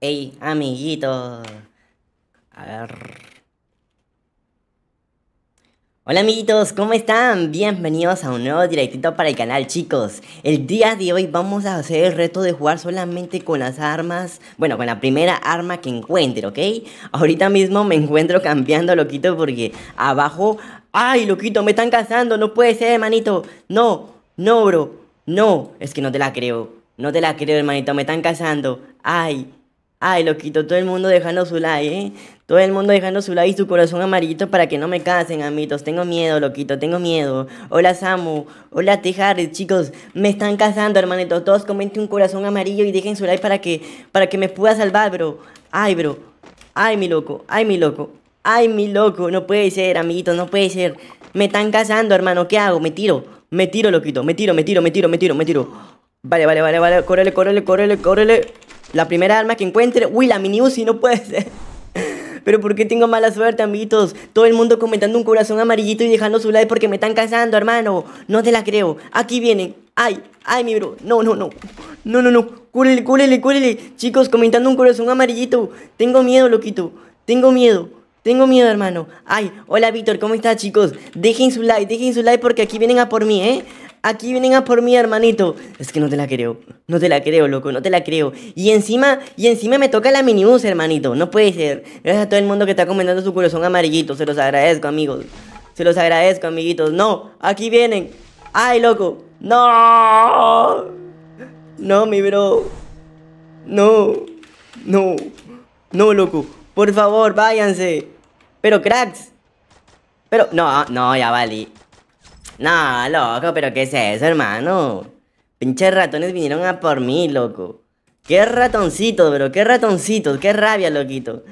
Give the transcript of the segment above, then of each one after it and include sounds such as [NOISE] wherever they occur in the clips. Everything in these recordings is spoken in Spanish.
Ey, amiguitos. A ver. Hola amiguitos, ¿cómo están? Bienvenidos a un nuevo directito para el canal chicos El día de hoy vamos a hacer el reto de jugar solamente con las armas Bueno, con la primera arma que encuentre, ¿ok? Ahorita mismo me encuentro cambiando, loquito, porque abajo ¡Ay, loquito, me están cazando! ¡No puede ser, hermanito! ¡No! ¡No, bro! ¡No! Es que no te la creo No te la creo, hermanito, me están cazando ¡Ay! Ay, loquito, todo el mundo dejando su like, ¿eh? Todo el mundo dejando su like y su corazón amarillito para que no me casen, amitos. Tengo miedo, loquito, tengo miedo. Hola, Samu. Hola, Tejares, chicos. Me están casando, hermanito Todos comenten un corazón amarillo y dejen su like para que, para que me pueda salvar, bro. Ay, bro. Ay, mi loco. Ay, mi loco. Ay, mi loco. No puede ser, amiguitos, no puede ser. Me están casando, hermano. ¿Qué hago? Me tiro. Me tiro, loquito. Me tiro, me tiro, me tiro, me tiro, me tiro. Vale, vale, vale, vale. Córrele, córrele, córrele, córrele. La primera arma que encuentre. Uy, la mini Uzi, no puede [LAUGHS] ser. Pero ¿por qué tengo mala suerte, amiguitos? Todo el mundo comentando un corazón amarillito y dejando su like porque me están cansando, hermano. No te la creo. Aquí vienen. Ay, ay, mi bro. No, no, no. No, no, no. Cúrele, cúrele, cúrele. Chicos, comentando un corazón amarillito. Tengo miedo, loquito. Tengo miedo. Tengo miedo, hermano. Ay, hola, Víctor. ¿Cómo estás, chicos? Dejen su like, dejen su like porque aquí vienen a por mí, ¿eh? Aquí vienen a por mí, hermanito. Es que no te la creo. No te la creo, loco. No te la creo. Y encima, y encima me toca la minibus, hermanito. No puede ser. Gracias a todo el mundo que está comentando su corazón amarillito. Se los agradezco, amigos. Se los agradezco, amiguitos. No, aquí vienen. Ay, loco. No. No, mi bro. No. No. No, loco. Por favor, váyanse. Pero, cracks. Pero, no, no, ya vale. No, loco, pero ¿qué es eso, hermano? Pinches ratones vinieron a por mí, loco. Qué ratoncito, bro, qué ratoncitos! qué rabia, loquito.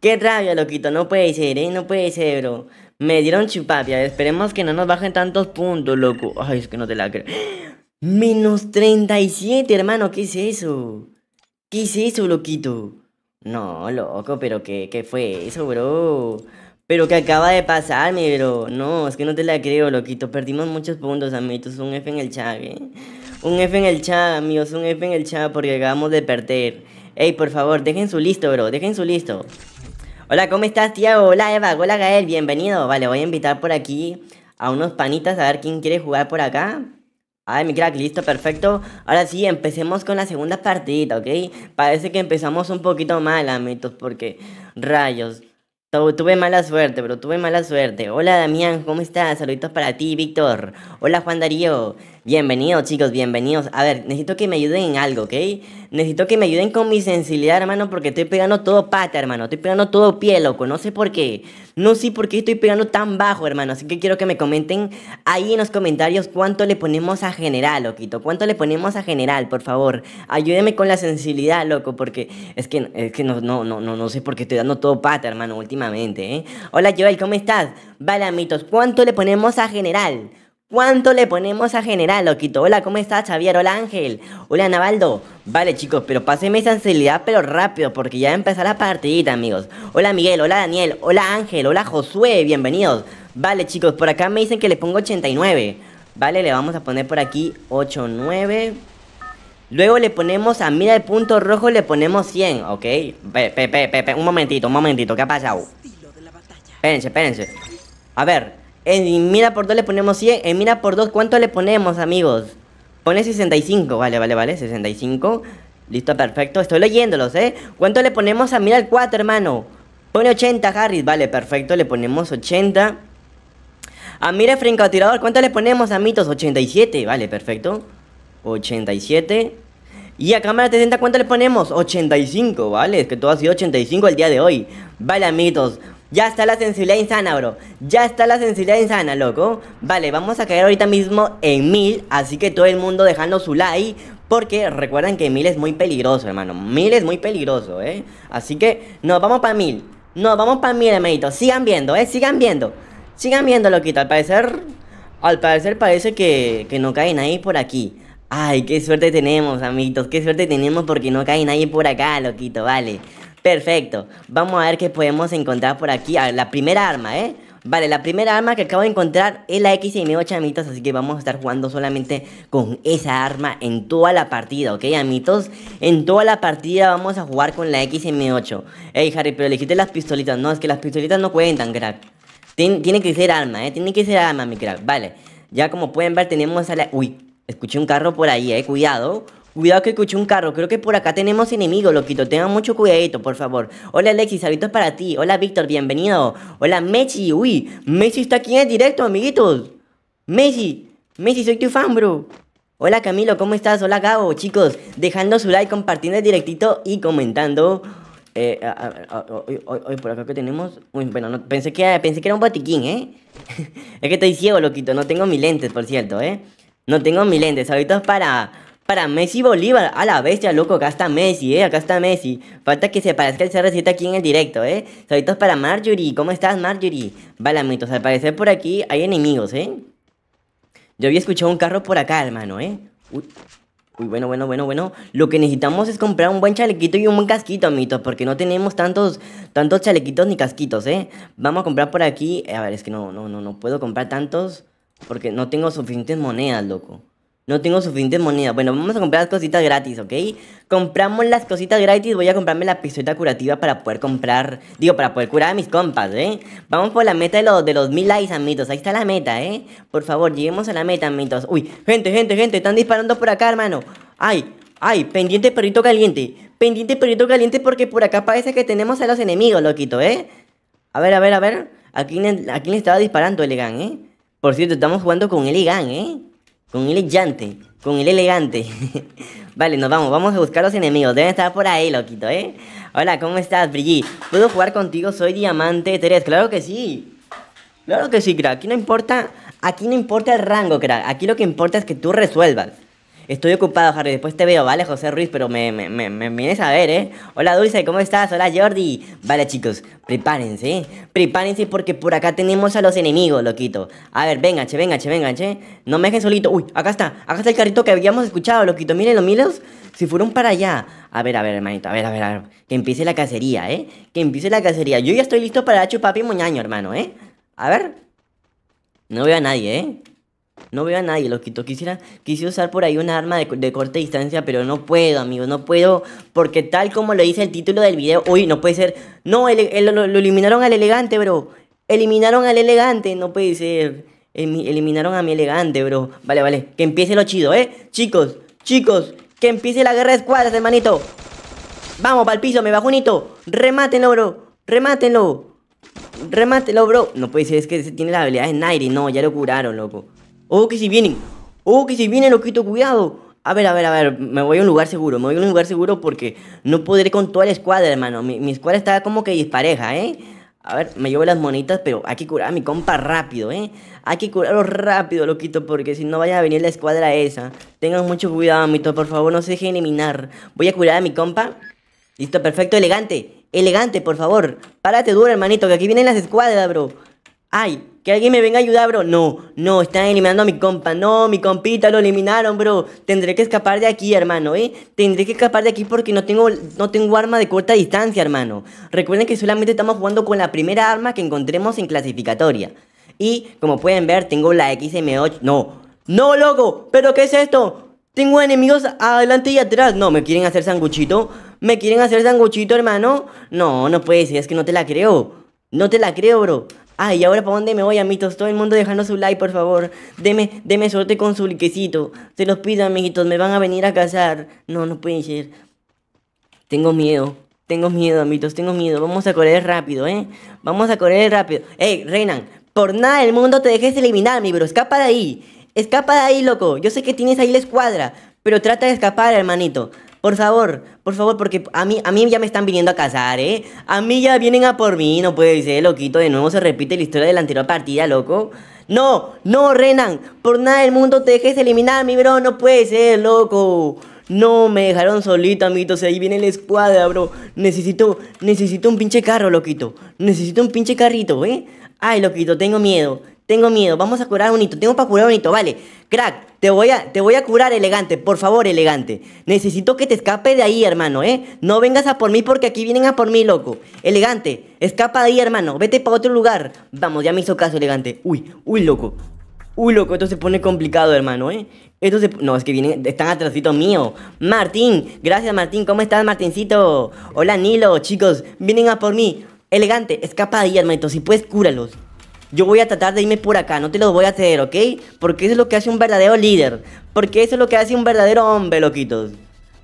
Qué rabia, loquito, no puede ser, eh, no puede ser, bro. Me dieron chupapia, esperemos que no nos bajen tantos puntos, loco. Ay, es que no te la creo. Menos 37, hermano, ¿qué es eso? ¿Qué es eso, loquito? No, loco, pero ¿qué, qué fue eso, bro? Pero que acaba de mi bro. No, es que no te la creo, loquito. Perdimos muchos puntos, amigos. Un F en el chat, ¿eh? Un F en el chat, amigos. Un F en el chat porque acabamos de perder. Ey, por favor, dejen su listo, bro. Dejen su listo. Hola, ¿cómo estás, Tiago? Hola, Eva. Hola, Gael. Bienvenido. Vale, voy a invitar por aquí a unos panitas a ver quién quiere jugar por acá. Ay, mi crack, listo, perfecto. Ahora sí, empecemos con la segunda partida, ¿ok? Parece que empezamos un poquito mal, amigos, porque rayos. Tuve mala suerte, pero tuve mala suerte. Hola Damián, ¿cómo estás? Saluditos para ti, Víctor. Hola Juan Darío. Bienvenidos, chicos, bienvenidos. A ver, necesito que me ayuden en algo, ¿ok? Necesito que me ayuden con mi sensibilidad, hermano, porque estoy pegando todo pata, hermano. Estoy pegando todo pie, loco. No sé por qué. No sé por qué estoy pegando tan bajo, hermano. Así que quiero que me comenten ahí en los comentarios cuánto le ponemos a general, loquito. Cuánto le ponemos a general, por favor. Ayúdeme con la sensibilidad, loco, porque es que, es que no, no, no, no, sé por qué estoy dando todo pata, hermano, últimamente, ¿eh? Hola, Joel, ¿cómo estás? Balamitos, ¿cuánto le ponemos a general? ¿Cuánto le ponemos a General, loquito? Hola, ¿cómo estás, Xavier? Hola, Ángel. Hola, Navaldo. Vale, chicos, pero pásenme esa ansiedad, pero rápido, porque ya va a empezar la partidita, amigos. Hola, Miguel. Hola, Daniel. Hola, Ángel. Hola, Josué. Bienvenidos. Vale, chicos, por acá me dicen que le pongo 89. Vale, le vamos a poner por aquí 89. Luego le ponemos a mira el punto rojo, le ponemos 100, ¿ok? Pepe, un momentito, un momentito, ¿qué ha pasado? Espérense, espérense. A ver, en mira por 2 le ponemos 100. En mira por 2, ¿cuánto le ponemos, amigos? Pone 65. Vale, vale, vale. 65. Listo, perfecto. Estoy leyéndolos, ¿eh? ¿Cuánto le ponemos a mira al 4, hermano? Pone 80, Harris. Vale, perfecto. Le ponemos 80. A mira frente tirador, ¿cuánto le ponemos, a amitos? 87. Vale, perfecto. 87. Y a cámara 30, ¿cuánto le ponemos? 85, ¿vale? Es que todo ha sido 85 el día de hoy. Vale, amitos. Ya está la sensibilidad insana, bro. Ya está la sensibilidad insana, loco. Vale, vamos a caer ahorita mismo en mil Así que todo el mundo dejando su like. Porque recuerden que mil es muy peligroso, hermano. Mil es muy peligroso, ¿eh? Así que nos vamos para mil Nos vamos para mil, hermanito. Sigan viendo, ¿eh? Sigan viendo. Sigan viendo, loquito. Al parecer... Al parecer parece que, no caen nadie por aquí. Ay, qué suerte tenemos, amiguitos. Qué suerte tenemos porque no cae nadie por acá, loquito. Vale. Perfecto. Vamos a ver qué podemos encontrar por aquí. A ah, la primera arma, ¿eh? Vale, la primera arma que acabo de encontrar es la xm 8 amitos. Así que vamos a estar jugando solamente con esa arma en toda la partida, ¿ok, amitos? En toda la partida vamos a jugar con la XM8. Ey, Harry, pero elegiste las pistolitas. No, es que las pistolitas no cuentan, crack. tiene que ser arma, ¿eh? Tiene que ser arma, mi crack. Vale. Ya como pueden ver, tenemos a la... Uy, escuché un carro por ahí, ¿eh? Cuidado. Cuidado que escuché un carro, creo que por acá tenemos enemigos, loquito. Tengan mucho cuidadito, por favor. Hola Alexis, saludos para ti. Hola Víctor, bienvenido. Hola Messi, uy, Messi está aquí en el directo, amiguitos. Messi, Messi, soy tu fan, bro. Hola Camilo, ¿cómo estás? Hola Gabo, chicos. Dejando su like, compartiendo el directito y comentando. Eh, hoy, por acá que tenemos. Uy, bueno, pensé, que, pensé que era un botiquín, ¿eh? [LAUGHS] es que estoy ciego, loquito. No tengo mis lentes, por cierto, ¿eh? No tengo mis lentes. Saludos para para Messi Bolívar, a la bestia, loco, acá está Messi, eh, acá está Messi. Falta que se parezca el CR7 aquí en el directo, eh. Saluditos para Marjorie, ¿cómo estás Marjorie? amitos, al parecer por aquí hay enemigos, eh. Yo había escuchado un carro por acá, hermano, eh. Uy. bueno, bueno, bueno, bueno. Lo que necesitamos es comprar un buen chalequito y un buen casquito, amitos porque no tenemos tantos, tantos chalequitos ni casquitos, ¿eh? Vamos a comprar por aquí. a ver, es que no, no, no, no puedo comprar tantos porque no tengo suficientes monedas, loco. No tengo suficientes monedas. Bueno, vamos a comprar las cositas gratis, ¿ok? Compramos las cositas gratis. Voy a comprarme la pistola curativa para poder comprar... Digo, para poder curar a mis compas, ¿eh? Vamos por la meta de los, de los mil likes, amitos. Ahí está la meta, ¿eh? Por favor, lleguemos a la meta, amitos. Uy, gente, gente, gente. Están disparando por acá, hermano. Ay, ay. Pendiente perrito caliente. Pendiente perrito caliente porque por acá parece que tenemos a los enemigos, loquito, ¿eh? A ver, a ver, a ver. ¿A quién, le estaba disparando el Egan, eh? Por cierto, estamos jugando con el Egan, ¿eh? con el llante, con el elegante. [LAUGHS] vale, nos vamos, vamos a buscar los enemigos. Deben estar por ahí, loquito, ¿eh? Hola, ¿cómo estás, Brigitte? ¿Puedo jugar contigo? Soy Diamante 3. Claro que sí. Claro que sí, crack. Aquí no importa, aquí no importa el rango, crack. Aquí lo que importa es que tú resuelvas. Estoy ocupado, Harry. Después te veo, ¿vale, José Ruiz? Pero me, me, me, me, vienes a ver, ¿eh? Hola, Dulce, ¿cómo estás? Hola, Jordi. Vale, chicos, prepárense. ¿eh? Prepárense porque por acá tenemos a los enemigos, loquito. A ver, venga, che, venga, che, venga, che. No me dejen solito. Uy, acá está. Acá está el carrito que habíamos escuchado, loquito. Mírenlo, mírenlos. Si fueron para allá. A ver, a ver, hermanito. A ver, a ver, a ver. Que empiece la cacería, ¿eh? Que empiece la cacería. Yo ya estoy listo para chupapi moñaño, hermano, ¿eh? A ver. No veo a nadie, ¿eh? No veo a nadie, loquito. Quisiera, quise usar por ahí un arma de, corta distancia, pero no puedo, amigo. No puedo, porque tal como lo dice el título del video... Uy, no puede ser. No, lo, eliminaron al elegante, bro. Eliminaron al elegante, no puede ser. Eliminaron a mi elegante, bro. Vale, vale. Que empiece lo chido, ¿eh? Chicos, chicos, que empiece la guerra de escuadras, hermanito. Vamos, para el piso, me bajo unito. Remátenlo, bro. Remátenlo. Remátenlo, bro. No puede ser, es que tiene la habilidad de Nairi. No, ya lo curaron, loco. ¡Oh, que si vienen. ¡Oh, que si vienen, loquito, cuidado. A ver, a ver, a ver, me voy a un lugar seguro, me voy a un lugar seguro porque no podré con toda la escuadra, hermano. Mi, mi escuadra está como que dispareja, ¿eh? A ver, me llevo las monitas, pero hay que curar a mi compa rápido, ¿eh? Hay que curarlo rápido, loquito, porque si no vaya a venir la escuadra esa. Tengan mucho cuidado, amito, por favor, no se dejen eliminar. Voy a curar a mi compa. Listo, perfecto, elegante. Elegante, por favor. Párate duro, hermanito, que aquí vienen las escuadras, bro. Ay, que alguien me venga a ayudar, bro. No, no, están eliminando a mi compa. No, mi compita lo eliminaron, bro. Tendré que escapar de aquí, hermano, ¿eh? Tendré que escapar de aquí porque no tengo, no tengo arma de corta distancia, hermano. Recuerden que solamente estamos jugando con la primera arma que encontremos en clasificatoria. Y, como pueden ver, tengo la XM8. No, no, loco, ¿pero qué es esto? Tengo enemigos adelante y atrás. No, me quieren hacer sanguchito. Me quieren hacer sanguchito, hermano. No, no puede ser, es que no te la creo. No te la creo, bro. Ay, ¿y ahora para dónde me voy, amitos? Todo el mundo dejando su like, por favor. Deme, deme suerte con su liquecito. Se los pido, amiguitos, me van a venir a cazar. No, no pueden ser. Tengo miedo. Tengo miedo, amitos, tengo miedo. Vamos a correr rápido, ¿eh? Vamos a correr rápido. Ey, Reynan, por nada del mundo te dejes eliminar, mi bro. Escapa de ahí. Escapa de ahí, loco. Yo sé que tienes ahí la escuadra, pero trata de escapar, hermanito. Por favor, por favor, porque a mí, a mí ya me están viniendo a casar, ¿eh? A mí ya vienen a por mí, no puede ser, loquito. De nuevo se repite la historia de la anterior partida, loco. No, no, Renan, por nada del mundo te dejes eliminar, mi bro, no puede ser, loco. No, me dejaron solito, amiguitos. Ahí viene la escuadra, bro. Necesito, necesito un pinche carro, loquito. Necesito un pinche carrito, ¿eh? Ay, loquito, tengo miedo. Tengo miedo. Vamos a curar hito. Tengo para curar hito. vale. Crack, te voy, a, te voy a curar, elegante. Por favor, elegante. Necesito que te escape de ahí, hermano, ¿eh? No vengas a por mí porque aquí vienen a por mí, loco. Elegante, escapa de ahí, hermano. Vete para otro lugar. Vamos, ya me hizo caso, elegante. Uy, uy, loco. Uy, loco, esto se pone complicado, hermano, ¿eh? Esto se... No, es que vienen... Están atrasito mío. Martín. Gracias, Martín. ¿Cómo estás, Martincito? Hola, Nilo. Chicos, vienen a por mí. Elegante, escapa de ahí, hermanito. Si puedes, cúralos yo voy a tratar de irme por acá, no te lo voy a ceder, ¿ok? Porque eso es lo que hace un verdadero líder. Porque eso es lo que hace un verdadero hombre, loquitos.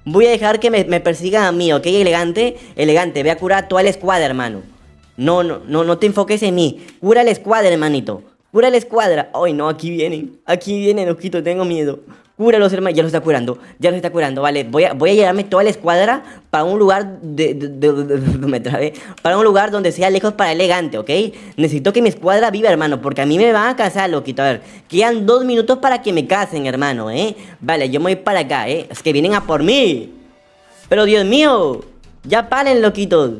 Voy a dejar que me, persigan a mí, ¿ok? Elegante, elegante, voy a curar a toda la escuadra, hermano. No, no, no, no te enfoques en mí. Cura la escuadra, hermanito. Cura la escuadra. Ay, no, aquí vienen. Aquí vienen, loquito, tengo miedo. Cúralos, hermano. Ya los está curando. Ya los está curando. Vale, voy a, voy a llevarme toda la escuadra para un lugar de, [LAUGHS] Para un lugar donde sea lejos para elegante, ¿ok? Necesito que mi escuadra viva, hermano. Porque a mí me van a casar, loquito. A ver, quedan dos minutos para que me casen, hermano, ¿eh? Vale, yo me voy para acá, ¿eh? Es que vienen a por mí. Pero Dios mío. Ya paren, loquitos.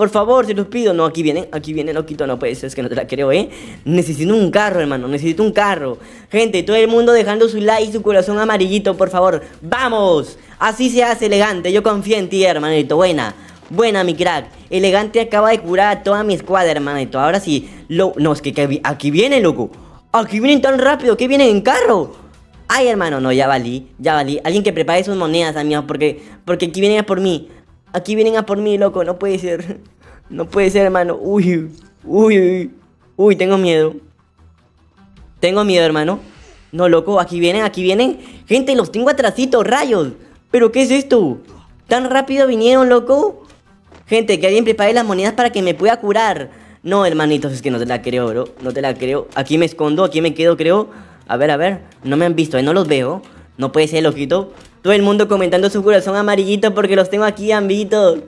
Por favor, se los pido. No, aquí vienen, aquí vienen, loquito. No pues, es que no te la creo, ¿eh? Necesito un carro, hermano. Necesito un carro. Gente, todo el mundo dejando su like y su corazón amarillito, por favor. ¡Vamos! Así se hace elegante. Yo confío en ti, hermanito. Buena. Buena, mi crack. Elegante acaba de curar a toda mi escuadra, hermanito. Ahora sí. Lo... No, es que, aquí viene loco. Aquí vienen tan rápido. ¿Qué vienen en carro? Ay, hermano, no, ya valí. Ya valí. Alguien que prepare sus monedas, amigos. Porque, porque aquí viene por mí. Aquí vienen a por mí, loco, no puede ser. No puede ser, hermano. Uy, uy, uy. tengo miedo. Tengo miedo, hermano. No, loco, aquí vienen, aquí vienen. Gente, los tengo atrasitos, rayos. ¿Pero qué es esto? ¿Tan rápido vinieron, loco? Gente, que alguien prepare las monedas para que me pueda curar. No, hermanitos, es que no te la creo, bro. No te la creo. Aquí me escondo, aquí me quedo, creo. A ver, a ver. No me han visto, y No los veo. No puede ser, loquito. Todo el mundo comentando su corazón amarillito porque los tengo aquí, ambitos.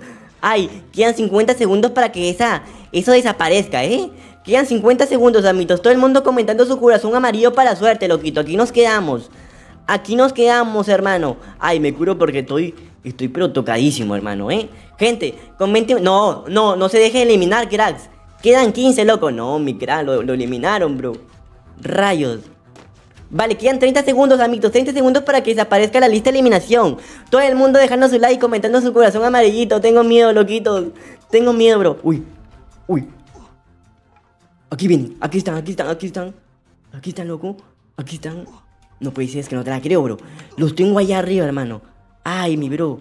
Ay, quedan 50 segundos para que esa, eso desaparezca, ¿eh? Quedan 50 segundos, amitos. Todo el mundo comentando su corazón amarillo para suerte, loquito. Aquí nos quedamos. Aquí nos quedamos, hermano. Ay, me curo porque estoy, estoy pero hermano, ¿eh? Gente, comenten... No, no, no se dejen eliminar, cracks. Quedan 15, loco. No, mi crack, lo, lo eliminaron, bro. Rayos. Vale, quedan 30 segundos, amigos. 30 segundos para que desaparezca la lista de eliminación. Todo el mundo dejando su like, y comentando su corazón amarillito. Tengo miedo, loquitos. Tengo miedo, bro. Uy, uy. Aquí vienen. Aquí están, aquí están, aquí están. Aquí están, loco. Aquí están. No puede ser, es que no te la creo, bro. Los tengo allá arriba, hermano. Ay, mi bro.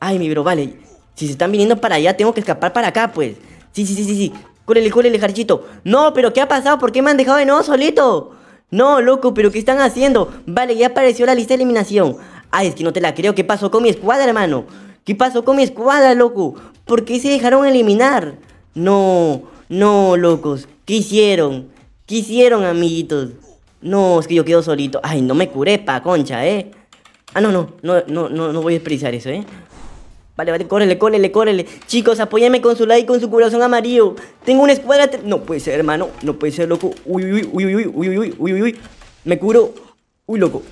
Ay, mi bro, vale. Si se están viniendo para allá, tengo que escapar para acá, pues. Sí, sí, sí, sí, sí. Cúrele, cúrele, jarchito. No, pero ¿qué ha pasado? ¿Por qué me han dejado de nuevo solito? No, loco, pero ¿qué están haciendo? Vale, ya apareció la lista de eliminación. Ay, es que no te la creo. ¿Qué pasó con mi escuadra, hermano? ¿Qué pasó con mi escuadra, loco? ¿Por qué se dejaron eliminar? No, no, locos. ¿Qué hicieron? ¿Qué hicieron, amiguitos? No, es que yo quedo solito. Ay, no me curé pa' concha, ¿eh? Ah, no, no, no, no, no, voy a expresar eso, ¿eh? Vale, vale, córrele, córrele, córrele. Chicos, apóyame con su like, con su corazón amarillo. Tengo una escuadra. No puede ser, hermano. No puede ser, loco. Uy, uy, uy, uy, uy, uy, uy, uy, uy. Me curo. Uy, loco.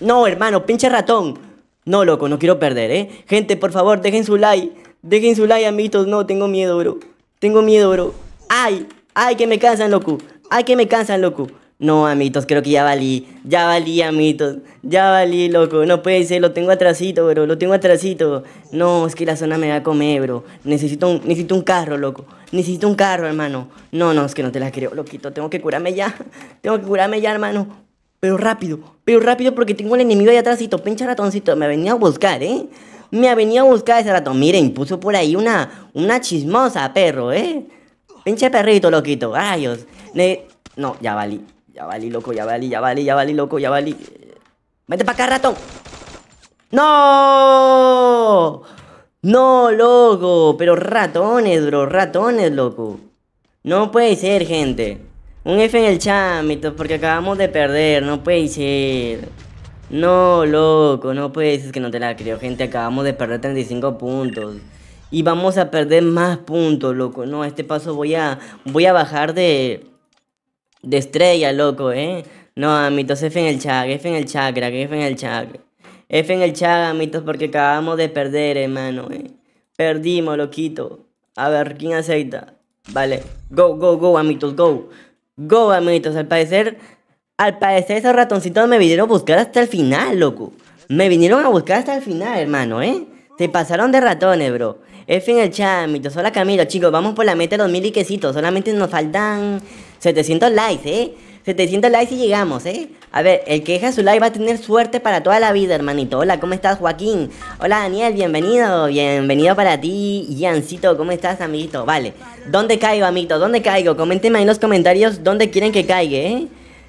No, hermano, pinche ratón. No, loco, no quiero perder, ¿eh? Gente, por favor, dejen su like. Dejen su like, amiguitos. No, tengo miedo, bro. Tengo miedo, bro. ¡Ay! ¡Ay, que me cansan, loco! ¡Ay, que me cansan, loco! No, amitos, creo que ya valí. Ya valí, amitos. Ya valí, loco. No puede ser, lo tengo atrasito, bro. Lo tengo atrasito. No, es que la zona me va a comer, bro. Necesito un, necesito un carro, loco. Necesito un carro, hermano. No, no, es que no te la creo, loquito. Tengo que curarme ya. [LAUGHS] Tengo que curarme ya, hermano. Pero rápido, pero rápido porque tengo el enemigo ahí atrasito pinche ratoncito. Me venido a buscar, ¿eh? Me ha venido a buscar ese ratón. Miren, puso por ahí una, una chismosa, perro, ¿eh? Pinche perrito, loquito. Ay, Dios. no, ya valí. Ya vale, loco, ya vale, ya vale, ya vale, loco, ya vale. ¡Vete para acá, ratón! ¡No! ¡No, loco! Pero ratones, bro, ratones, loco. No puede ser, gente. Un F en el chamito, porque acabamos de perder, no puede ser. No, loco, no puede ser que no te la creo, gente. Acabamos de perder 35 puntos. Y vamos a perder más puntos, loco. No, este paso voy a, voy a bajar de de estrella, loco, ¿eh? No, amitos, F en el chat, F en el chakra, F en el chakra. F en el chat, amitos, porque acabamos de perder, hermano, ¿eh? Perdimos, loquito. A ver, ¿quién aceita? Vale. Go, go, go, amitos, go. Go, amitos. Al parecer, al parecer esos ratoncitos me vinieron a buscar hasta el final, loco. Me vinieron a buscar hasta el final, hermano, ¿eh? Se pasaron de ratones, bro. F en el chat, amitos. Hola, Camilo, chicos. Vamos por la meta de los mil Solamente nos faltan 700 likes, ¿eh? 700 likes y llegamos, ¿eh? A ver, el que deja su like va a tener suerte para toda la vida, hermanito. Hola, ¿cómo estás, Joaquín? Hola, Daniel, bienvenido. Bienvenido para ti, Giancito, ¿Cómo estás, amiguito? Vale. ¿Dónde caigo, amito, ¿Dónde caigo? Coméntenme ahí en los comentarios dónde quieren que caiga, ¿eh?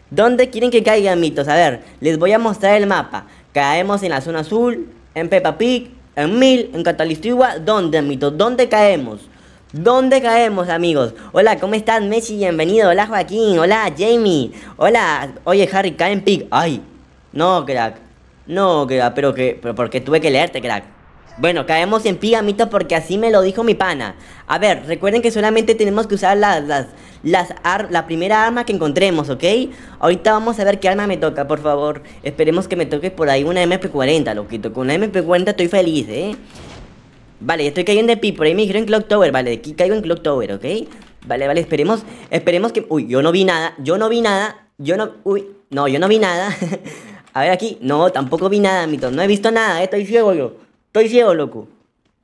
¿Dónde quieren que caiga, amitos? A ver, les voy a mostrar el mapa. Caemos en la zona azul, en Peppa Pig, en Mil, en Catalistigua. ¿Dónde, amito? ¿Dónde caemos? ¿Dónde caemos, amigos? Hola, ¿cómo están, Messi? Bienvenido. Hola, Joaquín. Hola, Jamie. Hola, oye, Harry, caen pig Ay, no, crack. No, crack, pero que, pero porque tuve que leerte, crack. Bueno, caemos en pigamito porque así me lo dijo mi pana. A ver, recuerden que solamente tenemos que usar las, las, las la primera arma que encontremos, ¿ok? Ahorita vamos a ver qué arma me toca, por favor. Esperemos que me toque por ahí una MP40, loquito. Con una MP40 estoy feliz, ¿eh? Vale, estoy cayendo de pi, por ahí me dijeron Clock Tower, vale, aquí caigo en Clock Tower, ¿ok? Vale, vale, esperemos, esperemos que... Uy, yo no vi nada, yo no vi nada, yo no... Uy, no, yo no vi nada. [LAUGHS] A ver aquí, no, tampoco vi nada, mito no he visto nada, ¿eh? estoy ciego yo, estoy ciego, loco.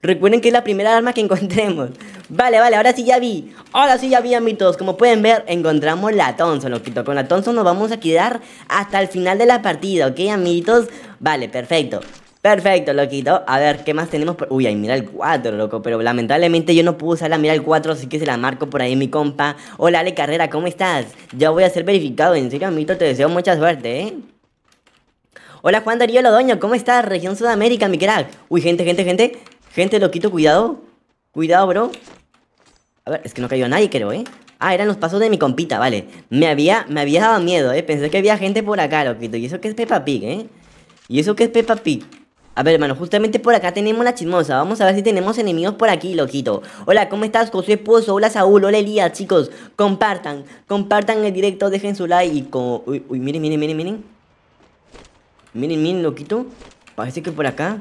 Recuerden que es la primera arma que encontremos. [LAUGHS] Vale, vale, ahora sí ya vi. Ahora sí ya vi, amitos. Como pueden ver, encontramos la Thompson, loquito. Con la Thompson nos vamos a quedar hasta el final de la partida, ¿ok, amitos? Vale, perfecto. Perfecto, loquito. A ver, ¿qué más tenemos? Por... Uy, ahí mira el 4, loco. Pero lamentablemente yo no pude usar la mira el 4, así que se la marco por ahí, mi compa. Hola, Ale Carrera, ¿cómo estás? Ya voy a ser verificado. En serio, amito, te deseo mucha suerte, ¿eh? Hola, Juan Darío Lodoño, ¿cómo estás? Región Sudamérica, mi crack. Uy, gente, gente, gente. Gente, loquito, cuidado. Cuidado, bro. A ver, es que no cayó nadie, creo, ¿eh? Ah, eran los pasos de mi compita, vale. Me había, me había dado miedo, ¿eh? Pensé que había gente por acá, loquito. Y eso qué es Peppa Pig, ¿eh? Y eso qué es Peppa Pig. A ver, hermano, justamente por acá tenemos la chismosa. Vamos a ver si tenemos enemigos por aquí, loquito. Hola, ¿cómo estás, José Esposo? Hola, Saúl. Hola, Elías, chicos. Compartan, compartan el directo, dejen su like y como... Uy, uy, miren, miren, miren, miren. Miren, miren, loquito. Parece que por acá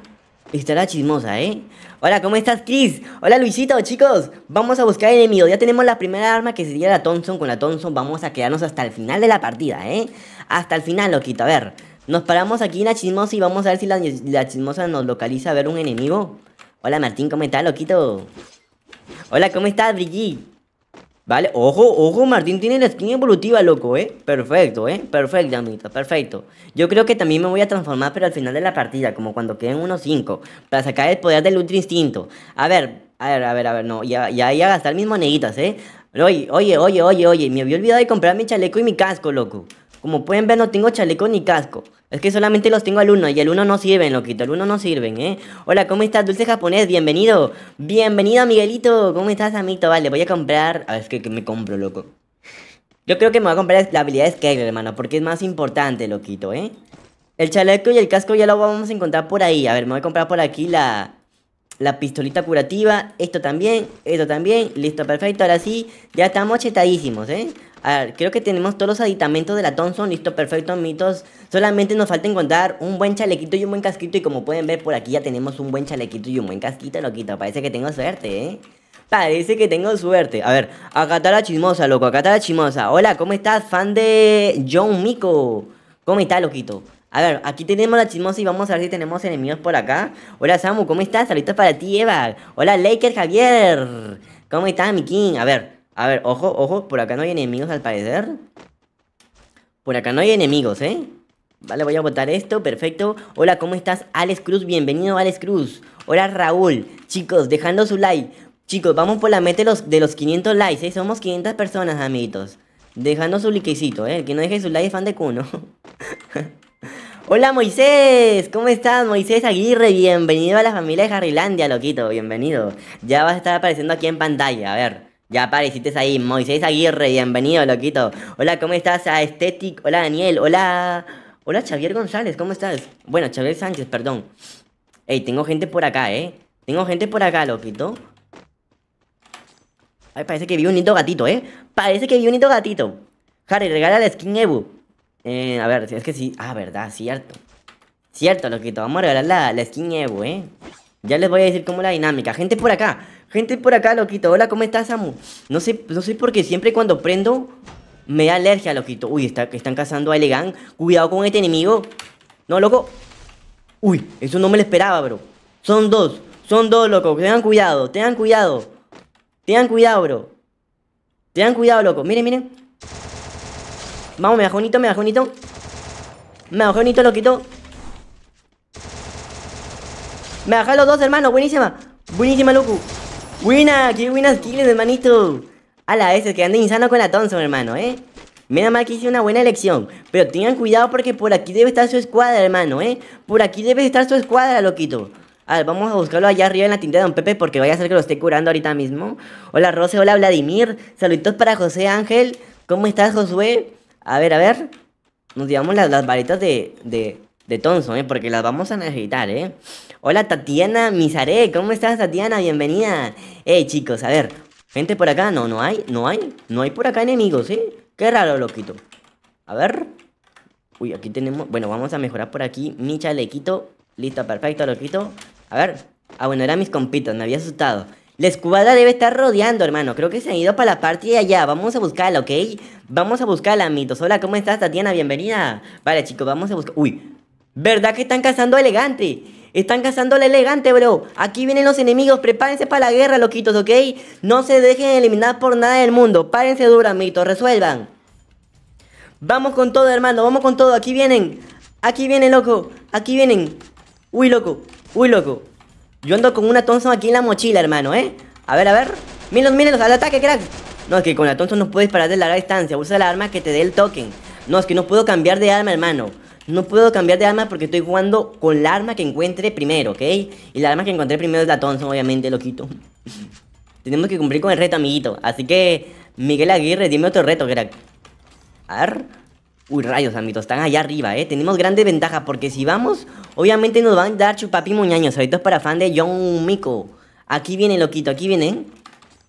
está la chismosa, ¿eh? Hola, ¿cómo estás, Chris? Hola, Luisito, chicos. Vamos a buscar enemigos. Ya tenemos la primera arma que sería la Thompson. Con la Thompson vamos a quedarnos hasta el final de la partida, ¿eh? Hasta el final, loquito. A ver... Nos paramos aquí en la chismosa y vamos a ver si la, chismosa nos localiza a ver un enemigo. Hola Martín, ¿cómo estás, loquito? Hola, ¿cómo estás, Brigitte? Vale, ojo, ojo, Martín tiene la skin evolutiva, loco, ¿eh? Perfecto, ¿eh? Perfecto, amito, perfecto. Yo creo que también me voy a transformar, pero al final de la partida, como cuando queden unos 5, para sacar el poder del Ultra Instinto. A ver, a ver, a ver, a ver, no, ya, ya, a gastar mis moneditas, ¿eh? Oye, oye, oye, oye, oye, me había olvidado de comprar mi chaleco y mi casco, loco. Como pueden ver, no tengo chaleco ni casco. Es que solamente los tengo al uno y el uno no sirven, loquito. El uno no sirven, ¿eh? Hola, ¿cómo estás, dulce japonés? Bienvenido. Bienvenido, Miguelito. ¿Cómo estás, amito? Vale, voy a comprar. A ah, ver, es que, me compro, loco. Yo creo que me voy a comprar la habilidad de Skegler, hermano, porque es más importante, loquito, ¿eh? El chaleco y el casco ya lo vamos a encontrar por ahí. A ver, me voy a comprar por aquí la, la pistolita curativa, esto también, esto también, listo, perfecto, ahora sí, ya estamos chetadísimos, ¿eh? A ver, creo que tenemos todos los aditamentos de la Thompson, listo, perfecto, mitos, solamente nos falta encontrar un buen chalequito y un buen casquito, y como pueden ver por aquí ya tenemos un buen chalequito y un buen casquito, loquito, parece que tengo suerte, ¿eh? Parece que tengo suerte. A ver, acá la chismosa, loco, acá la chismosa. Hola, ¿cómo estás, fan de John Mico? ¿Cómo estás, loquito? A ver, aquí tenemos la chismosa y vamos a ver si tenemos enemigos por acá. Hola Samu, ¿cómo estás? Saludos para ti, Eva. Hola Laker Javier. ¿Cómo estás, mi king? A ver, a ver, ojo, ojo, por acá no hay enemigos al parecer. Por acá no hay enemigos, ¿eh? Vale, voy a botar esto, perfecto. Hola, ¿cómo estás? Alex Cruz, bienvenido Alex Cruz. Hola Raúl, chicos, dejando su like. Chicos, vamos por la meta de los, 500 likes, ¿eh? Somos 500 personas, amiguitos. Dejando su likecito, ¿eh? El que no deje su like es fan de cuno. [LAUGHS] Hola Moisés, ¿cómo estás? Moisés Aguirre, bienvenido a la familia de Harrylandia, loquito, bienvenido. Ya vas a estar apareciendo aquí en pantalla, a ver. Ya apareciste ahí, Moisés Aguirre, bienvenido, loquito. Hola, ¿cómo estás? Aesthetic, hola Daniel, hola. Hola Xavier González, ¿cómo estás? Bueno, Xavier Sánchez, perdón. Ey, tengo gente por acá, ¿eh? Tengo gente por acá, loquito. Ay, parece que vi un hito gatito, ¿eh? Parece que vi un hito gatito. Harry, regala la skin Ebu. Eh, a ver, es que sí. Ah, verdad, cierto. Cierto, loquito. Vamos a regalar la, la skin Evo, ¿eh? Ya les voy a decir cómo la dinámica. Gente por acá. Gente por acá, loquito. Hola, ¿cómo estás, Samu? No sé, no sé por qué siempre cuando prendo me da alergia, loquito. Uy, está, están cazando a Elegant Cuidado con este enemigo. No, loco. Uy, eso no me lo esperaba, bro. Son dos. Son dos, loco. Tengan cuidado, tengan cuidado. Tengan cuidado, bro. Tengan cuidado, loco. Miren, miren. Vamos, me bajó unito, me bajó unito. Me bajó unito, lo quito. Me bajó los dos, hermano. Buenísima. Buenísima, loco. Buena, qué buenas kills, hermanito. A la vez, que anda insano con la Thompson, hermano, ¿eh? Mira mal que hice una buena elección. Pero tengan cuidado porque por aquí debe estar su escuadra, hermano, ¿eh? Por aquí debe estar su escuadra, loquito. A ver, vamos a buscarlo allá arriba en la tinta de Don Pepe porque vaya a ser que lo esté curando ahorita mismo. Hola Rose, hola Vladimir. Saluditos para José Ángel. ¿Cómo estás, Josué? A ver, a ver. Nos llevamos las, varitas de, de, de Thompson, ¿eh? Porque las vamos a necesitar, ¿eh? Hola, Tatiana Mizaré, ¿Cómo estás, Tatiana? Bienvenida. Eh, chicos, a ver. Gente por acá. No, no hay. No hay. No hay por acá enemigos, ¿eh? Qué raro, loquito. A ver. Uy, aquí tenemos... Bueno, vamos a mejorar por aquí mi chalequito. Listo, perfecto, loquito. A ver. Ah, bueno, eran mis compitas. Me había asustado. La escuadra debe estar rodeando, hermano. Creo que se han ido para la parte de allá. Vamos a buscarla, ¿ok? Vamos a buscarla, amitos. Hola, ¿cómo estás, Tatiana? Bienvenida. Vale, chicos, vamos a buscar. Uy, ¿verdad que están cazando elegante? Están cazando la elegante, bro. Aquí vienen los enemigos. Prepárense para la guerra, loquitos, ¿ok? No se dejen eliminar por nada del mundo. Párense dura, amitos. Resuelvan. Vamos con todo, hermano. Vamos con todo. Aquí vienen. Aquí vienen, loco. Aquí vienen. Uy, loco. Uy, loco. Yo ando con una Thompson aquí en la mochila, hermano, ¿eh? A ver, a ver. Mírenlos, mírenlos, al ataque, crack. No, es que con la Thompson no puedes parar de larga distancia. Usa la arma que te dé el token. No, es que no puedo cambiar de arma, hermano. No puedo cambiar de arma porque estoy jugando con la arma que encuentre primero, ¿ok? Y la arma que encontré primero es la Thompson, obviamente, loquito. [LAUGHS] Tenemos que cumplir con el reto, amiguito. Así que, Miguel Aguirre, dime otro reto, crack. A ver. Uy, rayos, amigos, están allá arriba, ¿eh? Tenemos grandes ventajas, porque si vamos, obviamente nos van a dar chupapi muñaños. Ahorita es para fan de John Miko. Aquí viene, loquito, aquí viene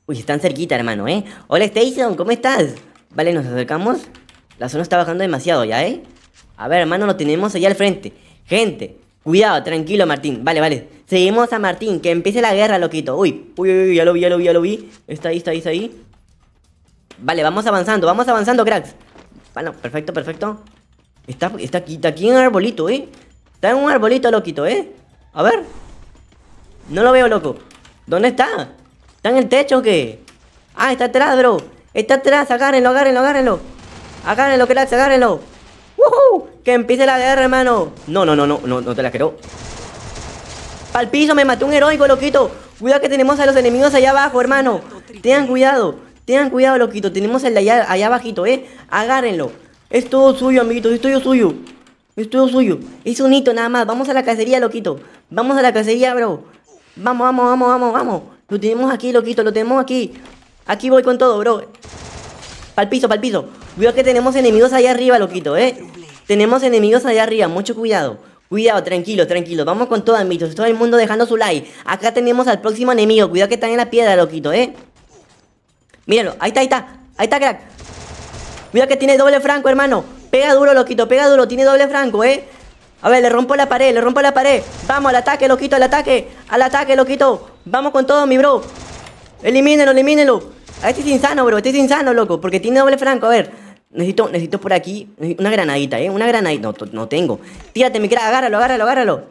Uy, están cerquita, hermano, ¿eh? Hola, Station, ¿cómo estás? Vale, nos acercamos. La zona está bajando demasiado ya, ¿eh? A ver, hermano, lo tenemos allá al frente. Gente, cuidado, tranquilo, Martín. Vale, vale. Seguimos a Martín, que empiece la guerra, loquito. Uy, uy, uy, ya lo vi, ya lo vi, ya lo vi. Está ahí, está ahí, está ahí. Vale, vamos avanzando, vamos avanzando, cracks. Bueno, perfecto, perfecto. Está, está, aquí, está aquí en un arbolito, ¿eh? Está en un arbolito, loquito, ¿eh? A ver. No lo veo, loco. ¿Dónde está? ¿Está en el techo o qué? Ah, está atrás, bro. Está atrás, agárrenlo, agárrenlo, agárrenlo. Agárrenlo, agárrenlo. ¡Woohoo! ¡Que empiece la guerra, hermano! No, no, no, no, no, no te la creo. ¡Pal piso! Me mató un heroico, loquito. Cuidado que tenemos a los enemigos allá abajo, hermano. Tengan cuidado. Tengan cuidado, loquito. Tenemos el de allá, allá abajito, ¿eh? Agárrenlo. Es todo suyo, amiguito. Es todo suyo. Es todo suyo. Es un hito nada más. Vamos a la cacería, loquito. Vamos a la cacería, bro. Vamos, vamos, vamos, vamos, vamos. Lo tenemos aquí, loquito. Lo tenemos aquí. Aquí voy con todo, bro. Pal piso, pal piso. Cuidado que tenemos enemigos allá arriba, loquito, ¿eh? Tenemos enemigos allá arriba. Mucho cuidado. Cuidado, tranquilo, tranquilo. Vamos con todo, amiguitos. Todo el mundo dejando su like. Acá tenemos al próximo enemigo. Cuidado que está en la piedra, loquito, ¿eh? Míralo, ahí está, ahí está Ahí está, crack Mira que tiene doble franco, hermano Pega duro, loquito, pega duro, tiene doble franco, eh A ver, le rompo la pared, le rompo la pared Vamos, al ataque, loquito, al ataque Al ataque, loquito Vamos con todo, mi bro Elimínelo, elimínelo ah, Este es insano, bro, este es insano, loco Porque tiene doble franco, a ver Necesito, necesito por aquí una granadita, ¿eh? Una granadita. No, no tengo. Tírate, mi crack. Agárralo, agárralo, agárralo.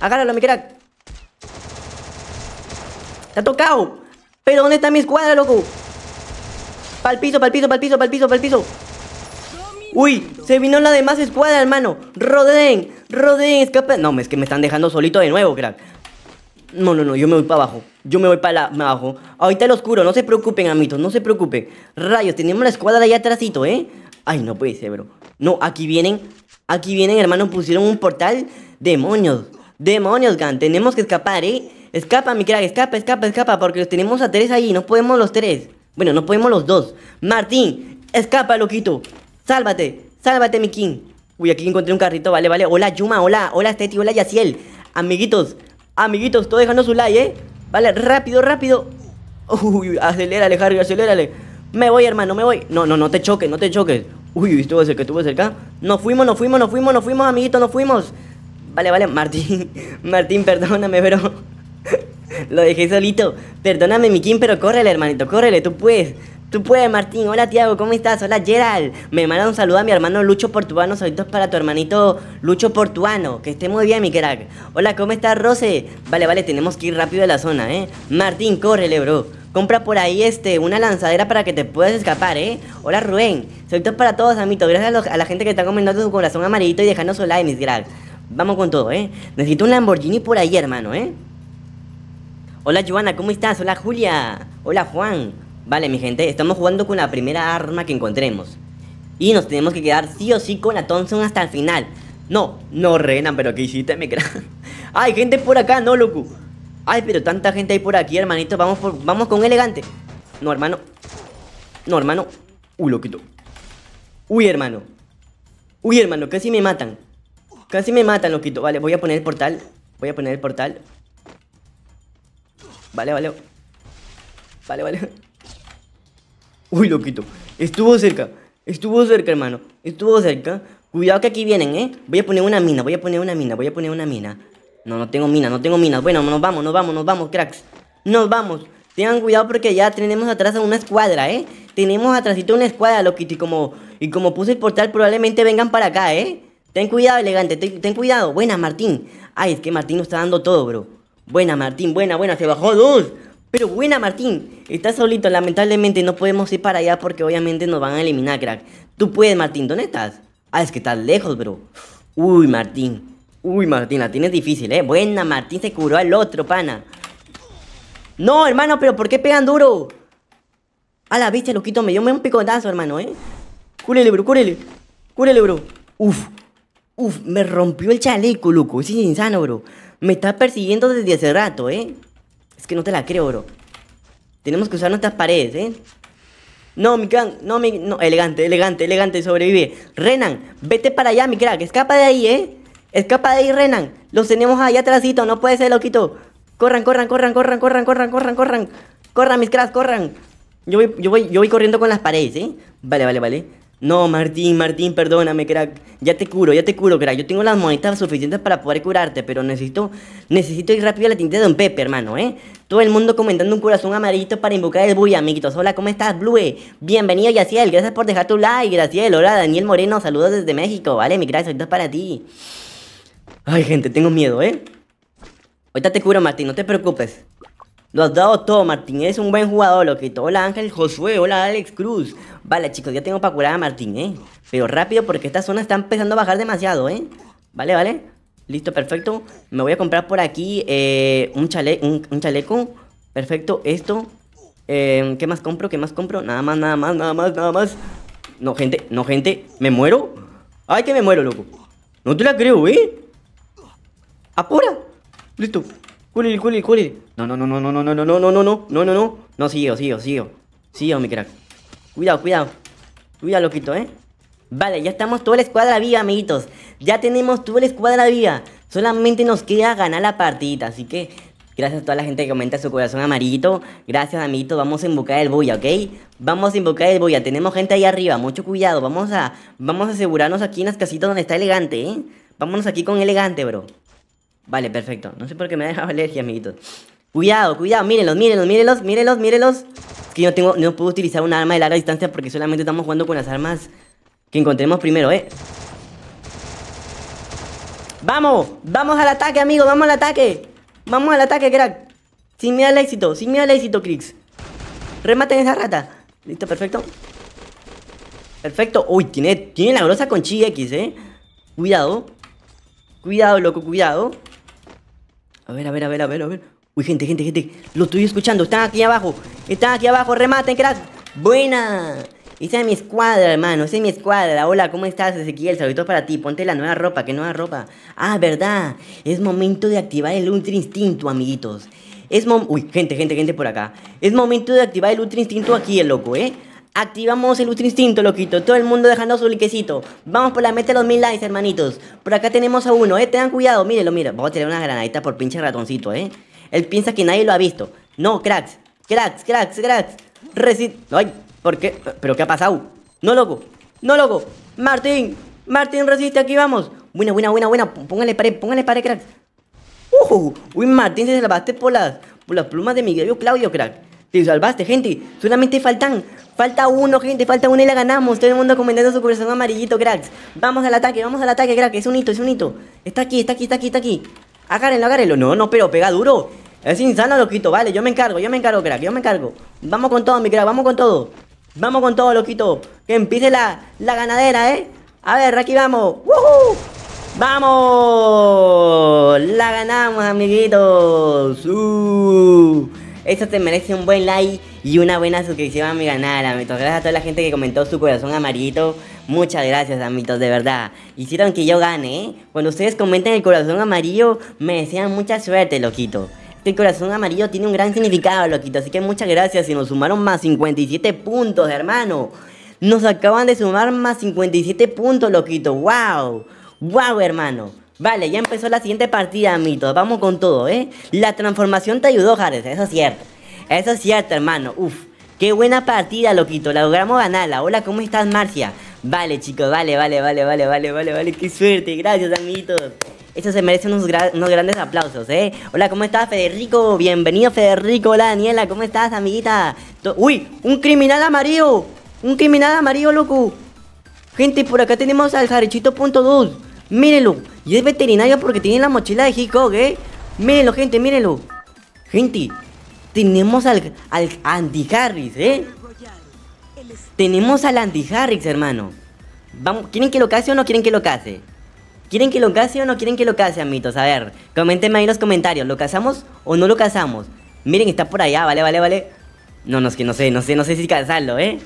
Agárralo, mi crack. Te ha tocado. Pero ¿dónde está mi escuadra, loco? Pal piso, pal piso, pal piso, pal piso, piso. Uy, se vino la demás escuadra, hermano. Roden, roden, escapa No, es que me están dejando solito de nuevo, crack. No, no, no, yo me voy para abajo. Yo me voy para abajo. Ahorita el oscuro, no se preocupen, amitos, no se preocupen. Rayos, tenemos la escuadra de allá atrásito, ¿eh? Ay, no puede ser, bro. No, aquí vienen. Aquí vienen, hermano, pusieron un portal. Demonios. Demonios, Gan. Tenemos que escapar, ¿eh? Escapa, mi crack, escapa, escapa, escapa. Porque los tenemos a tres ahí, no podemos los tres. Bueno, no podemos los dos. Martín, escapa, loquito. Sálvate, sálvate, mi king. Uy, aquí encontré un carrito, vale, vale. Hola, Yuma, hola, hola, Steti, hola, Yaciel. Amiguitos, amiguitos, todos dejando su like, ¿eh? Vale, rápido, rápido. Uy, acelérale, Harry, acelérale. Me voy, hermano, me voy. No, no, no te choques, no te choques. Uy, estuvo cerca, estuvo cerca. Nos fuimos, nos fuimos, nos fuimos, nos fuimos, amiguitos, nos fuimos. Vale, vale, Martín. [LAUGHS] Martín, perdóname, pero... Lo dejé solito. Perdóname, Kim, pero córrele, hermanito, córrele, tú puedes. Tú puedes, Martín. Hola, Tiago, ¿cómo estás? Hola, Gerald. Me manda un saludo a mi hermano Lucho Portuano. Saludos para tu hermanito Lucho Portuano. Que esté muy bien, mi crack. Hola, ¿cómo estás, Rose? Vale, vale, tenemos que ir rápido de la zona, ¿eh? Martín, córrele, bro. Compra por ahí este, una lanzadera para que te puedas escapar, ¿eh? Hola, Rubén. Saludos para todos, amito. Gracias a, la gente que está comentando su corazón amarillito y dejando su like, mis crack. Vamos con todo, ¿eh? Necesito un Lamborghini por ahí, hermano, ¿eh? Hola Joana, ¿cómo estás? Hola Julia. Hola Juan. Vale, mi gente, estamos jugando con la primera arma que encontremos. Y nos tenemos que quedar sí o sí con la Thompson hasta el final. No, no, Renan, pero ¿qué hiciste, me crean. [LAUGHS] ¡Ay, gente por acá, no, loco! ¡Ay, pero tanta gente hay por aquí, hermanito! Vamos, vamos con elegante. No, hermano. No, hermano. Uy, loquito. Uy, hermano. Uy, hermano, casi me matan. Casi me matan, loquito. Vale, voy a poner el portal. Voy a poner el portal. Vale, vale. Vale, vale. Uy, loquito. Estuvo cerca. Estuvo cerca, hermano. Estuvo cerca. Cuidado que aquí vienen, ¿eh? Voy a poner una mina, voy a poner una mina, voy a poner una mina. No, no tengo mina, no tengo mina Bueno, nos vamos, nos vamos, nos vamos, cracks. Nos vamos. Tengan cuidado porque ya tenemos atrás a una escuadra, ¿eh? Tenemos atrásito una escuadra, loquito. Y como, y como puse el portal, probablemente vengan para acá, ¿eh? Ten cuidado, elegante, ten, ten cuidado. Buena, Martín. Ay, es que Martín nos está dando todo, bro. Buena, Martín, buena, buena, se bajó dos. Pero buena, Martín. Estás solito, lamentablemente no podemos ir para allá porque obviamente nos van a eliminar, crack. Tú puedes, Martín, ¿dónde estás? Ah, es que estás lejos, bro. Uy, Martín. Uy, Martín, la tienes difícil, ¿eh? Buena, Martín se curó al otro, pana. No, hermano, pero ¿por qué pegan duro? A la vista, loquito, me dio un picotazo, hermano, ¿eh? Cúrele, bro, cúrele. Cúrele, bro. Uf. Uf, me rompió el chaleco, loco. es insano, bro. Me está persiguiendo desde hace rato, ¿eh? Es que no te la creo, bro. Tenemos que usar nuestras paredes, ¿eh? No, mi crack, no, mi... No, elegante, elegante, elegante, sobrevive. Renan, vete para allá, mi crack. Escapa de ahí, ¿eh? Escapa de ahí, Renan. Los tenemos allá atrásito, no puede ser, loquito. Corran, corran, corran, corran, corran, corran, corran, corran. Corran, mis cracks, corran. Yo yo voy, yo voy corriendo con las paredes, ¿eh? Vale, vale, vale. No, Martín, Martín, perdóname, crack. Ya te curo, ya te curo, crack. Yo tengo las monedas suficientes para poder curarte, pero necesito necesito ir rápido a la tinta de Don Pepe, hermano, ¿eh? Todo el mundo comentando un corazón amarillito para invocar el bully, amiguitos. Hola, ¿cómo estás, Blue? Bienvenido, Yaciel. Gracias por dejar tu like, Yaciel. Hola, Daniel Moreno. Saludos desde México, ¿vale? Mi crack, ahorita es para ti. Ay, gente, tengo miedo, ¿eh? Ahorita te curo, Martín, no te preocupes. Lo has dado todo, Martín. Es un buen jugador, lo que todo. Hola Ángel Josué, hola Alex Cruz. Vale, chicos, ya tengo para curar a Martín, ¿eh? Pero rápido porque esta zona está empezando a bajar demasiado, ¿eh? Vale, vale. Listo, perfecto. Me voy a comprar por aquí eh, un, un, chaleco. Perfecto, esto. Eh, ¿Qué más compro? ¿Qué más compro? Nada más, nada más, nada más, nada más. No, gente, no, gente. ¿Me muero? Ay, que me muero, loco. No te la creo, ¿eh? Apura. Listo. Culil, culil, culil. No, no, no, no, no, no, no, no, no, no, no, no, no, no, no. No, sigo, sigo, sigo. Sigo, mi crack. Cuidado, cuidado. Cuidado, loquito, ¿eh? Vale, ya estamos toda la escuadra viva, amiguitos. Ya tenemos toda la escuadra viva. Solamente nos queda ganar la partida, así que... Gracias a toda la gente que comenta su corazón amarillito. Gracias, amiguitos. Vamos a invocar el boya, ¿ok? Vamos a invocar el boya. Tenemos gente ahí arriba. Mucho cuidado. Vamos a, vamos a asegurarnos aquí en las casitas donde está elegante, ¿eh? Vámonos aquí con elegante, bro. Vale, perfecto. No sé por qué me ha dejado alergia, amiguitos. Cuidado, cuidado, mírenlos, mírenlos, mírenlos, mírenlos, mírenlos. Es que yo tengo, no puedo utilizar un arma de larga distancia porque solamente estamos jugando con las armas que encontremos primero, ¿eh? ¡Vamos! ¡Vamos al ataque, amigo! ¡Vamos al ataque! ¡Vamos al ataque, crack! Sin miedo al éxito, sin miedo al éxito, Krix. Rematen esa rata. Listo, perfecto. Perfecto. Uy, tiene, tiene la grosa con chi X, ¿eh? Cuidado. Cuidado, loco, cuidado. A ver, a ver, a ver, a ver, a ver. Uy, gente, gente, gente. Lo estoy escuchando. Están aquí abajo. Están aquí abajo. Rematen, crack. Buena. Esa es mi escuadra, hermano. Esa es mi escuadra. Hola, ¿cómo estás, Ezequiel? Saludos para ti. Ponte la nueva ropa. ¿Qué nueva ropa? Ah, verdad. Es momento de activar el Ultra Instinto, amiguitos. Es mom... Uy, gente, gente, gente por acá. Es momento de activar el Ultra Instinto aquí, el loco, ¿eh? Activamos el ultra instinto, loquito. Todo el mundo dejando su liquecito. Vamos por la meta de los mil likes, hermanitos. Por acá tenemos a uno, eh. Tengan cuidado, mírenlo, mira. Vamos a tirar una granadita por pinche ratoncito, eh. Él piensa que nadie lo ha visto. No, cracks. Cracks, cracks, cracks. Resiste, Ay, ¿por qué? ¿Pero qué ha pasado? No, loco. No, loco. Martín. Martín, resiste, aquí vamos. Buena, buena, buena, buena. Póngale pared, póngale pared, cracks. Uh, uy, Martín, se salvaste por las, por las plumas de mi Claudio, cracks! Te salvaste, gente. Solamente faltan. Falta uno, gente. Falta uno y la ganamos. Todo el mundo comentando su corazón amarillito, cracks. Vamos al ataque, vamos al ataque, cracks. Es un hito, es un hito. Está aquí, está aquí, está aquí, está aquí. Agárrenlo, agárrenlo. No, no, pero pega duro. Es insano, loquito. Vale, yo me encargo, yo me encargo, cracks Yo me encargo. Vamos con todo, mi crack. Vamos con todo. Vamos con todo, loquito. Que empiece la, la ganadera, ¿eh? A ver, aquí vamos. ¡Woohoo! ¡Vamos! La ganamos, amiguitos. ¡Uh! Eso te merece un buen like y una buena suscripción a mi canal, amitos. Gracias a toda la gente que comentó su corazón amarillo. Muchas gracias, amitos, de verdad. Hicieron que yo gane, ¿eh? Cuando ustedes comenten el corazón amarillo, me desean mucha suerte, loquito. este corazón amarillo tiene un gran significado, loquito. Así que muchas gracias. Y nos sumaron más 57 puntos, hermano. Nos acaban de sumar más 57 puntos, loquito. ¡Wow! ¡Wow, hermano! Vale, ya empezó la siguiente partida, amitos Vamos con todo, ¿eh? La transformación te ayudó, Jared. Eso es cierto. Eso es cierto, hermano. Uf. Qué buena partida, loquito. La logramos ganarla. Hola, ¿cómo estás, Marcia? Vale, chicos. Vale, vale, vale, vale, vale, vale, vale. Qué suerte. Gracias, amiguitos. Eso se merece unos, grandes aplausos, ¿eh? Hola, ¿cómo estás, Federico? Bienvenido, Federico. Hola, Daniela. ¿Cómo estás, amiguita? ¡Uy! ¡Un criminal amarillo! ¡Un criminal amarillo, loco! Gente, por acá tenemos al jarechito.2. Mírenlo. Y es veterinario porque tiene la mochila de Hickok, ¿eh? Mírenlo, gente, mírenlo. Gente, tenemos al, al Andy Harris, ¿eh? Tenemos al Andy Harris, hermano. Vamos, ¿Quieren que lo case o no quieren que lo case? ¿Quieren que lo case o no quieren que lo case, amitos? A ver, coméntenme ahí en los comentarios. ¿Lo casamos o no lo casamos? Miren, está por allá, vale, vale, vale. No, no, es que no sé, no sé, no sé si casarlo, ¿eh?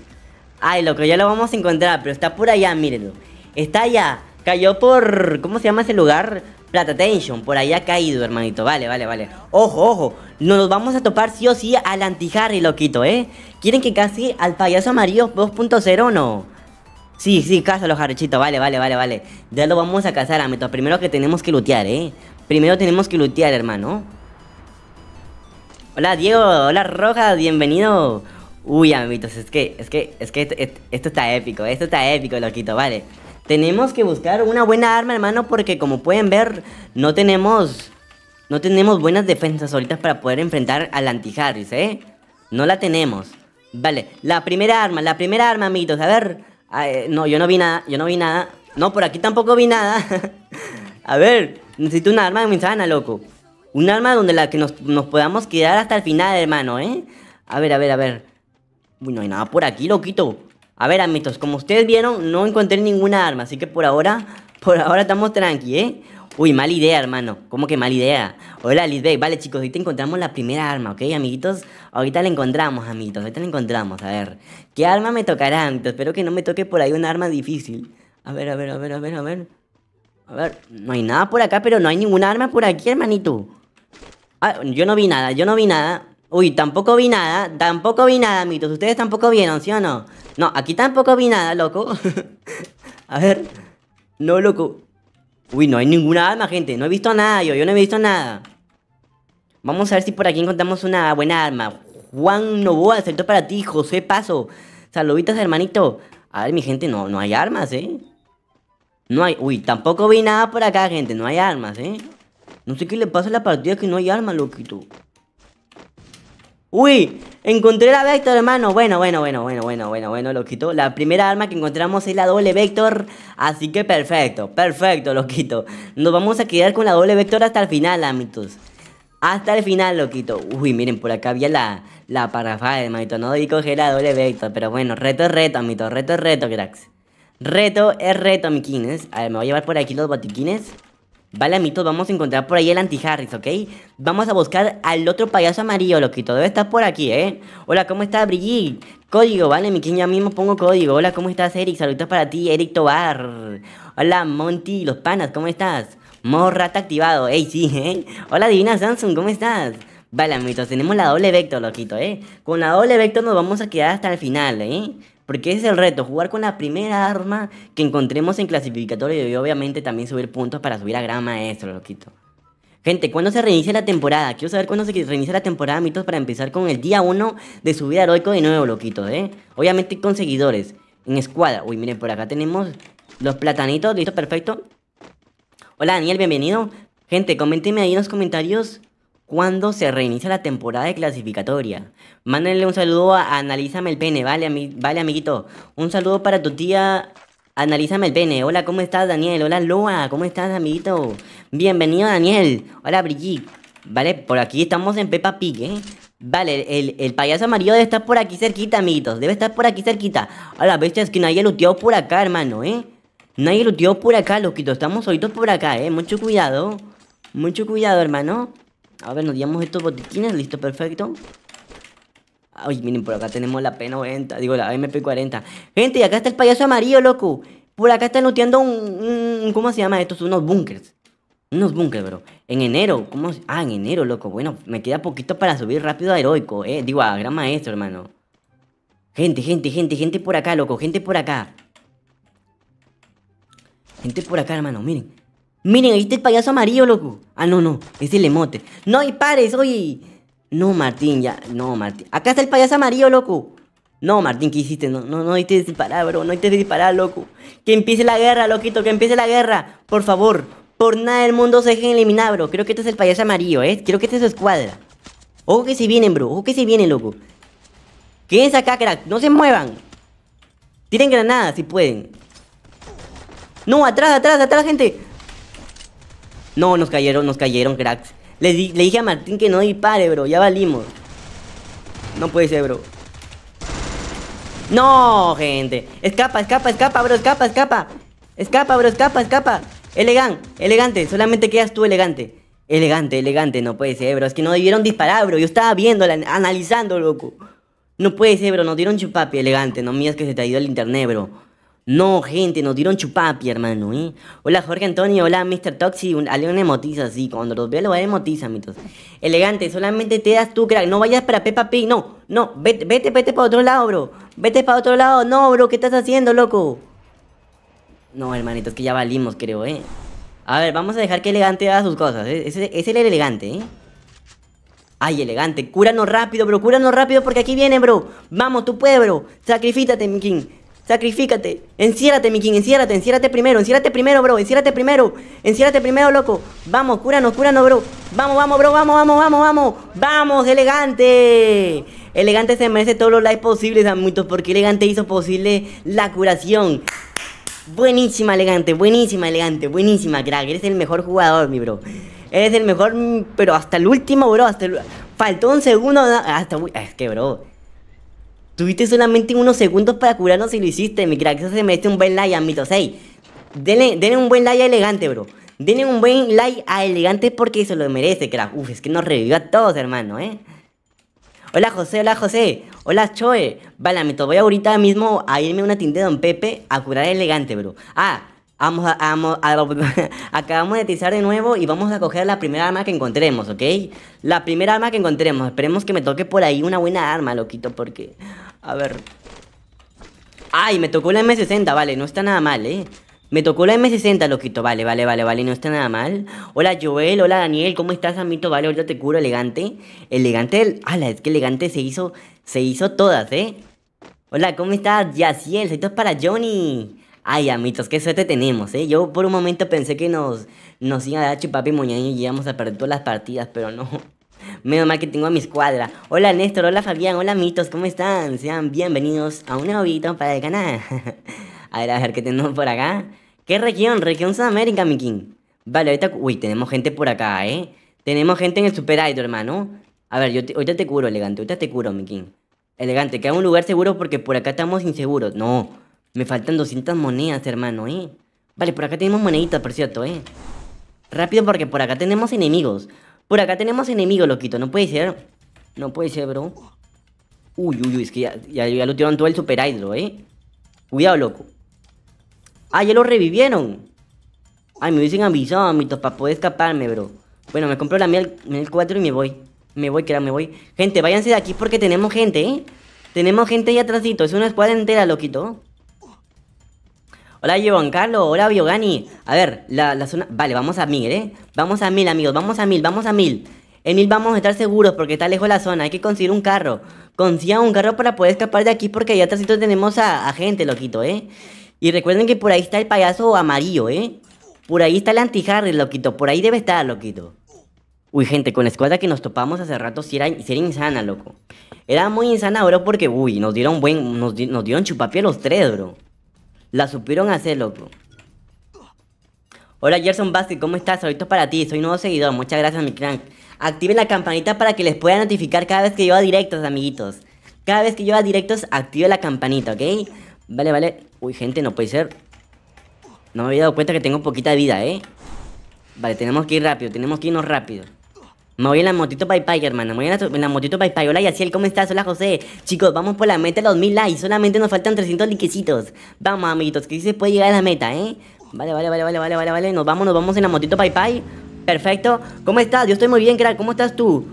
Ay, loco, ya lo vamos a encontrar, pero está por allá, mírenlo. Está allá. Cayó por. ¿Cómo se llama ese lugar? Plata Tension. Por ahí ha caído, hermanito. Vale, vale, vale. Ojo, ojo. Nos vamos a topar sí o sí al anti-harry, loquito, ¿eh? ¿Quieren que casi al payaso amarillo 2.0 o no? Sí, sí, los jarrechito. Vale, vale, vale, vale. Ya lo vamos a cazar, amito. Primero que tenemos que lutear, ¿eh? Primero tenemos que lutear, hermano. Hola, Diego. Hola, Roja. Bienvenido. Uy, amitos, es que, es que, es que este, este, esto está épico, esto está épico, loquito, vale. Tenemos que buscar una buena arma, hermano, porque como pueden ver, no tenemos... No tenemos buenas defensas ahorita para poder enfrentar al anti-Harris, ¿eh? No la tenemos. Vale, la primera arma, la primera arma, amiguitos. A ver... Ah, eh, no, yo no vi nada, yo no vi nada. No, por aquí tampoco vi nada. [LAUGHS] a ver, necesito una arma de manzana, loco. Un arma donde la que nos, nos podamos quedar hasta el final, hermano, ¿eh? A ver, a ver, a ver. Uy, no hay nada por aquí, loquito. A ver, amitos, como ustedes vieron, no encontré ninguna arma, así que por ahora, por ahora estamos tranqui, ¿eh? Uy, mala idea, hermano. ¿Cómo que mala idea? Hola, Lisbeth. Vale, chicos, ahorita encontramos la primera arma, ¿ok, amiguitos? Ahorita la encontramos, amiguitos. Ahorita la encontramos. A ver, ¿qué arma me tocará, amiguitos? Espero que no me toque por ahí un arma difícil. A ver, a ver, a ver, a ver, a ver. A ver, no hay nada por acá, pero no hay ninguna arma por aquí, hermanito. Ah, yo no vi nada, yo no vi nada. Uy, tampoco vi nada, tampoco vi nada, mitos. Ustedes tampoco vieron, ¿sí o no? No, aquí tampoco vi nada, loco. [LAUGHS] a ver. No, loco. Uy, no hay ninguna arma, gente. No he visto nada yo, yo no he visto nada. Vamos a ver si por aquí encontramos una buena arma. Juan Novoa, acertó para ti, José Paso. Saluditos, hermanito. A ver, mi gente, no, no hay armas, ¿eh? No hay... Uy, tampoco vi nada por acá, gente. No hay armas, ¿eh? No sé qué le pasa a la partida que no hay armas, loquito. Uy, encontré la Vector, hermano. Bueno, bueno, bueno, bueno, bueno, bueno, bueno, loquito. La primera arma que encontramos es la doble Vector. Así que perfecto, perfecto, loquito. Nos vamos a quedar con la doble Vector hasta el final, amitos. Hasta el final, loquito. Uy, miren, por acá había la, la parrafada, hermanito. No debí coger la doble Vector, pero bueno, reto es reto, amito. Reto es reto, cracks. Reto es reto, amiquines. A ver, me voy a llevar por aquí los botiquines. Vale, amitos, vamos a encontrar por ahí el anti-Harris, ¿ok? Vamos a buscar al otro payaso amarillo, loquito. Debe estar por aquí, ¿eh? Hola, ¿cómo estás, Brigitte? Código, vale, mi ya mismo pongo código. Hola, ¿cómo estás, Eric? Saludos para ti, Eric Tobar. Hola, Monty, los panas, ¿cómo estás? morrata activado, ey, sí, ¿eh? Hola, Divina Samsung, ¿cómo estás? Vale, amitos, tenemos la doble vector, loquito, ¿eh? Con la doble vector nos vamos a quedar hasta el final, ¿eh? Porque ese es el reto, jugar con la primera arma que encontremos en clasificatorio y obviamente también subir puntos para subir a gran maestro, loquito. Gente, ¿cuándo se reinicia la temporada? Quiero saber cuándo se reinicia la temporada, mitos, para empezar con el día 1 de subida heroico de nuevo, loquito, ¿eh? Obviamente con seguidores, en escuadra. Uy, miren, por acá tenemos los platanitos, listo, perfecto. Hola, Daniel, bienvenido. Gente, comentenme ahí en los comentarios cuando se reinicia la temporada de clasificatoria. Mándenle un saludo a Analízame el Pene, vale, vale amiguito. Un saludo para tu tía Analízame el Pene. Hola, ¿cómo estás, Daniel? Hola, Loa, ¿cómo estás, amiguito? Bienvenido, Daniel. Hola, Brigitte. Vale, por aquí estamos en Peppa Pig, ¿eh? Vale, el, payaso amarillo debe estar por aquí cerquita, amiguitos. Debe estar por aquí cerquita. Hola, la bestia es que nadie tío por acá, hermano, ¿eh? Nadie tío por acá, loquito. Estamos solitos por acá, ¿eh? Mucho cuidado. Mucho cuidado, hermano. A ver, nos llevamos estos botiquines, listo, perfecto. Ay, miren, por acá tenemos la P90, digo la MP40. Gente, y acá está el payaso amarillo, loco. Por acá está noteando un, ¿Cómo se llama estos? Unos bunkers. Unos bunkers, bro. En enero, ¿cómo? Ah, en enero, loco. Bueno, me queda poquito para subir rápido a heroico, eh. Digo, a gran maestro, hermano. Gente, gente, gente, gente por acá, loco. Gente por acá. Gente por acá, hermano, miren. Miren, ahí está el payaso amarillo, loco. Ah, no, no, es el emote. No hay pares, oye. No, Martín, ya. No, Martín. Acá está el payaso amarillo, loco. No, Martín, ¿qué hiciste? No, no, no hay te disparar, bro. No hay te disparar, loco. Que empiece la guerra, loquito. Que empiece la guerra. Por favor. Por nada del mundo se dejen eliminar, bro. Creo que este es el payaso amarillo, ¿eh? Creo que esta es su escuadra. Ojo que se vienen, bro. Ojo que se vienen, loco. es acá, crack. No se muevan. Tiren granadas si pueden. No, atrás, atrás, atrás, gente. No, nos cayeron, nos cayeron, cracks. Le, dije a Martín que no dispare, bro. Ya valimos. No puede ser, bro. No, gente. Escapa, escapa, escapa, bro. Escapa, escapa. Escapa, bro. Escapa, escapa. elegante elegante. Solamente quedas tú elegante. Elegante, elegante. No puede ser, bro. Es que no debieron disparar, bro. Yo estaba viendo, analizando, loco. No puede ser, bro. Nos dieron chupapi, elegante. No mías que se te ha ido el internet, bro. No, gente, nos dieron chupapi, hermano, ¿eh? Hola, Jorge Antonio, hola, Mr. Toxi, un, una emotiza, sí, cuando los veo lo voy a emotizar, mitos. Elegante, solamente te das tú, crack, no vayas para Peppa Pig, no, no, vete, vete, vete para otro lado, bro, vete para otro lado, no, bro, ¿qué estás haciendo, loco? No, hermanito, es que ya valimos, creo, ¿eh? A ver, vamos a dejar que Elegante haga sus cosas, ¿eh? es, el elegante, ¿eh? Ay, elegante, cúranos rápido, bro, cúranos rápido porque aquí viene, bro. Vamos, tú puedes, bro. Sacrifícate, mi king. Sacrifícate. enciérate mi king. Enciérrate, enciérrate primero. Enciérrate primero, bro. Enciérrate primero. Enciérrate primero, loco. Vamos, cúranos, cúranos, bro. Vamos, vamos, bro. Vamos, vamos, vamos, vamos. Vamos, elegante. Elegante se merece todos los likes posibles, muchos porque Elegante hizo posible la curación. Buenísima, Elegante. Buenísima, Elegante. Buenísima, crack. Eres el mejor jugador, mi bro. Eres el mejor, pero hasta el último, bro. Hasta el... Faltó un segundo. Hasta... Es que, bro. Tuviste solamente unos segundos para curarnos y lo hiciste, mi crack. Eso se merece un buen like a Mito 6. Denle, un buen like a Elegante, bro. Denle un buen like a Elegante porque se lo merece, crack. Uf, es que nos revivió a todos, hermano, ¿eh? Hola José, hola José, hola Choe. Vale, Mito, voy ahorita mismo a irme a una tienda de Don Pepe a curar a Elegante, bro. Ah, Vamos a, [LAUGHS] acabamos de tizar de nuevo y vamos a coger la primera arma que encontremos, ¿ok? La primera arma que encontremos. Esperemos que me toque por ahí una buena arma, loquito, porque... A ver... ¡Ay! Me tocó la M60, vale, no está nada mal, ¿eh? Me tocó la M60, loquito, vale, vale, vale, vale, no está nada mal. Hola, Joel, hola, Daniel, ¿cómo estás, amito? Vale, ahorita te curo, elegante. Elegante, la es que elegante se hizo, se hizo todas, ¿eh? Hola, ¿cómo estás, Yasiel Esto es para Johnny. Ay, amitos, qué suerte tenemos, ¿eh? Yo por un momento pensé que nos, nos iba a dar chupapi muñeño y íbamos a perder todas las partidas, pero no. [LAUGHS] Menos mal que tengo a mi escuadra. Hola Néstor, hola Fabián, hola amitos, ¿cómo están? Sean bienvenidos a un nuevo para el canal. [LAUGHS] a ver, a ver, ¿qué tenemos por acá? ¿Qué región? Región Sudamérica, mi king. Vale, ahorita... Uy, tenemos gente por acá, ¿eh? Tenemos gente en el Super Idol, hermano. A ver, yo ahorita te curo, elegante, ahorita te curo, mi king. Elegante, que un lugar seguro porque por acá estamos inseguros. No, me faltan 200 monedas, hermano, ¿eh? Vale, por acá tenemos moneditas, por cierto, ¿eh? Rápido porque por acá tenemos enemigos. Por acá tenemos enemigos, loquito. No puede ser. No puede ser, bro. Uy, uy, uy. Es que ya, lo tiraron todo el super ¿eh? Cuidado, loco. Ah, ya lo revivieron. Ay, me hubiesen avisado, amito para poder escaparme, bro. Bueno, me compro la miel, el 4 y me voy. Me voy, que me voy. Gente, váyanse de aquí porque tenemos gente, ¿eh? Tenemos gente ahí atrásito. Es una escuadra entera, loquito. Hola, Giovancarlo. Carlos. Hola, Biogani. A ver, la, zona. Vale, vamos a mil, ¿eh? Vamos a mil, amigos. Vamos a mil, vamos a mil. En mil vamos a estar seguros porque está lejos la zona. Hay que conseguir un carro. Consiga un carro para poder escapar de aquí porque allá atrás tenemos a, gente, loquito, ¿eh? Y recuerden que por ahí está el payaso amarillo, ¿eh? Por ahí está el antijarre, loquito. Por ahí debe estar, loquito. Uy, gente, con la escuadra que nos topamos hace rato si era, insana, loco. Era muy insana, bro, porque, uy, nos dieron buen. Nos, dieron chupapié a los tres, bro. La supieron hacer, loco. Hola Gerson Basket, ¿cómo estás? Ahorita para ti, soy nuevo seguidor, muchas gracias mi crank. Activen la campanita para que les pueda notificar cada vez que yo a directos, amiguitos. Cada vez que yo a directos, active la campanita, ¿ok? Vale, vale. Uy, gente, no puede ser. No me había dado cuenta que tengo poquita vida, ¿eh? Vale, tenemos que ir rápido, tenemos que irnos rápido. Me voy en la motito Pai Pai, hermana. Me voy en la, motito Pai Hola, Yaciel, ¿cómo estás? Hola, José. Chicos, vamos por la meta de los mil likes. Solamente nos faltan 300 liquecitos. Vamos, amiguitos, que sí se puede llegar a la meta, ¿eh? Vale, vale, vale, vale, vale, vale, vale. Nos vamos, nos vamos en la motito Pai Perfecto. ¿Cómo estás? Yo estoy muy bien, crack. ¿Cómo estás tú?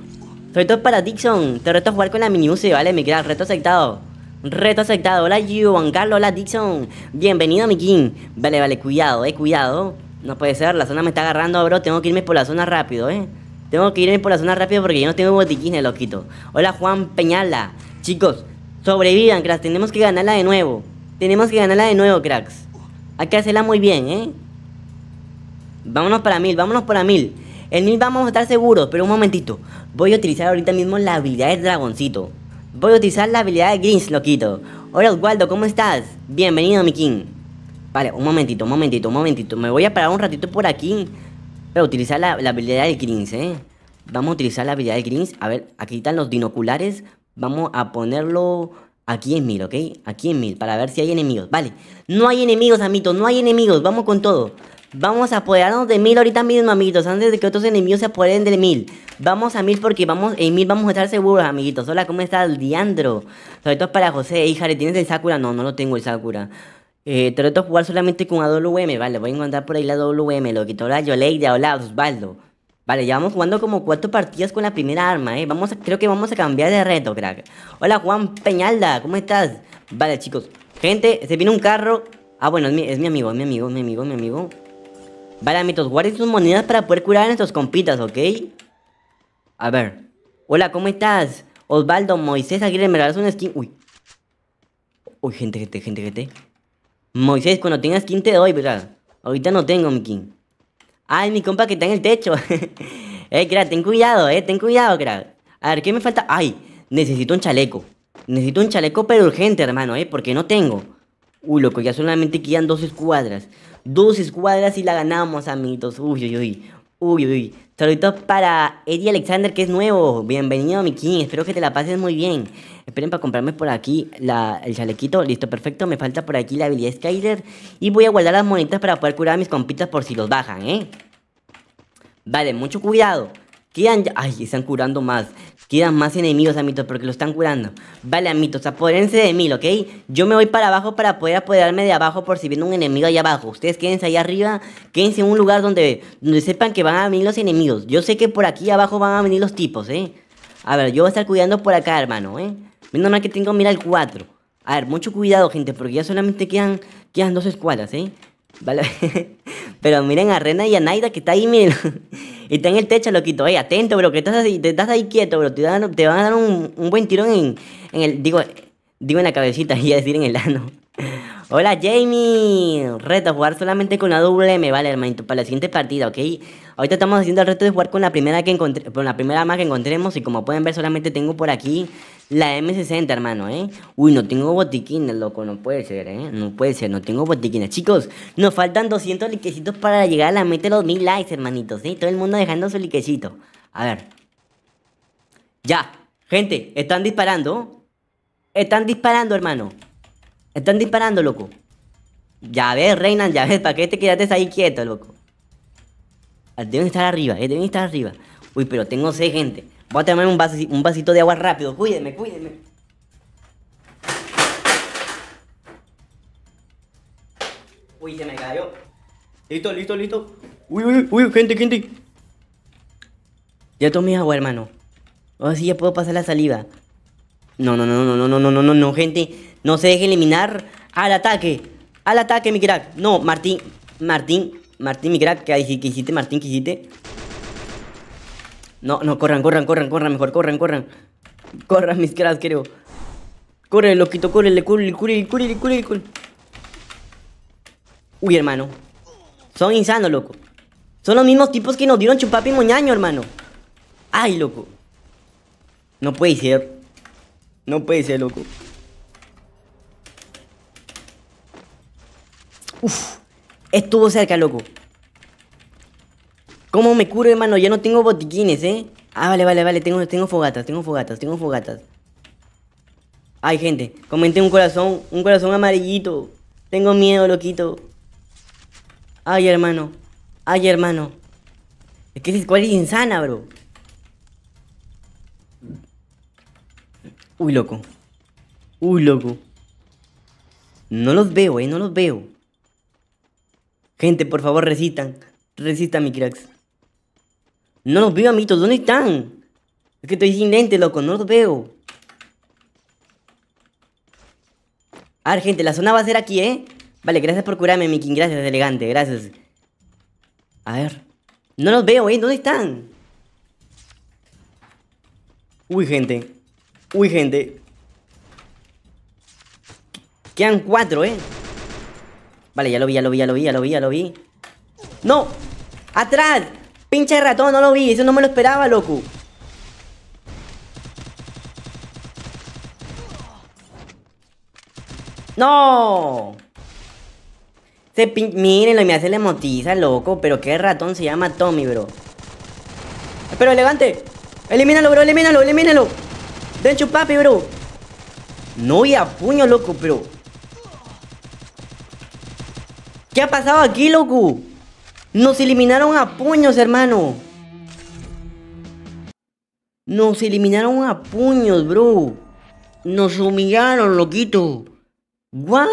todo para Dixon. Te reto a jugar con la mini UC, ¿vale, mi crack? Reto aceptado. Reto aceptado. Hola, Juan Carlos. Hola, Dixon. Bienvenido, mi king. Vale, vale, cuidado, eh, cuidado. No puede ser, la zona me está agarrando, bro. Tengo que irme por la zona rápido, eh. Tengo que irme por la zona rápido porque yo no tengo botiquines, loquito. Hola, Juan Peñala. Chicos, sobrevivan, cracks. Tenemos que ganarla de nuevo. Tenemos que ganarla de nuevo, cracks. Hay que hacerla muy bien, ¿eh? Vámonos para mil, vámonos para mil. En mil vamos a estar seguros, pero un momentito. Voy a utilizar ahorita mismo la habilidad de dragoncito. Voy a utilizar la habilidad de Greens, loquito. Hola, Oswaldo, ¿cómo estás? Bienvenido, mi king. Vale, un momentito, un momentito, un momentito. Me voy a parar un ratito por aquí pero utilizar la, habilidad de Grins, ¿eh? Vamos a utilizar la habilidad de Greens. A ver, aquí están los binoculares. Vamos a ponerlo Aquí en mil, ¿ok? Aquí en mil, para ver si hay enemigos. Vale, no hay enemigos, amiguitos, no hay enemigos, vamos con todo. Vamos a apoderarnos de mil ahorita mismo, amiguitos, antes de que otros enemigos se apoderen de mil. Vamos a mil porque vamos, en mil vamos a estar seguros, amiguitos. Hola, ¿cómo está el Diandro? Sobre todo para José, híjale, ¿tienes el Sakura? No, no lo tengo el Sakura. Eh, trato de jugar solamente con AWM, vale, voy a encontrar por ahí la AWM, lo quitó la Yoleida, hola Osvaldo. Vale, ya vamos jugando como cuatro partidas con la primera arma, eh. Vamos a, creo que vamos a cambiar de reto, crack. Hola Juan Peñalda, ¿cómo estás? Vale, chicos. Gente, se viene un carro. Ah, bueno, es mi, amigo, es mi amigo, es mi amigo, es mi amigo. Vale, amitos, guarden sus monedas para poder curar a nuestros compitas, ¿ok? A ver. Hola, ¿cómo estás? Osvaldo, Moisés Aguirre, ¿me regalas un skin? Uy. Uy, gente, gente, gente, gente. Moisés, cuando tengas quien te doy, ¿verdad? Ahorita no tengo mi skin. Ay, mi compa que está en el techo. [LAUGHS] eh, crack, ten cuidado, eh, ten cuidado, crack. A ver, ¿qué me falta? Ay, necesito un chaleco. Necesito un chaleco, pero urgente, hermano, eh, porque no tengo. Uy, loco, ya solamente quedan dos escuadras. Dos escuadras y la ganamos, amiguitos. Uy, uy, uy. Uy, uy. Saluditos para Eddie Alexander, que es nuevo. Bienvenido, mi king. Espero que te la pases muy bien. Esperen para comprarme por aquí el chalequito. Listo, perfecto. Me falta por aquí la habilidad Skyler. Y voy a guardar las monedas para poder curar a mis compitas por si los bajan, ¿eh? Vale, mucho cuidado. Quedan, ya... ay, están curando más. Quedan más enemigos, amitos, porque lo están curando. Vale, amitos, apodérense de mí, ¿ok? Yo me voy para abajo para poder apoderarme de abajo por si viene un enemigo allá abajo. Ustedes quédense ahí arriba, quédense en un lugar donde, donde sepan que van a venir los enemigos. Yo sé que por aquí abajo van a venir los tipos, ¿eh? A ver, yo voy a estar cuidando por acá, hermano, ¿eh? Menos mal que tengo, mira, el 4. A ver, mucho cuidado, gente, porque ya solamente quedan, quedan dos escuadras, ¿eh? Vale. [LAUGHS] Pero miren a Rena y a Naida que está ahí, miren. Y está en el techo, loquito. ahí atento, bro, que estás, te estás ahí quieto, bro. Te, van a dar un, buen tirón en, el. Digo, digo en la cabecita, y [LAUGHS] a decir en el ano. Hola, Jamie. Reto, jugar solamente con la doble me vale, hermanito, para la siguiente partida, ¿ok? Ahorita estamos haciendo el reto de jugar con la primera que encontré, con la primera más que encontremos. Y como pueden ver, solamente tengo por aquí la M60, hermano, ¿eh? Uy, no tengo botiquines, loco, no puede ser, ¿eh? No puede ser, no tengo botiquines. Chicos, nos faltan 200 liquecitos para llegar a la meta los 1000 likes, hermanitos, ¿eh? Todo el mundo dejando su liquecito. A ver. Ya, gente, están disparando. Están disparando, hermano. Están disparando, loco. Ya ves, Reinan, ya ves, ¿para qué te quedaste ahí quieto, loco? Deben estar arriba, eh, deben estar arriba. Uy, pero tengo sed, gente. Voy a tomar un, vasito, de agua rápido. Cuídeme, cuídenme. Uy, se me cayó. Listo, listo, listo. Uy, uy, uy, gente, gente. Ya tomé agua, hermano. Ahora sí ya puedo pasar la saliva. No, no, no, no, no, no, no, no, no, no, gente. No se deje eliminar al ataque. Al ataque, mi crack. No, Martín. Martín. Martín, mi crack. ¿Qué hiciste, Martín? ¿Qué hiciste? No, no, corran, corran, corran, corran, mejor, corran, corran. Corran mis caras, creo. Corre, loquito, corre, corre, le corre, le Uy, hermano. Son insanos, loco. Son los mismos tipos que nos dieron chupapi moñaño, hermano. Ay, loco. No puede ser. No puede ser, loco. Uf. Estuvo cerca, loco. ¿Cómo me curo, hermano? Ya no tengo botiquines, ¿eh? Ah, vale, vale, vale. Tengo, tengo fogatas, tengo fogatas, tengo fogatas. Ay, gente. Comenté un corazón. Un corazón amarillito. Tengo miedo, loquito. Ay, hermano. Ay, hermano. Es que es cual es insana, bro. Uy, loco. Uy, loco. No los veo, eh. No los veo. Gente, por favor, recitan, recita mi cracks. No los veo, amitos, ¿Dónde están? Es que estoy sin lente, loco. No los veo. A ver, gente, la zona va a ser aquí, ¿eh? Vale, gracias por curarme, Mikin. Gracias, elegante. Gracias. A ver. No los veo, ¿eh? ¿Dónde están? Uy, gente. Uy, gente. Quedan cuatro, ¿eh? Vale, ya lo vi, ya lo vi, ya lo vi, ya lo vi, ya lo vi. ¡No! ¡Atrás! Pinche ratón, no lo vi, eso no me lo esperaba, loco. ¡No! Se pin... lo me hace le motiza, loco. Pero qué ratón se llama Tommy, bro. Pero levante! Elimínalo, bro, elimínalo, elimínalo. den papi, bro. No voy a puño, loco, bro. ¿Qué ha pasado aquí, loco? Nos eliminaron a puños, hermano. Nos eliminaron a puños, bro. Nos humillaron, loquito. ¿What?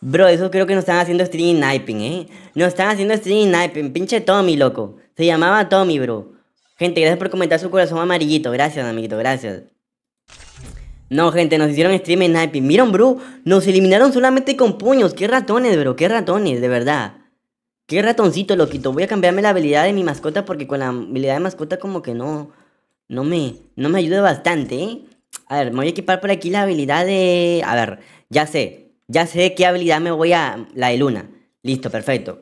Bro, eso creo que nos están haciendo streaming sniping, ¿eh? Nos están haciendo streaming sniping. Pinche Tommy, loco. Se llamaba Tommy, bro. Gente, gracias por comentar su corazón amarillito. Gracias, amiguito, gracias. No, gente, nos hicieron streaming sniping. Miren, bro, nos eliminaron solamente con puños. Qué ratones, bro, qué ratones, de verdad. Qué ratoncito, loquito. Voy a cambiarme la habilidad de mi mascota porque con la habilidad de mascota como que no... No me, no me ayuda bastante, ¿eh? A ver, me voy a equipar por aquí la habilidad de... A ver, ya sé. Ya sé qué habilidad me voy a... La de luna. Listo, perfecto.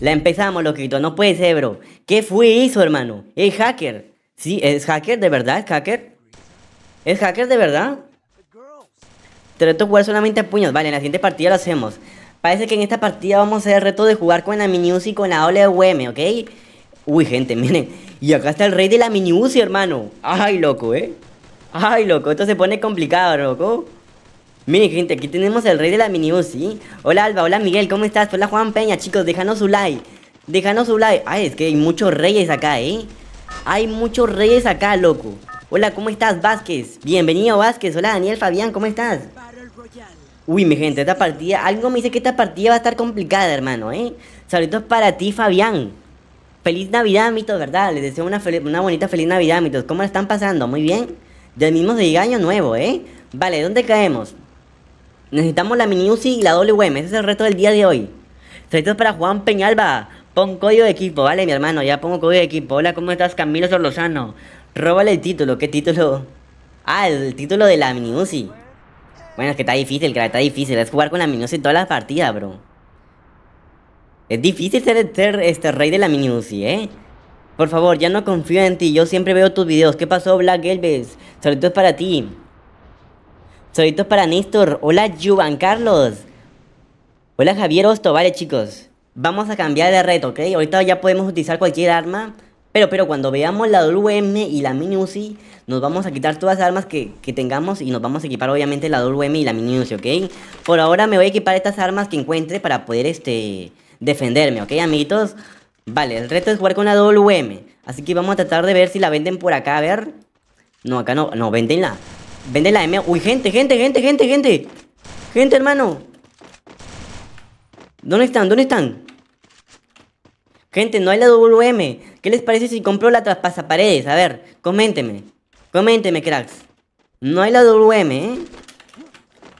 La empezamos, loquito. No puede ser, bro. ¿Qué fue eso, hermano? ¿Es hacker? Sí, es hacker, de verdad, es hacker. ¿Es hacker de verdad? Trato de jugar solamente a puños. Vale, en la siguiente partida lo hacemos. Parece que en esta partida vamos a hacer reto de jugar con la Miniusi y con la WM, ¿ok? Uy, gente, [LAUGHS] miren. Y acá está el rey de la Miniusi, hermano. Ay, loco, ¿eh? Ay, loco, esto se pone complicado, loco. Miren, gente, aquí tenemos el rey de la Miniusi. Hola, Alba. Hola, Miguel. ¿Cómo estás? Hola, Juan Peña. Chicos, déjanos su like. Déjanos su like. Ay, es que hay muchos reyes acá, ¿eh? Hay muchos reyes acá, loco. Hola, ¿cómo estás, Vázquez? Bienvenido, Vázquez. Hola, Daniel Fabián, ¿cómo estás? Uy, mi gente, esta partida, algo me dice que esta partida va a estar complicada, hermano, ¿eh? Saludos para ti, Fabián. Feliz Navidad, mitos, ¿verdad? Les deseo una, una bonita feliz Navidad, mitos. ¿Cómo la están pasando? Muy bien. Del mismo de año nuevo, ¿eh? Vale, ¿dónde caemos? Necesitamos la Mini UCI y la WM. Ese es el reto del día de hoy. Saludos para Juan Peñalba. Pon código de equipo, ¿vale, mi hermano? Ya pongo código de equipo. Hola, ¿cómo estás, Camilo Sorlozano? Róbale el título. ¿Qué título? Ah, el título de la Mini Uzi. Bueno, es que está difícil, cara, está difícil. Es jugar con la Minusi toda la partida, bro. Es difícil ser, ser este rey de la minuci, ¿eh? Por favor, ya no confío en ti. Yo siempre veo tus videos. ¿Qué pasó, Black Elves? es para ti. es para Néstor. Hola, Juan Carlos. Hola, Javier Osto. Vale, chicos. Vamos a cambiar de reto, ¿ok? Ahorita ya podemos utilizar cualquier arma. Pero, pero cuando veamos la WM y la Uzi. Nos vamos a quitar todas las armas que, tengamos y nos vamos a equipar obviamente la WM y la Minius, ¿ok? Por ahora me voy a equipar estas armas que encuentre para poder, este, defenderme, ¿ok, amiguitos? Vale, el reto es jugar con la WM. Así que vamos a tratar de ver si la venden por acá, a ver. No, acá no, no, vendenla. Venden la M. Uy, gente, gente, gente, gente, gente. Gente, hermano. ¿Dónde están? ¿Dónde están? Gente, no hay la WM. ¿Qué les parece si compro la paredes, A ver, coméntenme. Coménteme, cracks. No hay la WM, ¿eh?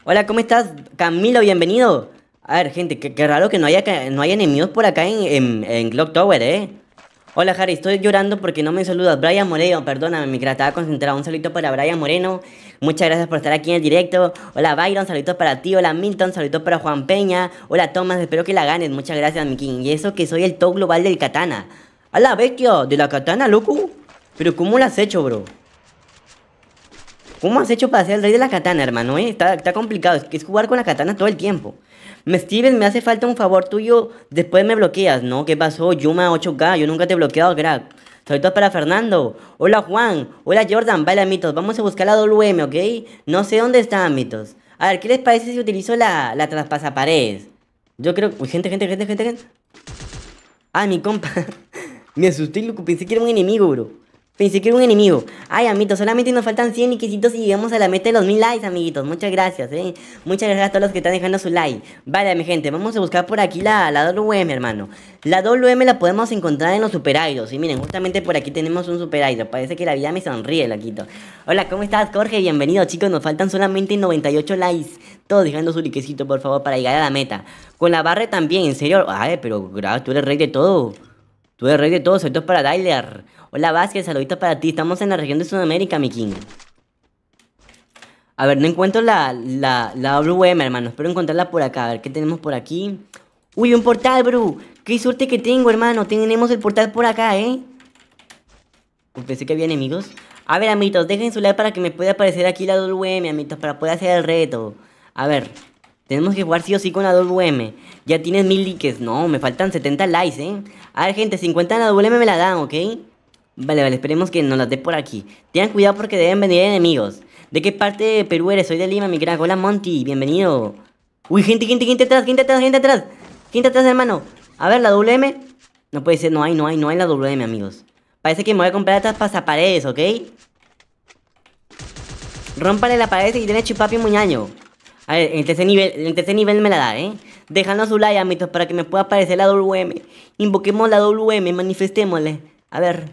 Hola, ¿cómo estás? Camilo, bienvenido. A ver, gente, qué, raro que no haya, no enemigos por acá en, Clock Tower, ¿eh? Hola, Harry, estoy llorando porque no me saludas. Brian Moreno, perdóname, mi cracks, estaba concentrado. Un saludito para Brian Moreno. Muchas gracias por estar aquí en el directo. Hola, Byron, saluditos para ti. Hola, Milton, saluditos para Juan Peña. Hola, Thomas, espero que la ganes. Muchas gracias, mi Y eso que soy el top global del katana. ¡Hala, bestia! ¿De la katana, loco? ¿Pero cómo lo has hecho, bro? ¿Cómo has hecho para ser el rey de la katana, hermano? Eh? Está, complicado, es, es, jugar con la katana todo el tiempo. Steven, me hace falta un favor tuyo, después me bloqueas, ¿no? ¿Qué pasó? Yuma 8K, yo nunca te he bloqueado, crack. todo para Fernando. Hola Juan. Hola Jordan. Vale, mitos. Vamos a buscar la WM, ¿ok? No sé dónde está mitos. A ver, ¿qué les parece si utilizo la, la traspasaparedes? Yo creo... Uy, gente, gente, gente, gente, gente. Ah, mi compa. [LAUGHS] me asusté y pensé que era un enemigo, bro. Pensé que era un enemigo. Ay, amiguitos, solamente nos faltan 100 likesitos y llegamos a la meta de los 1000 likes, amiguitos. Muchas gracias, eh. Muchas gracias a todos los que están dejando su like. Vale, mi gente, vamos a buscar por aquí la, la WM, hermano. La WM la podemos encontrar en los Super Idols. Y miren, justamente por aquí tenemos un Super Idol. Parece que la vida me sonríe, loquito. Hola, ¿cómo estás, Jorge? Bienvenido, chicos. Nos faltan solamente 98 likes. Todos dejando su likecito, por favor, para llegar a la meta. Con la barra también, en serio. Ay, pero, tú eres rey de todo. Tú eres rey de todos, saludos para Tyler. Hola Vázquez, saluditos para ti. Estamos en la región de Sudamérica, mi king. A ver, no encuentro la, la, la WM, hermano. Espero encontrarla por acá. A ver, ¿qué tenemos por aquí? ¡Uy, un portal, bro! ¡Qué suerte que tengo, hermano! Tenemos el portal por acá, ¿eh? Pensé que había enemigos. A ver, amitos, dejen su like para que me pueda aparecer aquí la WM, amitos, para poder hacer el reto. A ver, tenemos que jugar sí o sí con la WM. Ya tienes mil likes. No, me faltan 70 likes, ¿eh? A ver, gente, 50 en la WM me la dan, ¿ok? Vale, vale, esperemos que nos las dé por aquí. Tengan cuidado porque deben venir enemigos. ¿De qué parte de Perú eres? Soy de Lima, mi crack. Hola, Monty. Bienvenido. Uy, gente, gente, gente atrás, gente atrás, gente atrás. Gente atrás, hermano. A ver, la WM. No puede ser, no hay, no hay, no hay la WM, amigos. Parece que me voy a comprar estas pasaparedes, ¿ok? Rómpale la pared y tiene chupapi muñaño. A ver, en tercer nivel, en tercer nivel me la da, ¿eh? Déjanos su like, amitos, para que me pueda aparecer la WM. Invoquemos la WM, manifestémosle. A ver,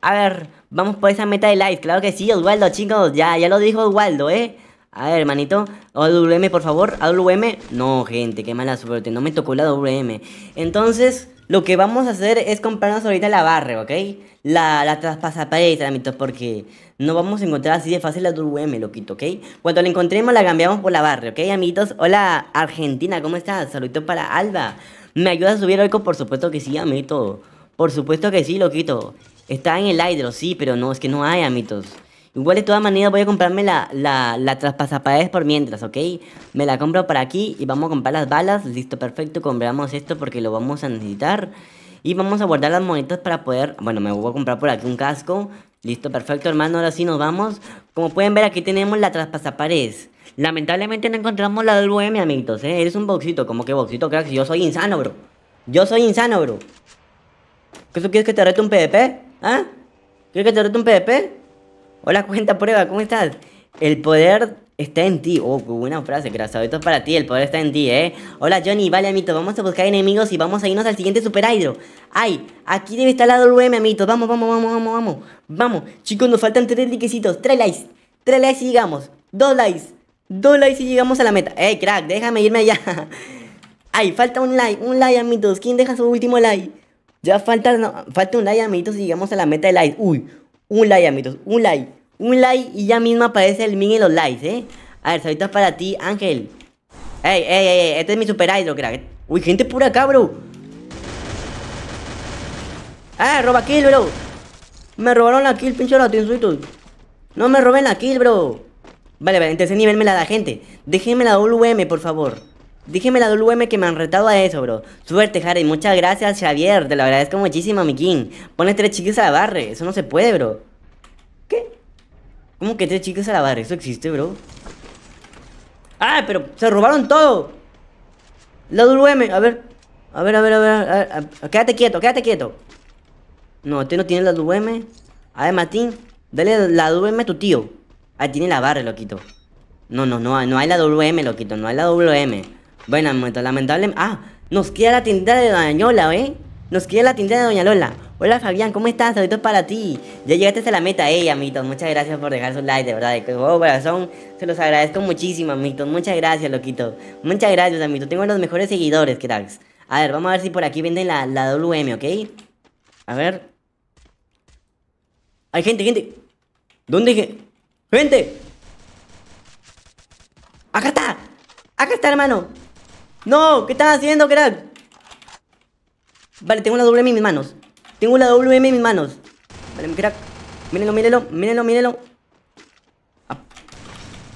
a ver, vamos por esa meta de likes. Claro que sí, Oswaldo, chicos. Ya, ya lo dijo Oswaldo, ¿eh? A ver, hermanito, WM, por favor, WM. No, gente, qué mala suerte, no me tocó la WM. Entonces, lo que vamos a hacer es comprarnos ahorita la barra, ¿ok? La, la traspasaparedes, amitos, porque no vamos a encontrar así de fácil la WM, loquito, ¿ok? Cuando la encontremos la cambiamos por la barra, ¿ok, Amitos, Hola, Argentina, ¿cómo estás? Saludito para Alba. ¿Me ayudas a subir algo? Por supuesto que sí, amito. Por supuesto que sí, loquito. Está en el hidro, sí, pero no, es que no hay, amitos. Igual de todas maneras voy a comprarme la, la, por mientras, ¿ok? Me la compro para aquí y vamos a comprar las balas. Listo, perfecto, compramos esto porque lo vamos a necesitar. Y vamos a guardar las monedas para poder... Bueno, me voy a comprar por aquí un casco. Listo, perfecto hermano, ahora sí nos vamos. Como pueden ver aquí tenemos la traspasapares. Lamentablemente no encontramos la del mi amiguitos, ¿eh? Eres un boxito, como que boxito, crack, yo soy insano, bro. Yo soy insano, bro. ¿Qué tú quieres que te rete un PvP? ¿Ah? ¿Quieres que te rete un PvP? Hola, cuenta prueba, ¿cómo estás? El poder está en ti. Oh, qué buena frase, Crasado. Esto es para ti, el poder está en ti, ¿eh? Hola, Johnny. Vale, amitos, vamos a buscar enemigos y vamos a irnos al siguiente super hydro. ¡Ay! Aquí debe estar la WM, amito. Vamos, vamos, vamos, vamos, vamos. Vamos. Chicos, nos faltan tres requisitos. Tres likes. Tres likes y llegamos. Dos likes. Dos likes y llegamos a la meta. Eh, crack! Déjame irme allá. [LAUGHS] ¡Ay! Falta un like. Un like, amitos. ¿Quién deja su último like? Ya falta, falta un like, amitos, y llegamos a la meta de likes. ¡Uy! Un like, amitos. Un like. Un like y ya misma aparece el min y los likes, ¿eh? A ver, saluditos para ti, Ángel. Ey, ey, ey, este es mi super idol, crack. Uy, gente pura acá, bro. Ah, roba kill, bro. Me robaron la kill, pinche ratinsuitos. No me roben la kill, bro. Vale, vale, en tercer nivel me la da, gente. Déjenme la WM, por favor. Déjenme la WM que me han retado a eso, bro. Suerte, Harry. Muchas gracias, Xavier. Te lo agradezco muchísimo, mi king. Pones tres chiquis a la barre. Eso no se puede, bro. ¿Cómo que tres chicas a la barra? ¿Eso existe, bro? ¡Ah, pero se robaron todo! La WM, a ver. A ver, a ver, a ver. quédate quieto, quédate quieto. No, este no tiene la WM. A ver, Martín, dale la WM a tu tío. Ahí tiene la barra, loquito. No, no, no, no hay la WM, loquito, no hay la WM. Bueno, lamentablemente. Ah, nos queda la tienda de Doña Lola, ¿eh? Nos queda la tienda de Doña Lola. Hola Fabián, ¿cómo estás? es para ti. Ya llegaste a la meta, ella, amitos. Muchas gracias por dejar su like, de verdad. De todo corazón, se los agradezco muchísimo, amitos. Muchas gracias, loquito. Muchas gracias, amito. Tengo los mejores seguidores, cracks. A ver, vamos a ver si por aquí venden la, la WM, ¿ok? A ver. Hay gente, gente. ¿Dónde? dije ¡Gente! ¡Acá está! ¡Acá está, hermano! ¡No! ¿Qué estás haciendo, cracks? Vale, tengo una WM en mis manos. Tengo la WM en mis manos. Vale, crack. Mírenlo, mírenlo, mírenlo, mírenlo. Ah.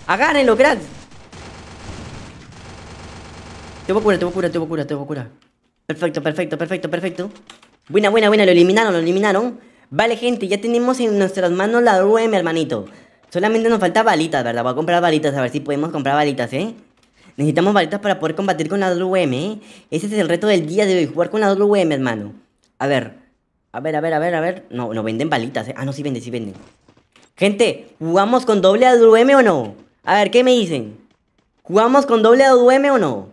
Agárrenlo, crack. Te voy a curar, te voy a curar, te voy a curar, te voy a curar. Perfecto, perfecto, perfecto, perfecto. Buena, buena, buena, lo eliminaron, lo eliminaron. Vale, gente, ya tenemos en nuestras manos la WM, hermanito. Solamente nos falta balitas, ¿verdad? Voy a comprar balitas, a ver si podemos comprar balitas, ¿eh? Necesitamos balitas para poder combatir con la WM, ¿eh? Ese es el reto del día de hoy, jugar con la WM, hermano. A ver, a ver, a ver, a ver, a ver. No, no venden balitas, eh. Ah, no, sí venden, sí venden. Gente, ¿jugamos con doble AWM o no? A ver, ¿qué me dicen? ¿Jugamos con doble AWM o no?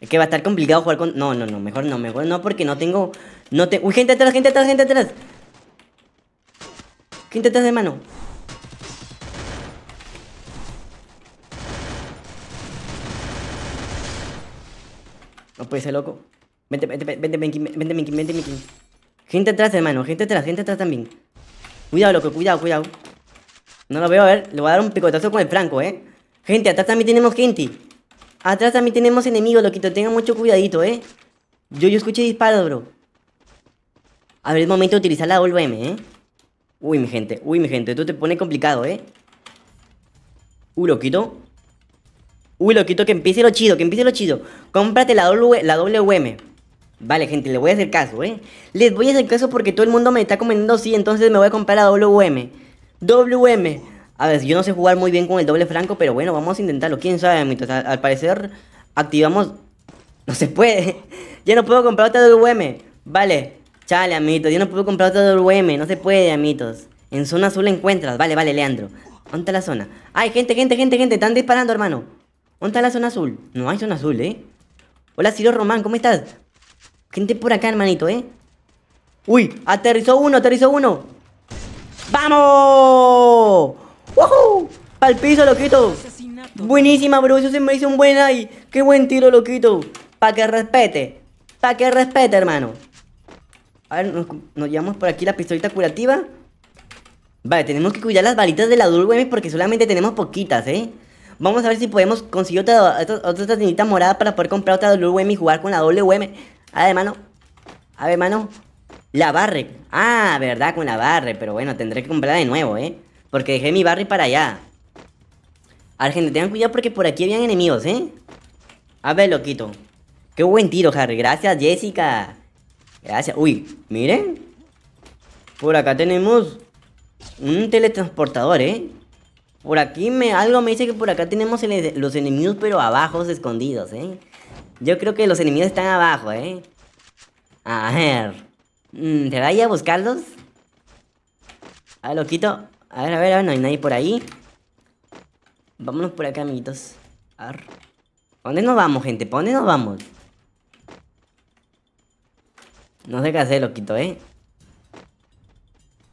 Es que va a estar complicado jugar con... No, no, no, mejor no, mejor no, porque no tengo... No te... Uy, gente atrás, gente atrás, gente atrás. Gente de mano? No puede ser loco. vente, vente, vente, vente, vente, vente, vente, vente. Gente atrás, hermano, gente atrás, gente atrás también Cuidado, loco, cuidado, cuidado No lo veo, a ver, le voy a dar un picotazo con el franco, eh Gente, atrás también tenemos gente Atrás también tenemos enemigos, loquito Tenga mucho cuidadito, eh Yo, yo escuché disparos, bro A ver, es momento de utilizar la WM, eh Uy, mi gente, uy, mi gente Esto te pone complicado, eh Uy, uh, loquito Uy, loquito, que empiece lo chido, que empiece lo chido Cómprate la, la WM Vale, gente, les voy a hacer caso, ¿eh? Les voy a hacer caso porque todo el mundo me está comentando sí, entonces me voy a comprar a WM. WM. A ver, yo no sé jugar muy bien con el doble franco, pero bueno, vamos a intentarlo. ¿Quién sabe? amitos al parecer activamos... No se puede. [LAUGHS] ya no puedo comprar otra WM. Vale. Chale, amitos. Ya no puedo comprar otra WM. No se puede, amitos. En zona azul encuentras. Vale, vale, Leandro. ¿Dónde está la zona? ¡Ay, gente, gente, gente, gente! Están disparando, hermano. ¿Dónde está la zona azul? No hay zona azul, ¿eh? Hola, Ciro Román, ¿cómo estás? Gente por acá, hermanito, ¿eh? ¡Uy! ¡Aterrizó uno! ¡Aterrizó uno! ¡Vamos! ¡Woohoo! ¡Pal piso, loquito! Buenísima, bro. Eso se me hizo un buen ahí. ¡Qué buen tiro, loquito! Para que respete. Para que respete, hermano. A ver, nos, llevamos por aquí la pistolita curativa. Vale, tenemos que cuidar las balitas de la Durwem porque solamente tenemos poquitas, ¿eh? Vamos a ver si podemos conseguir otra, otra, morada para poder comprar otra WM y jugar con la WM. A ver, mano. A ver, mano. La barre. Ah, verdad, con la barre. Pero bueno, tendré que comprarla de nuevo, ¿eh? Porque dejé mi barre para allá. Argente, tengan cuidado porque por aquí habían enemigos, ¿eh? A ver, loquito. Qué buen tiro, Harry. Gracias, Jessica. Gracias. Uy, miren. Por acá tenemos un teletransportador, ¿eh? Por aquí me, algo me dice que por acá tenemos e, los enemigos, pero abajo escondidos, ¿eh? Yo creo que los enemigos están abajo, ¿eh? A ver. Mm, ¿Te a ir a buscarlos? A ver, loquito. A ver, a ver, a ver, no hay nadie por ahí. Vámonos por acá, amiguitos. A ver. ¿Para dónde nos vamos, gente? ¿Para dónde nos vamos? No sé qué hacer, loquito, ¿eh?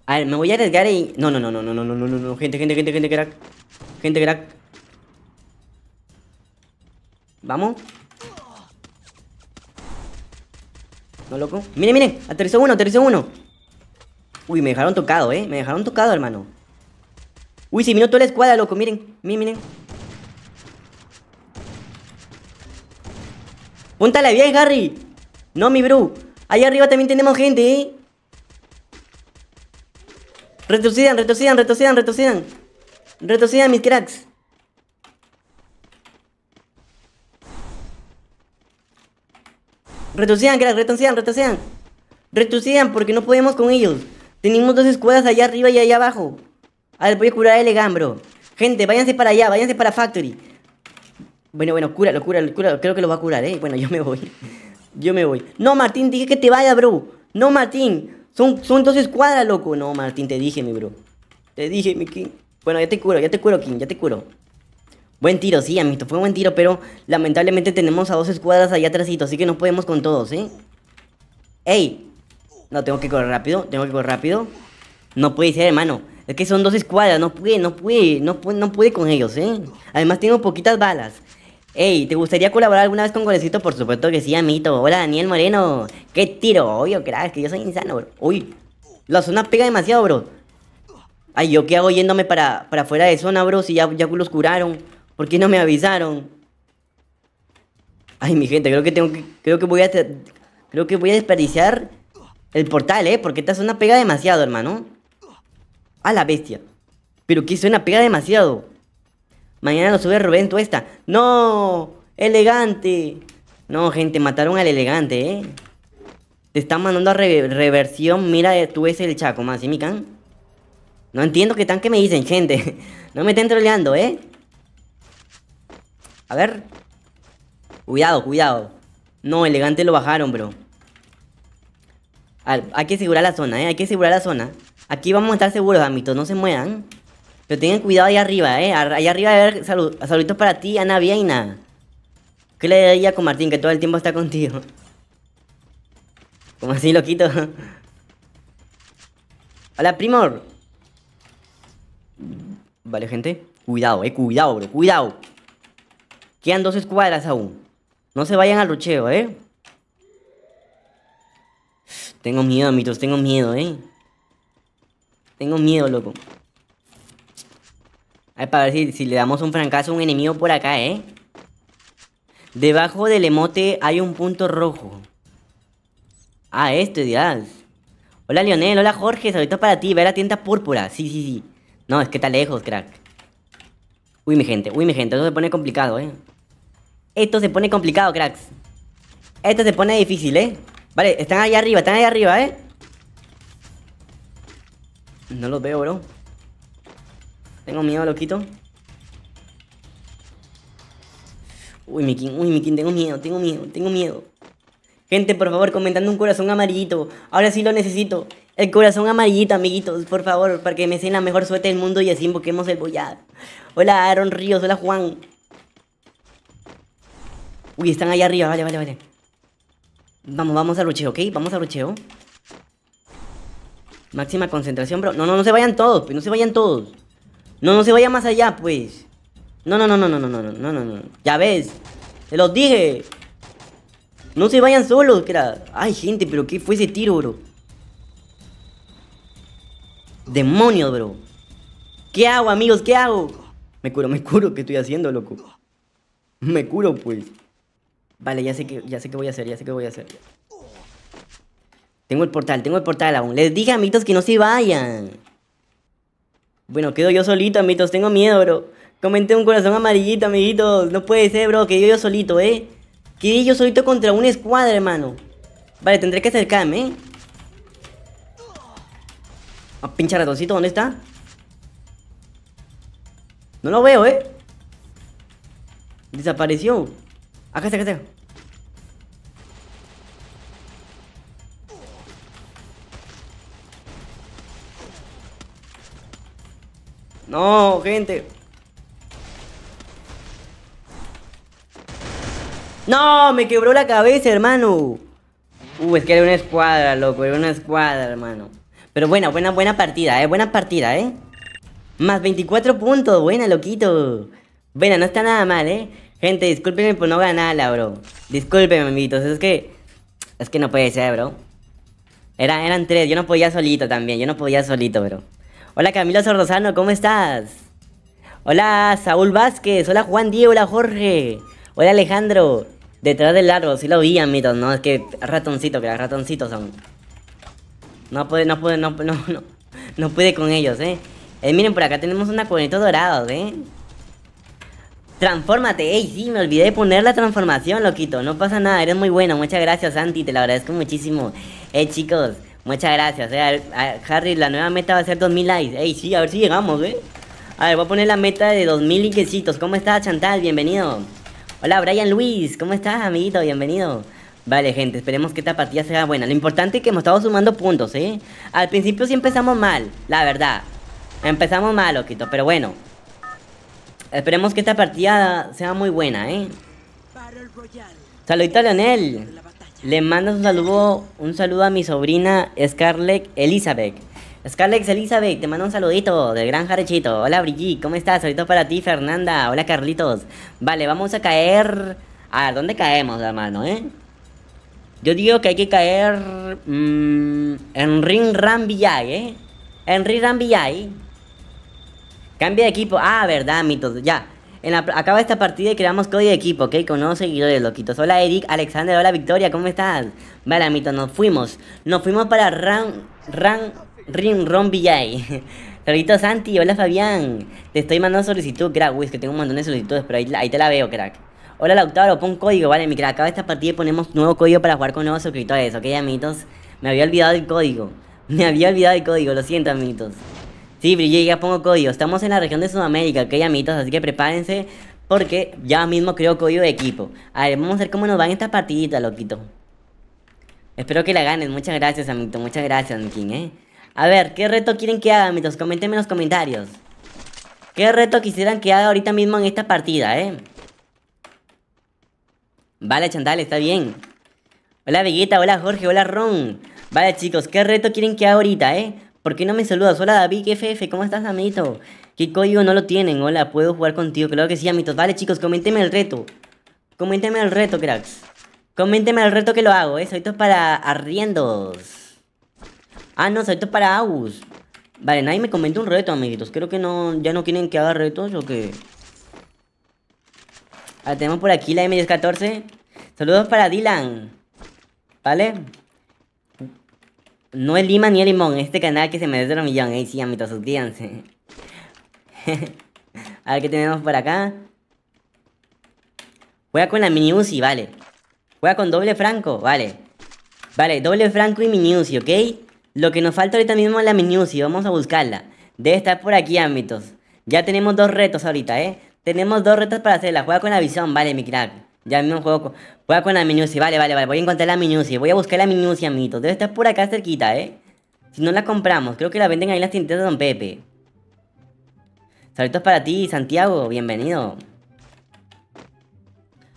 A ver, me voy a arriesgar y... No, no, no, no, no, no, no, no, no, no. Gente, gente, gente, gente, crack. Gente, crack. Vamos. ¿No, loco? ¡Miren, miren! ¡Aterrizó uno, aterrizó uno! Uy, me dejaron tocado, ¿eh? Me dejaron tocado, hermano. Uy, se vino toda la escuadra, loco. Miren, miren, miren. Púntale, bien, Harry. No, mi bro. Ahí arriba también tenemos gente, ¿eh? Retrocedan, retrocedan, retrocedan, retrocedan. Retrocedan, mis cracks. Retrocedan, crack, retrocedan, retrocedan. Retrocedan porque no podemos con ellos. Tenemos dos escuadras allá arriba y allá abajo. A ver, voy a curar a el bro Gente, váyanse para allá, váyanse para Factory. Bueno, bueno, cura, cúralo, cúralo. Creo que lo va a curar, ¿eh? Bueno, [LAUGHS] yo me voy. Yo me voy. No, Martín, dije que te vaya, bro. No, Martín. Son, son dos escuadras, loco. No, Martín, te dije, mi bro. Te dije, mi King. Bueno, ya te curo, ya te curo, King, ya te curo. Buen tiro, sí, amito, fue un buen tiro, pero lamentablemente tenemos a dos escuadras allá atrásito, así que no podemos con todos, ¿eh? ¡Ey! No, tengo que correr rápido, tengo que correr rápido. No puede ser, hermano. Es que son dos escuadras, no pude, no pude, no pude, con ellos, ¿eh? Además tengo poquitas balas. Ey, ¿te gustaría colaborar alguna vez con Golecito? Por supuesto que sí, amito. Hola, Daniel Moreno. ¡Qué tiro! Obvio, crack, que yo soy insano, bro. Uy, la zona pega demasiado, bro. Ay, ¿yo qué hago yéndome para, para fuera de zona, bro? Si ya, ya los curaron. ¿Por qué no me avisaron? Ay, mi gente, creo que tengo que... Creo que voy a... Creo que voy a desperdiciar el portal, ¿eh? Porque esta una pega demasiado, hermano. A la bestia. Pero que una pega demasiado. Mañana lo sube Rubén esta ¡No! ¡Elegante! No, gente, mataron al elegante, ¿eh? Te están mandando a reversión. Mira, eh, tú es el Chaco, más, ¿sí, can? No entiendo qué tan que me dicen, gente. [LAUGHS] No me estén troleando, ¿eh? A ver. Cuidado, cuidado. No, elegante lo bajaron, bro. hay que asegurar la zona, ¿eh? Hay que asegurar la zona. Aquí vamos a estar seguros, amitos. No se muevan. Pero tengan cuidado ahí arriba, ¿eh? Allá arriba, a ver, salud, saluditos para ti, Ana Viena... ¿Qué le diría con Martín, que todo el tiempo está contigo? Como así, loquito. [LAUGHS] Hola, Primor. Vale, gente. Cuidado, eh. Cuidado, bro. Cuidado. Quedan dos escuadras aún. No se vayan al rucheo, ¿eh? Tengo miedo, amigos. tengo miedo, ¿eh? Tengo miedo, loco. ver, para ver si, le damos un francazo a un enemigo por acá, ¿eh? Debajo del emote hay un punto rojo. Ah, este, Dios Hola, Lionel. Hola, Jorge. Ahorita para ti. Ve a la tienda púrpura. Sí, sí, sí. No, es que está lejos, crack. Uy, mi gente. Uy, mi gente. Eso se pone complicado, ¿eh? Esto se pone complicado, cracks. Esto se pone difícil, ¿eh? Vale, están ahí arriba, están ahí arriba, ¿eh? No los veo, bro. Tengo miedo, loquito. Uy, mi king, uy, mi king, tengo miedo, tengo miedo, tengo miedo. Gente, por favor, comentando un corazón amarillito. Ahora sí lo necesito. El corazón amarillito, amiguitos, por favor, para que me sea la mejor suerte del mundo y así invoquemos el boyar. Hola, Aaron Ríos, hola, Juan. Uy, están ahí arriba, vale, vale, vale. Vamos, vamos a rucheo, ¿ok? Vamos a rucheo. Máxima concentración, bro. No, no, no se vayan todos, pues, no se vayan todos. No, no se vayan más allá, pues. No, no, no, no, no, no, no, no, no, no. Ya ves. Se los dije. No se vayan solos, que era... Ay, gente, pero ¿qué fue ese tiro, bro? Demonios, bro. ¿Qué hago, amigos? ¿Qué hago? Me curo, me curo. ¿Qué estoy haciendo, loco? Me curo, pues. Vale, ya sé que, ya sé voy a hacer, ya sé que voy a hacer. Tengo el portal, tengo el portal aún. Les dije, amitos, que no se vayan. Bueno, quedo yo solito, amitos. Tengo miedo, bro. Comenté un corazón amarillito, amiguitos. No puede ser, bro. que yo solito, ¿eh? Quedé yo solito contra una escuadra, hermano. Vale, tendré que acercarme, ¿eh? Oh, pinche ratoncito, ¿dónde está? No lo veo, ¿eh? Desapareció. Acá está, acá No, gente. No, me quebró la cabeza, hermano. Uh, es que era una escuadra, loco, era una escuadra, hermano. Pero buena, buena, buena partida, eh, buena partida, eh. Más 24 puntos, buena, loquito. Buena, no está nada mal, eh. Gente, discúlpenme por no ganarla, bro. Discúlpenme, amiguitos. Es que. Es que no puede ser, bro. Era, eran tres. Yo no podía solito también. Yo no podía solito, bro. Hola, Camilo Sordozano. ¿Cómo estás? Hola, Saúl Vázquez. Hola, Juan Diego. Hola, Jorge. Hola, Alejandro. Detrás del largo, Sí lo vi, amiguitos. No, es que ratoncito, que ratoncitos son. No puede, no puede, no, no, no. con ellos, eh. Eh, miren, por acá tenemos un cuadritos dorado, ¿eh? Transfórmate, ey, sí, me olvidé de poner la transformación, loquito. No pasa nada, eres muy bueno. Muchas gracias, Santi, te lo agradezco muchísimo. Eh, chicos, muchas gracias. Eh. Harry, la nueva meta va a ser 2000 likes. Ey, sí, a ver si llegamos, eh. A ver, voy a poner la meta de 2000 likecitos. ¿Cómo estás, Chantal? Bienvenido. Hola, Brian Luis, ¿cómo estás, amiguito? Bienvenido. Vale, gente, esperemos que esta partida sea buena. Lo importante es que hemos estado sumando puntos, ¿eh? Al principio sí empezamos mal, la verdad. Empezamos mal, loquito, pero bueno. Esperemos que esta partida sea muy buena, ¿eh? Saludito a Leonel. Le mando un saludo, un saludo a mi sobrina Scarlett Elizabeth. Scarlett Elizabeth, te mando un saludito del gran Jarechito. Hola Brigitte, ¿cómo estás? Saludito para ti, Fernanda. Hola Carlitos. Vale, vamos a caer. A ver, ¿dónde caemos, hermano, eh? Yo digo que hay que caer. Mm, en Ring Ram Villay, eh. En Ring Ram Villay. Cambia de equipo. Ah, verdad, mitos. Ya. En la, acaba esta partida y creamos código de equipo, ¿ok? Con nuevos seguidores, loquitos. Hola, Eric, Alexander, hola, Victoria, ¿cómo estás? Vale, amitos, nos fuimos. Nos fuimos para Run, Run, Rin, Ron, Villay. Saluditos, [LAUGHS] Santi, hola, Fabián. Te estoy mandando solicitud, crack. Uy, es que tengo un montón de solicitudes, pero ahí, ahí te la veo, crack. Hola, Lautaro, pon código, vale, mi crack. Acaba esta partida y ponemos nuevo código para jugar con nuevos suscriptores, ¿ok, amitos? Me había olvidado el código. [LAUGHS] Me había olvidado el código, lo siento, amitos. Sí, brillé, ya pongo código. Estamos en la región de Sudamérica, ok, amitos? así que prepárense porque ya mismo creo código de equipo. A ver, vamos a ver cómo nos va en esta partidita, loquito. Espero que la ganen. Muchas gracias, amito. Muchas gracias, King. eh. A ver, ¿qué reto quieren que haga, amitos? Coméntenme en los comentarios. ¿Qué reto quisieran que haga ahorita mismo en esta partida, eh? Vale, Chantal, está bien. Hola, Viguita, Hola, Jorge. Hola, Ron. Vale, chicos, ¿qué reto quieren que haga ahorita, eh? ¿Por qué no me saludas? Hola David, FF, ¿cómo estás, amiguito? ¿Qué código no lo tienen? Hola, ¿puedo jugar contigo? Claro que sí, amitos. Vale, chicos, coméntenme el reto. Coméntenme el reto, cracks. Coméntenme el reto que lo hago, ¿eh? es para arriendos. Ah, no, es para AUS. Vale, nadie me comenta un reto, amiguitos. Creo que no, ya no quieren que haga retos o qué. Ahora tenemos por aquí la M1014. Saludos para Dylan. ¿Vale? No es Lima ni el Limón, este canal que se merece un millón. ¿eh? sí, amito, suscríbanse. [LAUGHS] a ver qué tenemos por acá. Juega con la mini Uzi, vale. Juega con doble franco, vale. Vale, doble franco y mini Uzi, ¿ok? Lo que nos falta ahorita mismo es la mini vamos a buscarla. Debe estar por aquí, ámbitos. Ya tenemos dos retos ahorita, ¿eh? Tenemos dos retos para hacerla. Juega con la visión, vale, mi crack. Ya mismo juego. Voy a con la minucia Vale, vale, vale. Voy a encontrar la minucia Voy a buscar la minucia amito. Debe estar por acá cerquita, ¿eh? Si no la compramos, creo que la venden ahí en las tiendas de Don Pepe. Saludos para ti, Santiago. Bienvenido.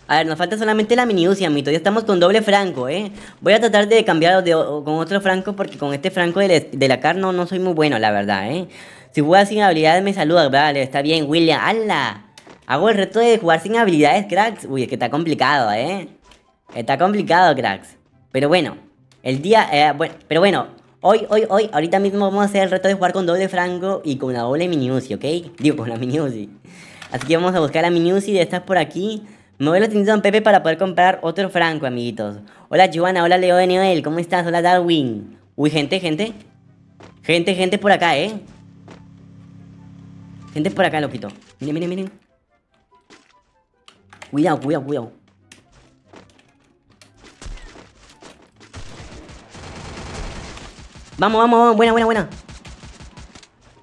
A ver, nos falta solamente la minucia mito Ya estamos con doble franco, ¿eh? Voy a tratar de cambiar con otro franco porque con este franco de, la, carne no, soy muy bueno, la verdad, ¿eh? Si juegas sin habilidades, me saludas. Vale, está bien, William. ¡Hala! Hago el reto de jugar sin habilidades, cracks. Uy, es que está complicado, ¿eh? Está complicado, cracks. Pero bueno, el día... Eh, bueno, pero bueno, hoy, hoy, hoy, ahorita mismo vamos a hacer el reto de jugar con doble franco y con la doble mini -uzi, ¿ok? Digo, con la mini Así que vamos a buscar la mini de estas por aquí. Me voy a la tienda Don Pepe para poder comprar otro franco, amiguitos. Hola, Giovanna. Hola, Leo de Noel. ¿Cómo estás? Hola, Darwin. Uy, gente, gente. Gente, gente por acá, ¿eh? Gente por acá, loquito. Miren, miren, miren. Cuidado, cuidado, cuidado. Vamos, vamos, vamos. Buena, buena, buena.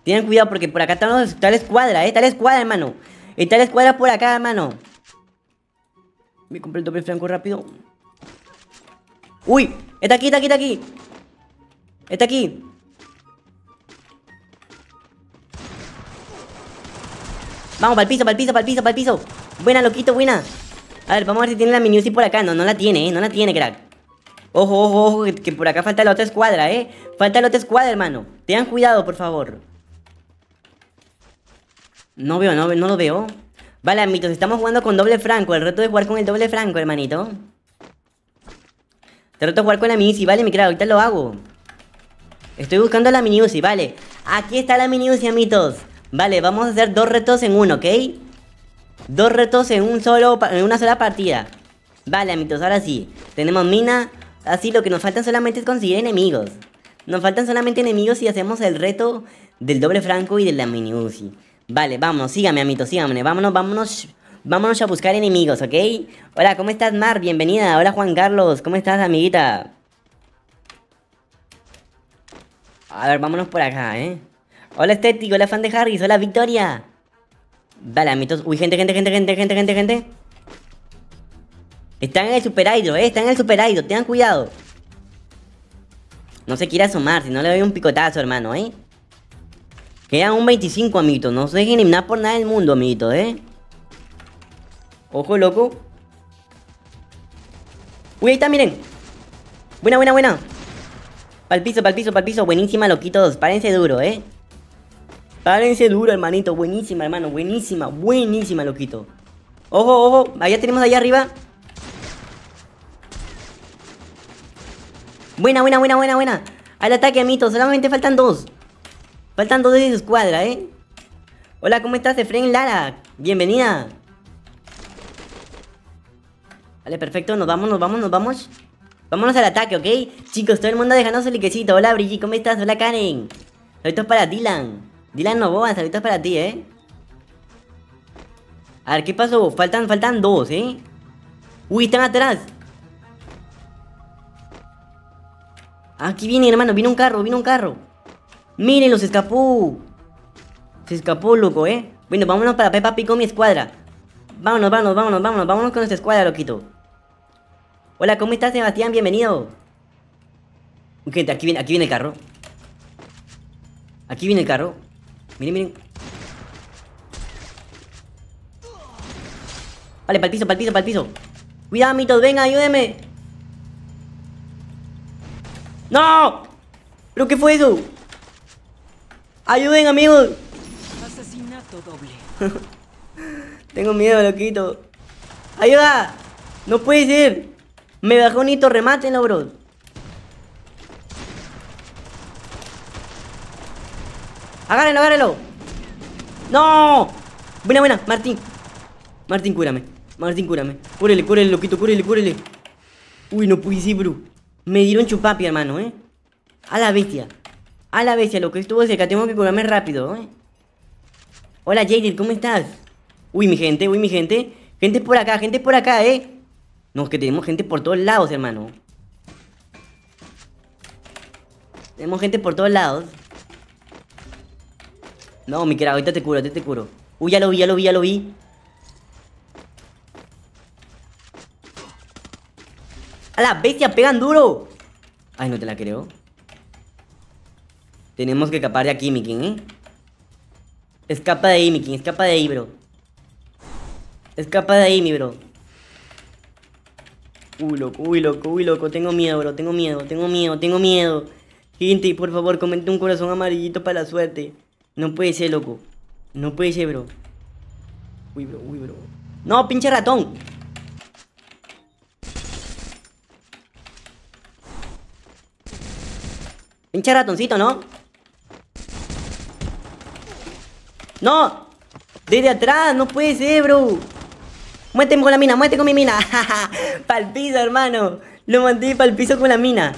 Tienen cuidado porque por acá están los... Está la escuadra, eh. Está la escuadra, hermano. Está la escuadra por acá, hermano. Me compré el doble franco rápido. ¡Uy! Está aquí, está aquí, está aquí. Está aquí. Vamos, para el piso, para el piso, para el piso, para el piso. Buena, loquito, buena. A ver, vamos a ver si tiene la Miniusi por acá. No, no la tiene, ¿eh? No la tiene, crack. Ojo, ojo, ojo, que, por acá falta la otra escuadra, ¿eh? Falta la otra escuadra, hermano. Tengan cuidado, por favor. No veo, no, no lo veo. Vale, amitos, estamos jugando con doble franco. El reto de jugar con el doble franco, hermanito. Te reto jugar con la UCI vale, mi crack. Ahorita lo hago. Estoy buscando la Miniusi, vale. Aquí está la UCI, amitos. Vale, vamos a hacer dos retos en uno, ¿ok? Dos retos en, un solo, en una sola partida. Vale, amitos ahora sí. Tenemos mina. Así lo que nos faltan solamente es conseguir enemigos. Nos faltan solamente enemigos y hacemos el reto del doble franco y de la mini Uzi. Vale, vamos sígame, amitos sígame. Vámonos, vámonos. Vámonos a buscar enemigos, ¿ok? Hola, ¿cómo estás, Mar? Bienvenida. Hola, Juan Carlos. ¿Cómo estás, amiguita? A ver, vámonos por acá, ¿eh? Hola, Estético. Hola, fan de Harris. Hola, Victoria. Vale, amitos. Uy, gente, gente, gente, gente, gente, gente, gente. Están en el super eh. Están en el super Tengan cuidado. No se quiere asomar, si no le doy un picotazo, hermano, ¿eh? Quedan un 25, amiguitos. No se dejen eliminar por nada del mundo, amiguitos, ¿eh? Ojo, loco. Uy, ahí está, miren. Buena, buena, buena. Pal piso, pal piso, pal piso. Buenísima, loquitos. Párense duro, ¿eh? Párense duro, hermanito. Buenísima, hermano. Buenísima, buenísima, loquito. Ojo, ojo. Allá tenemos allá arriba. Buena, buena, buena, buena, buena. Al ataque, amito. Solamente faltan dos. Faltan dos de su escuadra, ¿eh? Hola, ¿cómo estás, Efraín Lara? Bienvenida. Vale, perfecto. Nos vamos, nos vamos, nos vamos. Vámonos al ataque, ¿ok? Chicos, todo el mundo Déjanos su liquecito. Hola, Brigitte, ¿cómo estás? Hola, Karen. Esto es para Dylan a Novoa, saluditos para ti, ¿eh? A ver, ¿qué pasó? Faltan, faltan dos, ¿eh? Uy, están atrás. Aquí viene, hermano. Viene un carro, viene un carro. ¡Miren, los escapó. Se escapó, loco, ¿eh? Bueno, vámonos para Peppa Pico, mi escuadra. Vámonos, vámonos, vámonos, vámonos. Vámonos con nuestra escuadra, loquito. Hola, ¿cómo estás, Sebastián? Bienvenido. Gente, aquí viene, aquí viene el carro. Aquí viene el carro. Miren, miren. Vale, para el piso, para piso, para piso. Cuidado, mitos, venga, ayúdeme. ¡No! ¿Pero qué fue eso? ¡Ayuden, amigos! Asesinato doble. [LAUGHS] Tengo miedo, loquito. ¡Ayuda! ¡No puede ser! Me bajó un hito, remátenlo, bro. Agárrenlo, agárrenlo. ¡No! Buena, buena, Martín. Martín, cúrame. Martín, cúrame. Cúrele, cúrele, loquito, cúrele, cúrele. Uy, no pude decir, bro. Me dieron chupapi, hermano, ¿eh? A la bestia. A la bestia, lo que estuvo cerca. Tengo que curarme rápido, ¿eh? Hola, Jaden, ¿cómo estás? Uy, mi gente, uy, mi gente. Gente por acá, gente por acá, ¿eh? No, es que tenemos gente por todos lados, hermano. Tenemos gente por todos lados. No, mi querido, ahorita te curo, ahorita te curo. Uy, ya lo vi, ya lo vi, ya lo vi. ¡A la bestia! ¡Pegan duro! Ay, no te la creo. Tenemos que escapar de aquí, Mikin, ¿eh? Escapa de ahí, Mikin. Escapa de ahí, bro. Escapa de ahí, mi bro. Uy, loco, uy, loco, uy, loco. Tengo miedo, bro. Tengo miedo, tengo miedo, tengo miedo. Gente, por favor, comente un corazón amarillito para la suerte. No puede ser, loco. No puede ser, bro. Uy, bro, uy, bro. No, pinche ratón. Pinche ratoncito, ¿no? ¡No! Desde atrás, no puede ser, bro. Muéteme con la mina, muéteme con mi mina. [LAUGHS] pa'l piso, hermano. Lo mandé el piso con la mina.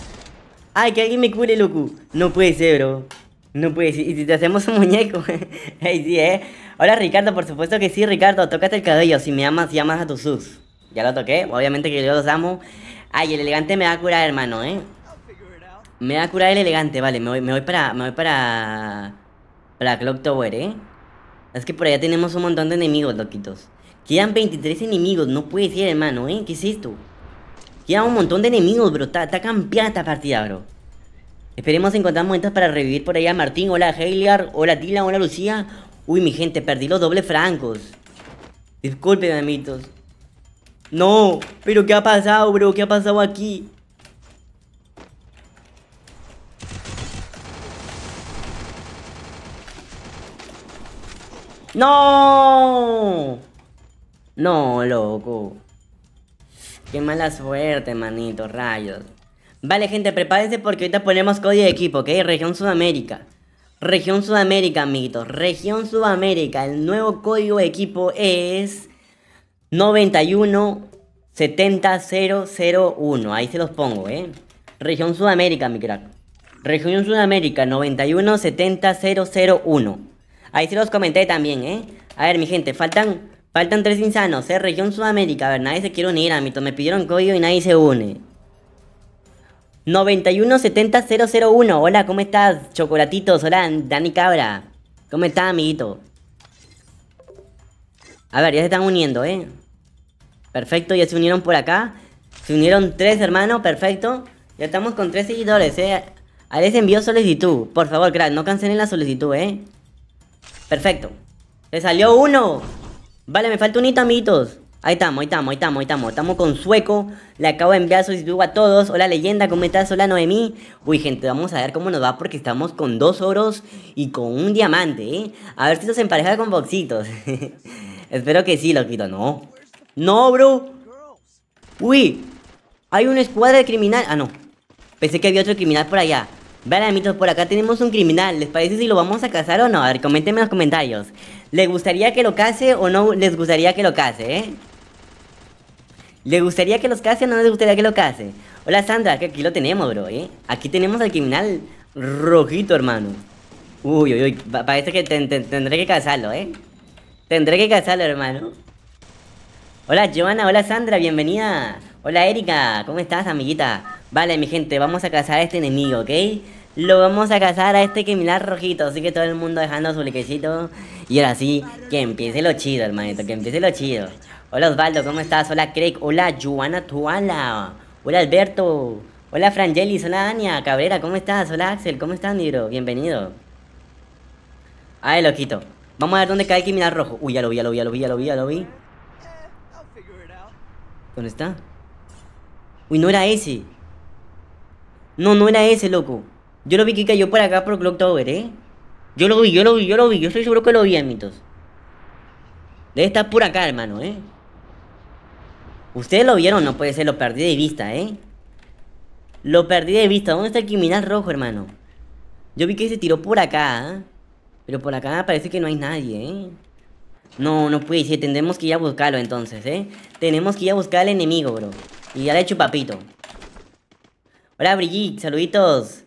Ay, que alguien me cure, loco. No puede ser, bro. No, pues, y si te hacemos un [LAUGHS] muñeco. hey, sí, ¿eh? Hola, Ricardo, por supuesto que sí, Ricardo. Tócate el cabello. Si me amas, llamas a tu sus. Ya lo toqué. Obviamente que yo los amo. Ay, el elegante me va a curar, hermano, ¿eh? Me va a curar el elegante, vale. Me voy, para... para... Para Clock Tower, ¿eh? Es que por allá tenemos un montón de enemigos, loquitos. Quedan 23 enemigos. No puede ser, hermano, ¿eh? ¿Qué es esto? Quedan un montón de enemigos, bro. Está campeada esta partida, bro. Esperemos encontrar momentos para revivir por allá Martín. Hola Heliar. hola Tila. hola Lucía. Uy, mi gente, perdí los dobles francos. Disculpen, amitos. No, pero ¿qué ha pasado, bro? ¿Qué ha pasado aquí? ¡No! No, loco. Qué mala suerte, manito, rayos. Vale, gente, prepárense porque ahorita ponemos código de equipo, ¿ok? Región Sudamérica. Región Sudamérica, amiguitos. Región Sudamérica. El nuevo código de equipo es 9170001. Ahí se los pongo, ¿eh? Región Sudamérica, mi crack. Región Sudamérica 917001. Ahí se los comenté también, ¿eh? A ver, mi gente, faltan, faltan tres insanos, ¿eh? Región Sudamérica. A ver, nadie se quiere unir, amiguitos. Me pidieron código y nadie se une. 9170001. Hola, ¿cómo estás, Chocolatitos? Hola, Dani Cabra. ¿Cómo estás, amiguito? A ver, ya se están uniendo, ¿eh? Perfecto, ya se unieron por acá. Se unieron tres hermanos, perfecto. Ya estamos con tres seguidores, ¿eh? Alex envió solicitud. Por favor, crack, no cancelen la solicitud, ¿eh? Perfecto. ¡Le salió uno! Vale, me falta un hito, amiguitos. Ahí estamos, ahí estamos, ahí estamos, ahí estamos. Estamos con Sueco. Le acabo de enviar solicitud a todos. Hola leyenda, ¿cómo estás? Hola Noemí. Uy, gente, vamos a ver cómo nos va porque estamos con dos oros y con un diamante, ¿eh? A ver si nos empareja con boxitos. [LAUGHS] Espero que sí, loquito. No. No, bro. Uy. Hay una escuadra de criminal. Ah, no. Pensé que había otro criminal por allá. Vean, amitos, por acá tenemos un criminal. ¿Les parece si lo vamos a cazar o no? A ver, coméntenme en los comentarios. ¿Les gustaría que lo case o no les gustaría que lo case, eh? ¿Le gustaría que los case o no les gustaría que lo case? Hola Sandra, que aquí lo tenemos, bro, ¿eh? Aquí tenemos al criminal rojito, hermano. Uy, uy, uy, parece que tendré que casarlo, ¿eh? Tendré que casarlo, hermano. Hola Joana, hola Sandra, bienvenida. Hola Erika, ¿cómo estás, amiguita? Vale, mi gente, vamos a cazar a este enemigo, ¿ok? Lo vamos a cazar a este criminal rojito, así que todo el mundo dejando su liquecito. Y ahora sí, que empiece lo chido, hermanito, que empiece lo chido. Hola Osvaldo, ¿cómo estás? Hola Craig, hola Joana Tuala, hola Alberto, hola Frangelis, hola Ania Cabrera, ¿cómo estás? Hola Axel, ¿cómo estás, Niro? Bienvenido. Ay, loquito. Vamos a ver dónde cae el criminal rojo. Uy, ya lo vi, ya lo vi, ya lo vi, ya lo vi, ya lo vi. ¿Dónde está? Uy, no era ese. No, no era ese, loco. Yo lo vi que cayó por acá por Clock Tower, ¿eh? Yo lo vi, yo lo vi, yo lo vi. Yo estoy seguro que lo vi, mitos Debe estar por acá, hermano, ¿eh? Ustedes lo vieron, no puede ser, lo perdí de vista, ¿eh? Lo perdí de vista. ¿Dónde está el criminal rojo, hermano? Yo vi que se tiró por acá, ¿ah? pero por acá parece que no hay nadie, ¿eh? No, no puede ser, tendremos que ir a buscarlo entonces, ¿eh? Tenemos que ir a buscar al enemigo, bro. Y ya le hecho papito. Hola, Brigitte, saluditos.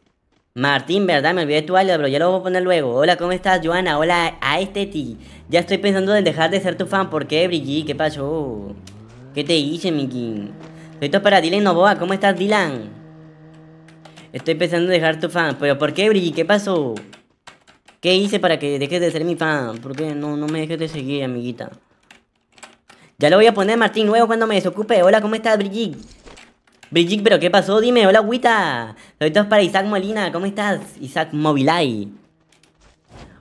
Martín, ¿verdad? Me olvidé tu alias, bro. Ya lo voy a poner luego. Hola, ¿cómo estás, Joana? Hola, a este ti. Ya estoy pensando en dejar de ser tu fan. ¿Por qué, Brigitte? ¿Qué pasó? ¿Qué te hice, Mikin? Soy todo para Dylan Novoa. ¿Cómo estás, Dylan? Estoy pensando en dejar tu fan. ¿Pero por qué, Brigitte? ¿Qué pasó? ¿Qué hice para que dejes de ser mi fan? ¿Por qué no, no me dejes de seguir, amiguita? Ya lo voy a poner, Martín, nuevo cuando me desocupe. Hola, ¿cómo estás, Brigitte? Brigitte, ¿pero qué pasó? Dime, hola, Agüita. todo para Isaac Molina, ¿cómo estás? Isaac Movilay?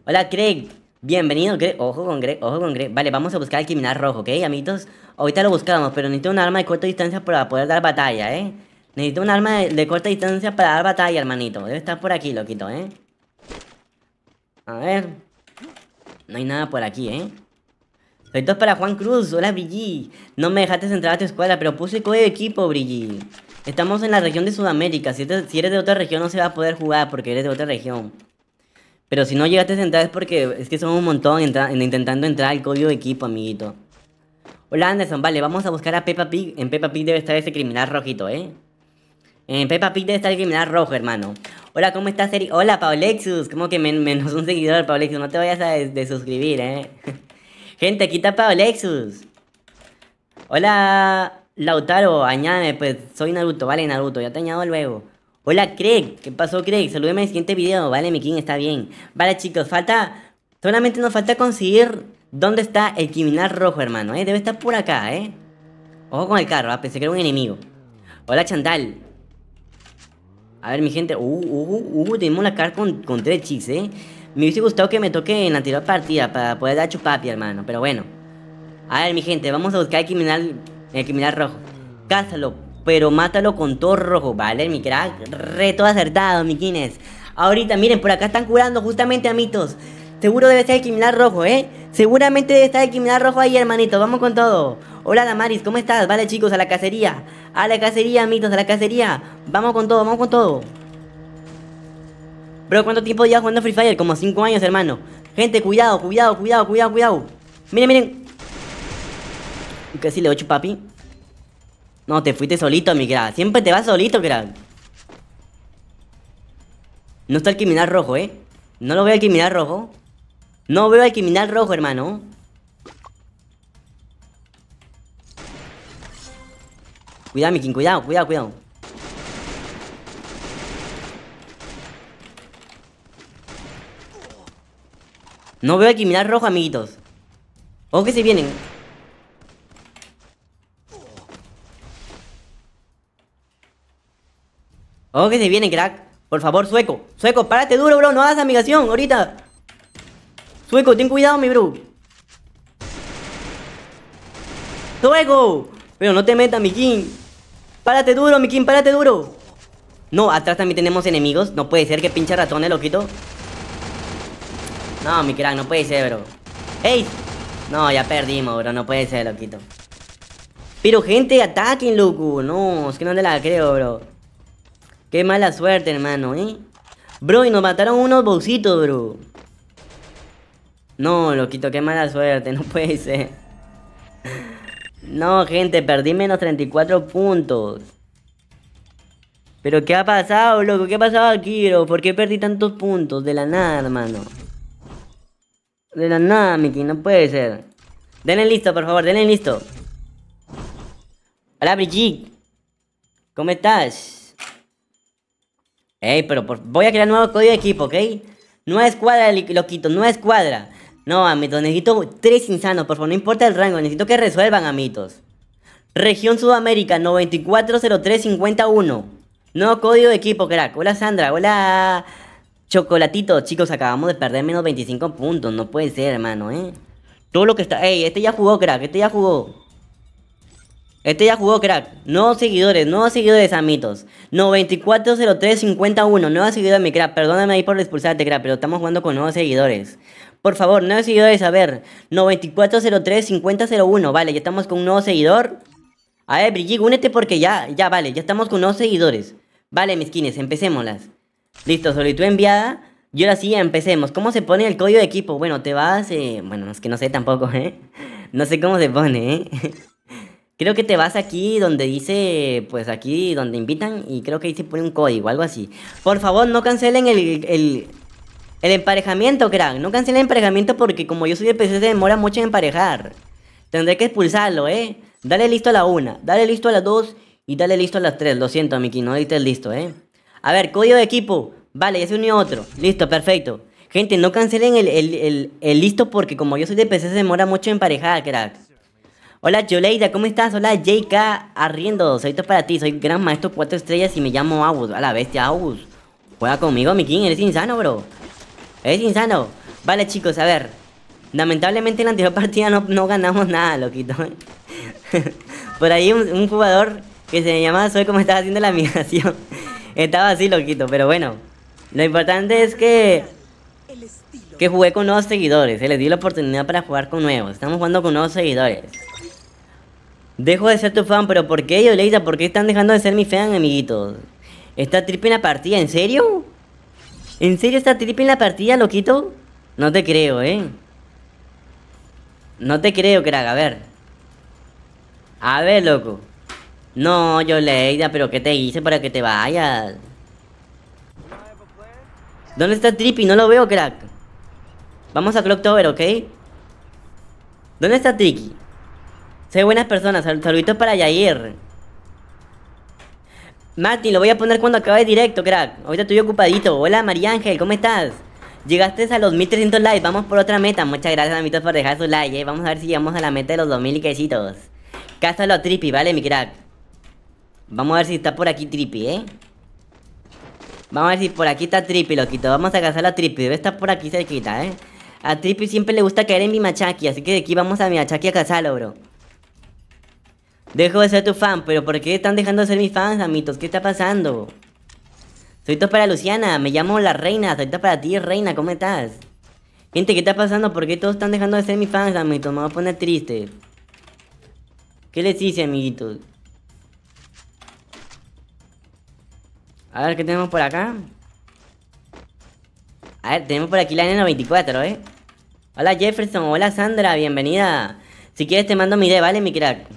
Hola, Craig. Bienvenido, Greg. Ojo con Craig. ojo con Greg. Vale, vamos a buscar al criminal rojo, ¿ok, amiguitos? Ahorita lo buscamos, pero necesito un arma de corta distancia para poder dar batalla, ¿eh? Necesito un arma de, corta distancia para dar batalla, hermanito. Debe estar por aquí, loquito, ¿eh? A ver. No hay nada por aquí, ¿eh? Saludos para Juan Cruz. Hola, Brigi. No me dejaste entrar a tu escuela, pero puse el código de equipo, Brigi. Estamos en la región de Sudamérica. Este, si, eres de otra región no se va a poder jugar porque eres de otra región. Pero si no llegaste a entrar es porque es que son un montón intentando entrar al código de equipo, amiguito. Hola Anderson, vale, vamos a buscar a Peppa Pig. En Peppa Pig debe estar ese criminal rojito, ¿eh? En Peppa Pig debe estar el criminal rojo, hermano. Hola, ¿cómo estás, Eri? Hola, Paulexus. Como que menos un seguidor, Paulexus. No te vayas a desuscribir, ¿eh? [LAUGHS] Gente, aquí está Paulexus. Hola, Lautaro. Añade, pues, soy Naruto. Vale, Naruto, ya te añado luego. Hola, Craig. ¿Qué pasó, Craig? Salúdeme en el siguiente video. Vale, mi king, está bien. Vale, chicos, falta... Solamente nos falta conseguir ¿Dónde está el criminal rojo, hermano? ¿Eh? Debe estar por acá, ¿eh? Ojo con el carro, ah, pensé que era un enemigo. Hola, Chantal. A ver, mi gente. Uh, uh, uh, uh tenemos la cara con, tres chis, ¿eh? Me hubiese gustado que me toque en la anterior partida para poder dar chupapi, hermano. Pero bueno. A ver, mi gente, vamos a buscar el criminal, el criminal rojo. Cázalo, pero mátalo con todo rojo, ¿vale? Mi crack, reto acertado, mi Guinness. Ahorita, miren, por acá están curando justamente a mitos. Seguro debe estar el criminal rojo, ¿eh? Seguramente debe estar el criminal rojo ahí, hermanito. Vamos con todo. Hola, Damaris, ¿cómo estás? Vale, chicos, a la cacería. A la cacería, mitos, a la cacería. Vamos con todo, vamos con todo. Bro, ¿cuánto tiempo llevas jugando Free Fire? Como 5 años, hermano. Gente, cuidado, cuidado, cuidado, cuidado, cuidado. Miren, miren. Casi le ocho, papi. No, te fuiste solito, mi crack. Siempre te vas solito, crack. No está el criminal rojo, ¿eh? No lo veo el criminal rojo. No veo al criminal rojo, hermano. Cuidado, Mikin, cuidado, cuidado, cuidado. No veo al criminal rojo, amiguitos. Ojo que se vienen. Ojo que se vienen, crack. Por favor, sueco. Sueco, párate duro, bro. No hagas amigación ahorita. Sueco, ten cuidado, mi bro. Sueco. Pero no te metas, mi king. Párate duro, mi king, párate duro. No, atrás también tenemos enemigos. No puede ser que pinche el loquito. No, mi crack, no puede ser, bro. ¡Ey! No, ya perdimos, bro. No puede ser, loquito. Pero, gente, ataquen, loco. No, es que no te la creo, bro. Qué mala suerte, hermano, ¿eh? Bro, y nos mataron unos bolsitos bro. No, loquito, qué mala suerte, [LAUGHS] no puede ser. No, gente, perdí menos 34 puntos. Pero ¿qué ha pasado, loco? ¿Qué ha pasado, Kiro? ¿Por qué perdí tantos puntos? De la nada, hermano. De la nada, Miki, no puede ser. Denle listo, por favor, denle listo. Hola, Brigitte. ¿Cómo estás? Ey, pero voy a crear nuevo código de equipo, ¿ok? Nueva escuadra, loquito, es escuadra. No, amitos, necesito tres insanos, por favor, no importa el rango, necesito que resuelvan, amitos. Región Sudamérica, 940351. Nuevo código de equipo, crack. Hola Sandra, hola Chocolatito. Chicos, acabamos de perder menos 25 puntos, no puede ser, hermano, ¿eh? Todo lo que está... Ey, este ya jugó, crack, este ya jugó. Este ya jugó, crack. Nuevos seguidores, nuevos seguidores, amitos. 940351, nuevos seguidores, mi crack. Perdóname ahí por expulsarte, crack, pero estamos jugando con nuevos seguidores. Por favor, nuevos seguidores, a ver, 9403-5001. Vale, ya estamos con un nuevo seguidor. A ver, Brigitte, únete porque ya, ya, vale, ya estamos con nuevos seguidores. Vale, mis skins, empecémoslas. Listo, solicitud enviada. Y ahora sí, empecemos. ¿Cómo se pone el código de equipo? Bueno, te vas... Eh, bueno, es que no sé tampoco, ¿eh? [LAUGHS] No sé cómo se pone, ¿eh? [LAUGHS] creo que te vas aquí donde dice... Pues aquí donde invitan y creo que ahí se pone un código, algo así. Por favor, no cancelen el, el, el emparejamiento, crack. No cancele el emparejamiento porque como yo soy de PC se demora mucho en emparejar. Tendré que expulsarlo, ¿eh? Dale listo a la una dale listo a las dos y dale listo a las tres Lo siento, Miki, no diste listo, ¿eh? A ver, código de equipo. Vale, ya se unió otro. Listo, perfecto. Gente, no cancelen el, listo porque como yo soy de PC se demora mucho en emparejar, crack. Hola Choleida, ¿cómo estás? Hola JK Arriendo, soy para ti, soy gran maestro 4 estrellas y me llamo August. A la bestia, August! Juega conmigo, miki, eres insano, bro. Es insano. Vale, chicos, a ver. Lamentablemente en la anterior [LAUGHS] partida no, no ganamos nada, loquito. [LAUGHS] Por ahí un, jugador que se llamaba Soy como estaba haciendo la migración. [LAUGHS] estaba así, loquito, pero bueno. Lo importante es que... Que jugué con nuevos seguidores. Se les di la oportunidad para jugar con nuevos. Estamos jugando con nuevos seguidores. Dejo de ser tu fan, pero ¿por qué, Yoleita? ¿Por qué están dejando de ser mi fan, amiguitos? ¿Está tripe en la partida? ¿En serio? ¿En serio está Trippy en la partida, loquito? No te creo, ¿eh? No te creo, crack, a ver. A ver, loco. No, yo leida, pero ¿qué te hice para que te vayas? ¿Dónde está Trippy? No lo veo, crack. Vamos a Clock Tower, ¿ok? ¿Dónde está Trippy? Soy buenas personas. Saluditos para Yair. Mati, lo voy a poner cuando acabe el directo, crack. Ahorita estoy ocupadito. Hola, María Ángel, ¿cómo estás? Llegaste a los 1300 likes. Vamos por otra meta. Muchas gracias, amitos, por dejar su like. ¿eh? Vamos a ver si llegamos a la meta de los 2000 quesitos. Cásalo a Trippy, ¿vale, mi crack? Vamos a ver si está por aquí Trippy, ¿eh? Vamos a ver si por aquí está Trippy, loquito. Vamos a cazar a Trippy. Debe estar por aquí cerquita, ¿eh? A Trippy siempre le gusta caer en mi machaki, así que de aquí vamos a mi machaki a cazarlo, bro. Dejo de ser tu fan, pero ¿por qué están dejando de ser mis fans, amitos? ¿Qué está pasando? Soy todo para Luciana, me llamo la reina, soy todo para ti, reina, ¿cómo estás? Gente, ¿qué está pasando? ¿Por qué todos están dejando de ser mis fans, amitos? Me voy a poner triste. ¿Qué les hice, amiguitos? A ver, ¿qué tenemos por acá? A ver, tenemos por aquí la N94, ¿eh? Hola Jefferson, hola Sandra, bienvenida. Si quieres te mando mi ID, ¿vale, mi crack?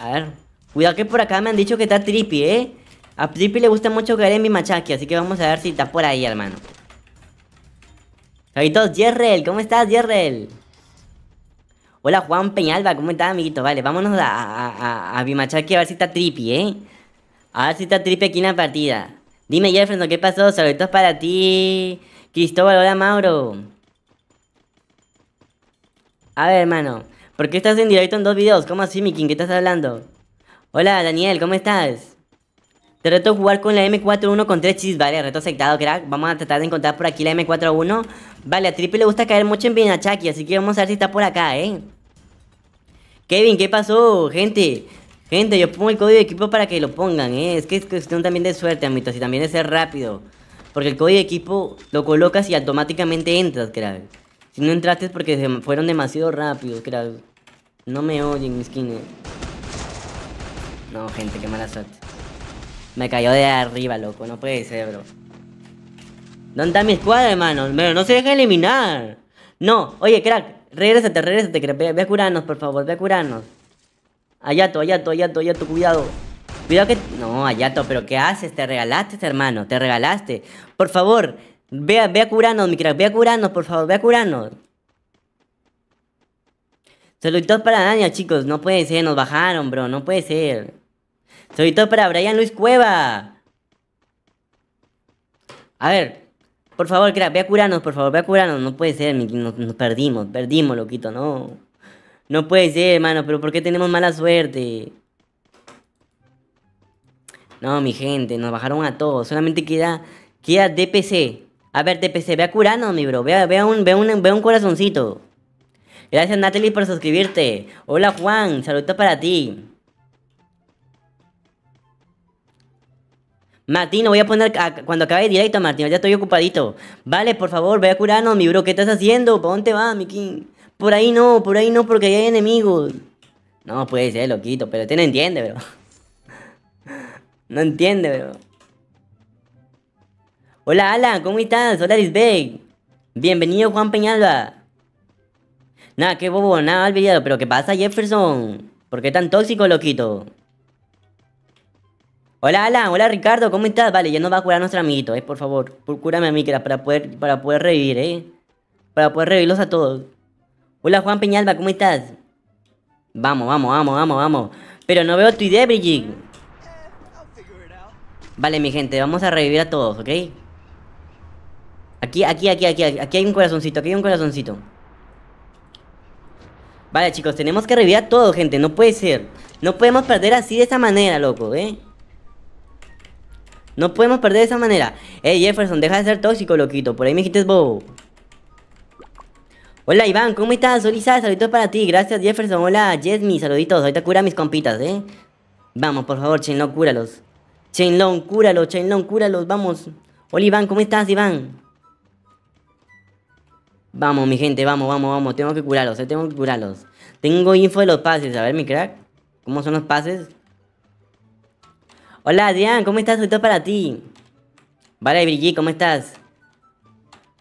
A ver. Cuidado que por acá me han dicho que está tripi, ¿eh? A tripi le gusta mucho caer en mi machaque, así que vamos a ver si está por ahí, hermano. Saluditos, Jerrel. ¿Cómo estás, Jerrel? Hola, Juan Peñalba. ¿Cómo estás, amiguito? Vale, vámonos a, a, a, mi machaque a ver si está tripi, ¿eh? A ver si está Trippy aquí en la partida. Dime, Jefferson, ¿qué pasó? Saluditos para ti. Cristóbal, hola, Mauro. A ver, hermano. ¿Por qué estás en directo en dos videos? ¿Cómo así, Mikin? ¿Qué estás hablando? Hola, Daniel, ¿cómo estás? Te reto a jugar con la M41 con tres chis, vale, reto aceptado, crack. Vamos a tratar de encontrar por aquí la M41. Vale, a Triple le gusta caer mucho en Pinachaki. así que vamos a ver si está por acá, ¿eh? Kevin, ¿qué pasó? Gente, gente, yo pongo el código de equipo para que lo pongan, ¿eh? Es que es cuestión también de suerte, amitos, y también de ser rápido. Porque el código de equipo lo colocas y automáticamente entras, crack. Si no entraste es porque fueron demasiado rápidos, crack. No me oyen mis skin. No, gente, qué mala suerte. Me cayó de arriba, loco. No puede ser, bro. ¿Dónde está mi escuadra, hermano? Pero no se deja eliminar. No, oye, crack. Regrésate, regrésate, crack. Ve, a curarnos, por favor. Ve a curarnos. Ayato, Ayato, Ayato, Ayato, cuidado. Cuidado que... No, Ayato, pero ¿qué haces? Te regalaste, hermano. Te regalaste. Por favor, ve, ve a curarnos, mi crack. Ve a curarnos, por favor. Ve a curarnos. Saluditos para Dania, chicos. No puede ser, nos bajaron, bro. No puede ser. Saluditos para Brian Luis Cueva. A ver, por favor, crack, ve a curarnos, por favor, ve a curarnos. No puede ser, nos, perdimos, perdimos, loquito, no. No puede ser, hermano, pero ¿por qué tenemos mala suerte? No, mi gente, nos bajaron a todos. Solamente queda, queda DPC. A ver, DPC, ve a curarnos, mi bro. Ve, ve, un, un corazoncito. Gracias Natalie por suscribirte. Hola Juan, saludos para ti. Martín, lo voy a poner cuando acabe el directo, Martín, ya estoy ocupadito. Vale, por favor, voy a curarnos, mi bro, ¿qué estás haciendo? ¿Para dónde vas, king? Por ahí no, por ahí no, porque ahí hay enemigos. No puede ser, loquito, pero usted no entiende, bro. [LAUGHS] No entiende, bro. Hola, Alan, ¿cómo estás? Hola, Lisbeck. Bienvenido, Juan Peñalba. Nada, qué bobo, nada al Pero ¿qué pasa, Jefferson? ¿Por qué tan tóxico, loquito? Hola, Alan. Hola, Ricardo. ¿Cómo estás? Vale, ya nos va a curar a nuestro amiguito, ¿eh? Por favor, cúrame a mí, que era para poder, para poder revivir, ¿eh? Para poder revivirlos a todos. Hola, Juan Peñalba. ¿Cómo estás? Vamos, vamos, vamos, vamos, vamos. Pero no veo tu idea, Brigitte. Vale, mi gente, vamos a revivir a todos, ¿ok? Aquí, aquí, aquí, aquí, aquí hay un corazoncito, aquí hay un corazoncito. Vale, chicos, tenemos que revivir todo, gente. No puede ser. No podemos perder así de esa manera, loco, ¿eh? No podemos perder de esa manera. Eh, Jefferson, deja de ser tóxico, loquito. Por ahí me dijiste bobo. Hola, Iván, ¿cómo estás? Hola, saluditos para ti. Gracias, Jefferson. Hola, Jesmi, saluditos. Ahorita cura a mis compitas, ¿eh? Vamos, por favor, Chainlong, cúralos. Chainlong, cúralos, Chainlong, cúralos. Vamos. Hola, Iván, ¿cómo estás, Iván? Vamos, mi gente, vamos, vamos, vamos. Tengo que curarlos, eh, tengo que curarlos. Tengo info de los pases. A ver, mi crack. ¿Cómo son los pases? Hola, Adrián, ¿cómo estás? esto es para ti. Vale, Brigitte, ¿cómo estás?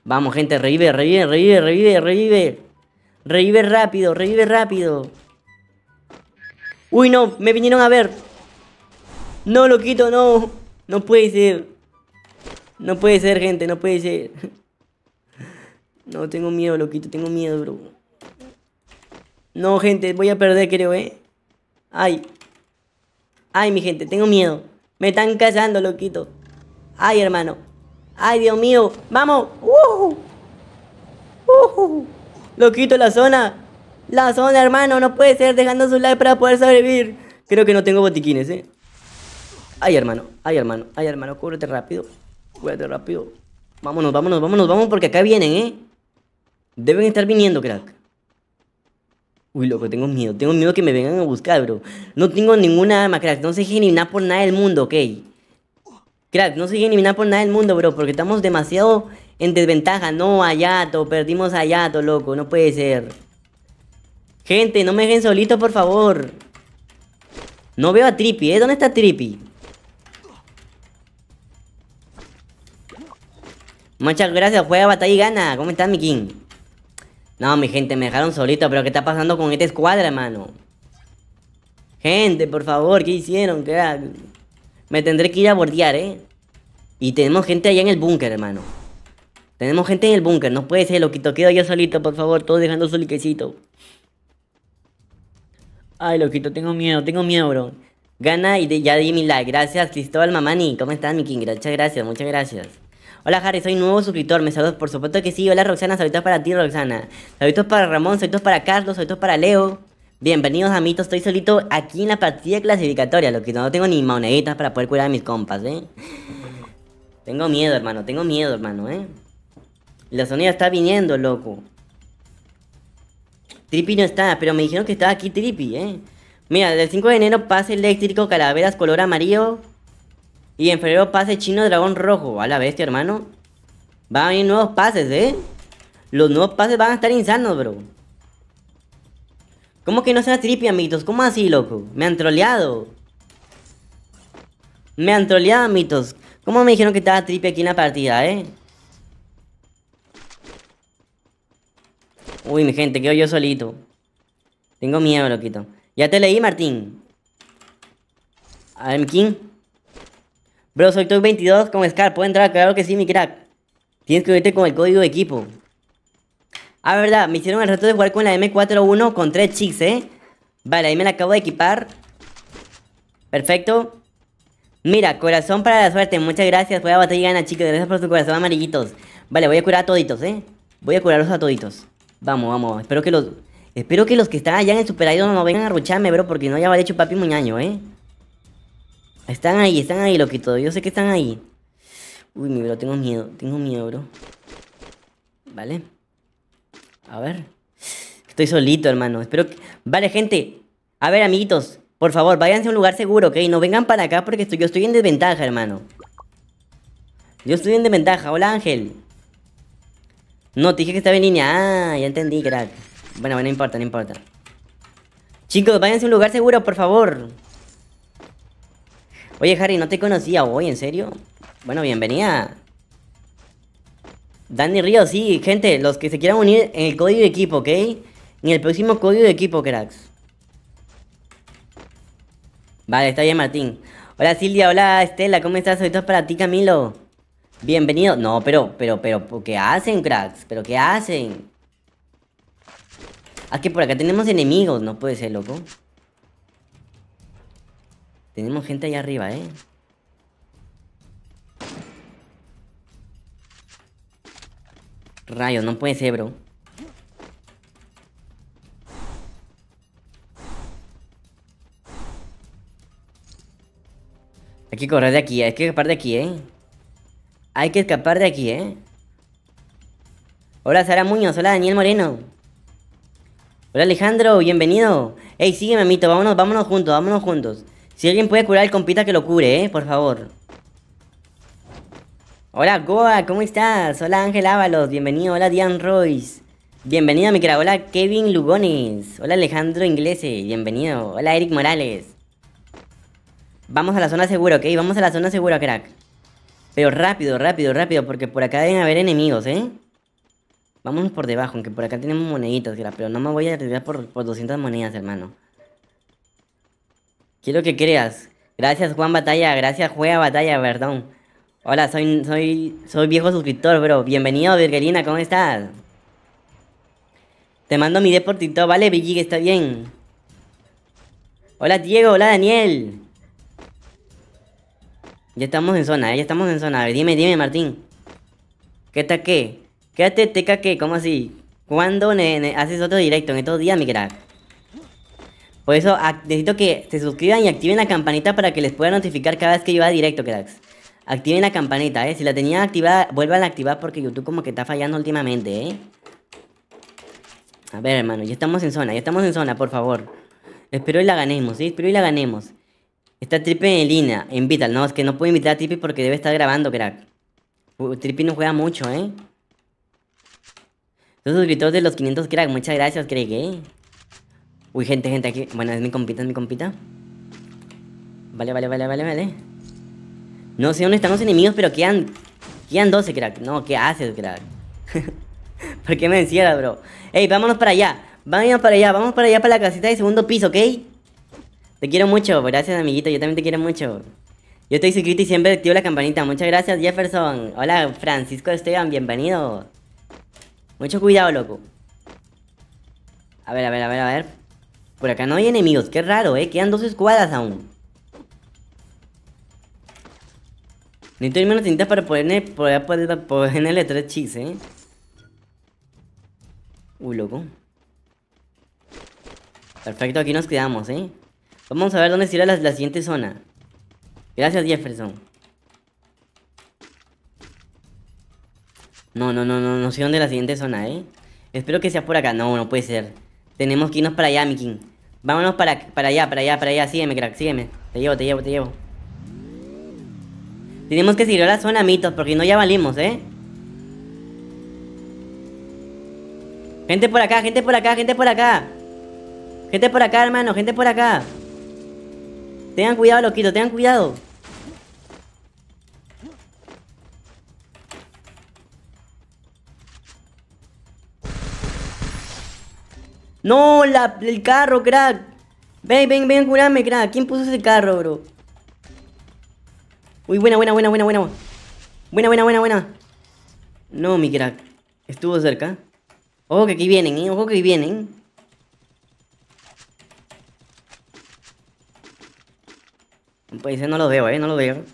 Vamos, gente, revive, revive, revive, revive, revive. Revive rápido, revive rápido. Uy, no, me vinieron a ver. No, loquito, no. No puede ser. No puede ser, gente, no puede ser. No, tengo miedo, loquito, tengo miedo, bro. No, gente, voy a perder, creo, ¿eh? Ay. Ay, mi gente, tengo miedo. Me están cazando, loquito. Ay, hermano. Ay, Dios mío. ¡Vamos! ¡Uh! ¡Uh! Loquito, la zona. La zona, hermano. No puede ser dejando su like para poder sobrevivir. Creo que no tengo botiquines, ¿eh? Ay, hermano. Ay, hermano. Ay, hermano. Cúbrete rápido. Cúbrete rápido. Vámonos, vámonos, vámonos, vámonos porque acá vienen, ¿eh? Deben estar viniendo, crack. Uy, loco, tengo miedo. Tengo miedo que me vengan a buscar, bro. No tengo ninguna arma, crack. No sé quién eliminar por nada del mundo, ¿ok? Crack, no sé quién eliminar por nada del mundo, bro. Porque estamos demasiado en desventaja. No, Hayato. Perdimos a loco. No puede ser. Gente, no me dejen solito, por favor. No veo a Trippy, ¿eh? ¿Dónde está Trippy? Muchas gracias. Juega batalla y gana. ¿Cómo estás, mi king? No, mi gente, me dejaron solito, pero ¿qué está pasando con esta escuadra, hermano? Gente, por favor, ¿qué hicieron, Me tendré que ir a bordear, ¿eh? Y tenemos gente allá en el búnker, hermano. Tenemos gente en el búnker, no puede ser, loquito. Quedo yo solito, por favor, todo dejando su liquecito. Ay, loquito, tengo miedo, tengo miedo, bro. Gana y de, ya di mi like. Gracias, Cristóbal Mamani. ¿Cómo estás, mi king? Muchas gracias, muchas gracias. Hola Harry, soy nuevo suscriptor, me saludos, por supuesto que sí. Hola Roxana, saludos para ti Roxana. Saludos para Ramón, saludos para Carlos, saludos para Leo. Bienvenidos amitos, estoy solito aquí en la partida clasificatoria, lo que no tengo ni moneditas para poder curar a mis compas, ¿eh? Tengo miedo, hermano, tengo miedo, hermano, ¿eh? La sonida está viniendo, loco. Trippy no está, pero me dijeron que estaba aquí Trippy, ¿eh? Mira, del 5 de enero pase eléctrico, calaveras color amarillo, y en febrero pase chino dragón rojo. A la bestia, hermano. Van a venir nuevos pases, ¿eh? Los nuevos pases van a estar insanos, bro. ¿Cómo que no sea tripi, amitos? ¿Cómo así, loco? Me han troleado. Me han troleado, amitos. ¿Cómo me dijeron que estaba tripi aquí en la partida, eh? Uy, mi gente, quedo yo solito. Tengo miedo, loquito. Ya te leí, Martín. A Bro, soy top 22 con Scar. ¿Puedo entrar? Claro que sí, mi crack. Tienes que unirte con el código de equipo. Ah, verdad, me hicieron el reto de jugar con la M41 con tres chicks, ¿eh? Vale, ahí me la acabo de equipar. Perfecto. Mira, corazón para la suerte. Muchas gracias. Fue a batalla gana, chicos. Gracias por su corazón, amarillitos. Vale, voy a curar a toditos, ¿eh? Voy a curarlos a toditos. Vamos, vamos. Espero que los... Espero que los que están allá en el Super no vengan a rucharme, bro, porque no ya vale hecho papi muñaño, ¿eh? Están ahí, están ahí, loquito. Yo sé que están ahí. Uy, mi bro, tengo miedo. Tengo miedo, bro. Vale. A ver. Estoy solito, hermano. Espero que... Vale, gente. A ver, amiguitos. Por favor, váyanse a un lugar seguro, ¿ok? No vengan para acá porque yo estoy en desventaja, hermano. Yo estoy en desventaja. Hola, Ángel. No, te dije que estaba en línea. Ah, ya entendí, crack. Bueno, bueno, no importa, no importa. Chicos, váyanse a un lugar seguro, por favor. Oye, Harry, no te conocía hoy, ¿en serio? Bueno, bienvenida. Dani Río, sí, gente, los que se quieran unir en el código de equipo, ¿ok? En el próximo código de equipo, cracks. Vale, está bien, Martín. Hola, Silvia, hola, Estela, ¿cómo estás? Esto es para ti, Camilo. Bienvenido. No, pero, pero, pero, ¿qué hacen, cracks? ¿Pero qué hacen? Es ah, que por acá tenemos enemigos, no puede ser, loco. Tenemos gente allá arriba, ¿eh? Rayo, no puede ser, bro. Hay que correr de aquí, hay que escapar de aquí, ¿eh? Hay que escapar de aquí, ¿eh? Hola, Sara Muñoz. Hola, Daniel Moreno. Hola, Alejandro. Bienvenido. Ey, sígueme, amito, Vámonos, vámonos juntos, vámonos juntos. Si alguien puede curar al compita que lo cure, eh, por favor. Hola Goa, ¿cómo estás? Hola Ángel Ábalos, bienvenido. Hola Diane Royce. Bienvenido mi querido. Hola Kevin Lugones. Hola Alejandro Inglese, bienvenido. Hola Eric Morales. Vamos a la zona segura, ¿ok? Vamos a la zona segura, crack. Pero rápido, rápido, rápido, porque por acá deben haber enemigos, ¿eh? Vamos por debajo, aunque por acá tenemos moneditas, crack, pero no me voy a retirar por 200 monedas, hermano. Quiero que creas. Gracias, Juan Batalla. Gracias, Juega Batalla, perdón. Hola, soy, soy, soy viejo suscriptor, bro. Bienvenido, Virgelina, ¿cómo estás? Te mando mi deportito, ¿vale, que Está bien. Hola, Diego. Hola, Daniel. Ya estamos en zona, ¿eh? ya estamos en zona. ver, dime, dime, Martín. ¿Qué está qué? Quédate, teca qué, ¿cómo así? ¿Cuándo haces otro directo? En estos días, mi crack. Por eso necesito que se suscriban y activen la campanita para que les pueda notificar cada vez que yo haga directo, cracks. Activen la campanita, ¿eh? Si la tenían activada, vuelvan a activar porque YouTube como que está fallando últimamente, ¿eh? A ver, hermano, ya estamos en zona, ya estamos en zona, por favor. Espero y la ganemos, ¿sí? Espero y la ganemos. Está Tripe en línea, vital, No, es que no puedo invitar a Tripe porque debe estar grabando, crack. no juega mucho, ¿eh? Los suscriptores de los 500, crack. Muchas gracias, Craig, ¿eh? Uy, gente, gente aquí. Bueno, es mi compita, es mi compita. Vale, vale, vale, vale, vale. No sé dónde están enemigos, pero quedan... Quedan 12, crack. No, ¿qué haces, crack? [LAUGHS] ¿Por qué me encierras, bro? Ey, vámonos para allá. Vámonos para allá, vamos para allá, para la casita de segundo piso, ¿ok? Te quiero mucho, gracias, amiguito. Yo también te quiero mucho. Yo estoy suscrito y siempre activo la campanita. Muchas gracias, Jefferson. Hola, Francisco Esteban, bienvenido. Mucho cuidado, loco. A ver, a ver, a ver, a ver. Por acá no hay enemigos, qué raro, eh. Quedan dos escuadras aún. Necesito irme menos tinta para poder, poder, poder, ponerle tres chis, eh. Uy, loco. Perfecto, aquí nos quedamos, eh. Vamos a ver dónde será la, siguiente zona. Gracias, Jefferson. No, no, no, no, no sé dónde la siguiente zona, eh. Espero que sea por acá. No, no puede ser. Tenemos que irnos para allá, mi Vámonos para, para allá, para allá, para allá. Sígueme, crack, sígueme. Te llevo, te llevo, te llevo. Tenemos que seguir a la zona, mitos, porque no ya valimos, ¿eh? Gente por acá, gente por acá, gente por acá. Gente por acá, hermano, gente por acá. Tengan cuidado, loquito, tengan cuidado. No, el carro, crack. Ven, ven, ven a crack. ¿Quién puso ese carro, bro? Uy, buena, buena, buena, buena, buena. Buena, buena, buena, buena. No, mi crack. Estuvo cerca. Ojo que aquí vienen, ¿eh? Ojo que aquí vienen. Pues no lo veo, ¿eh? No lo veo.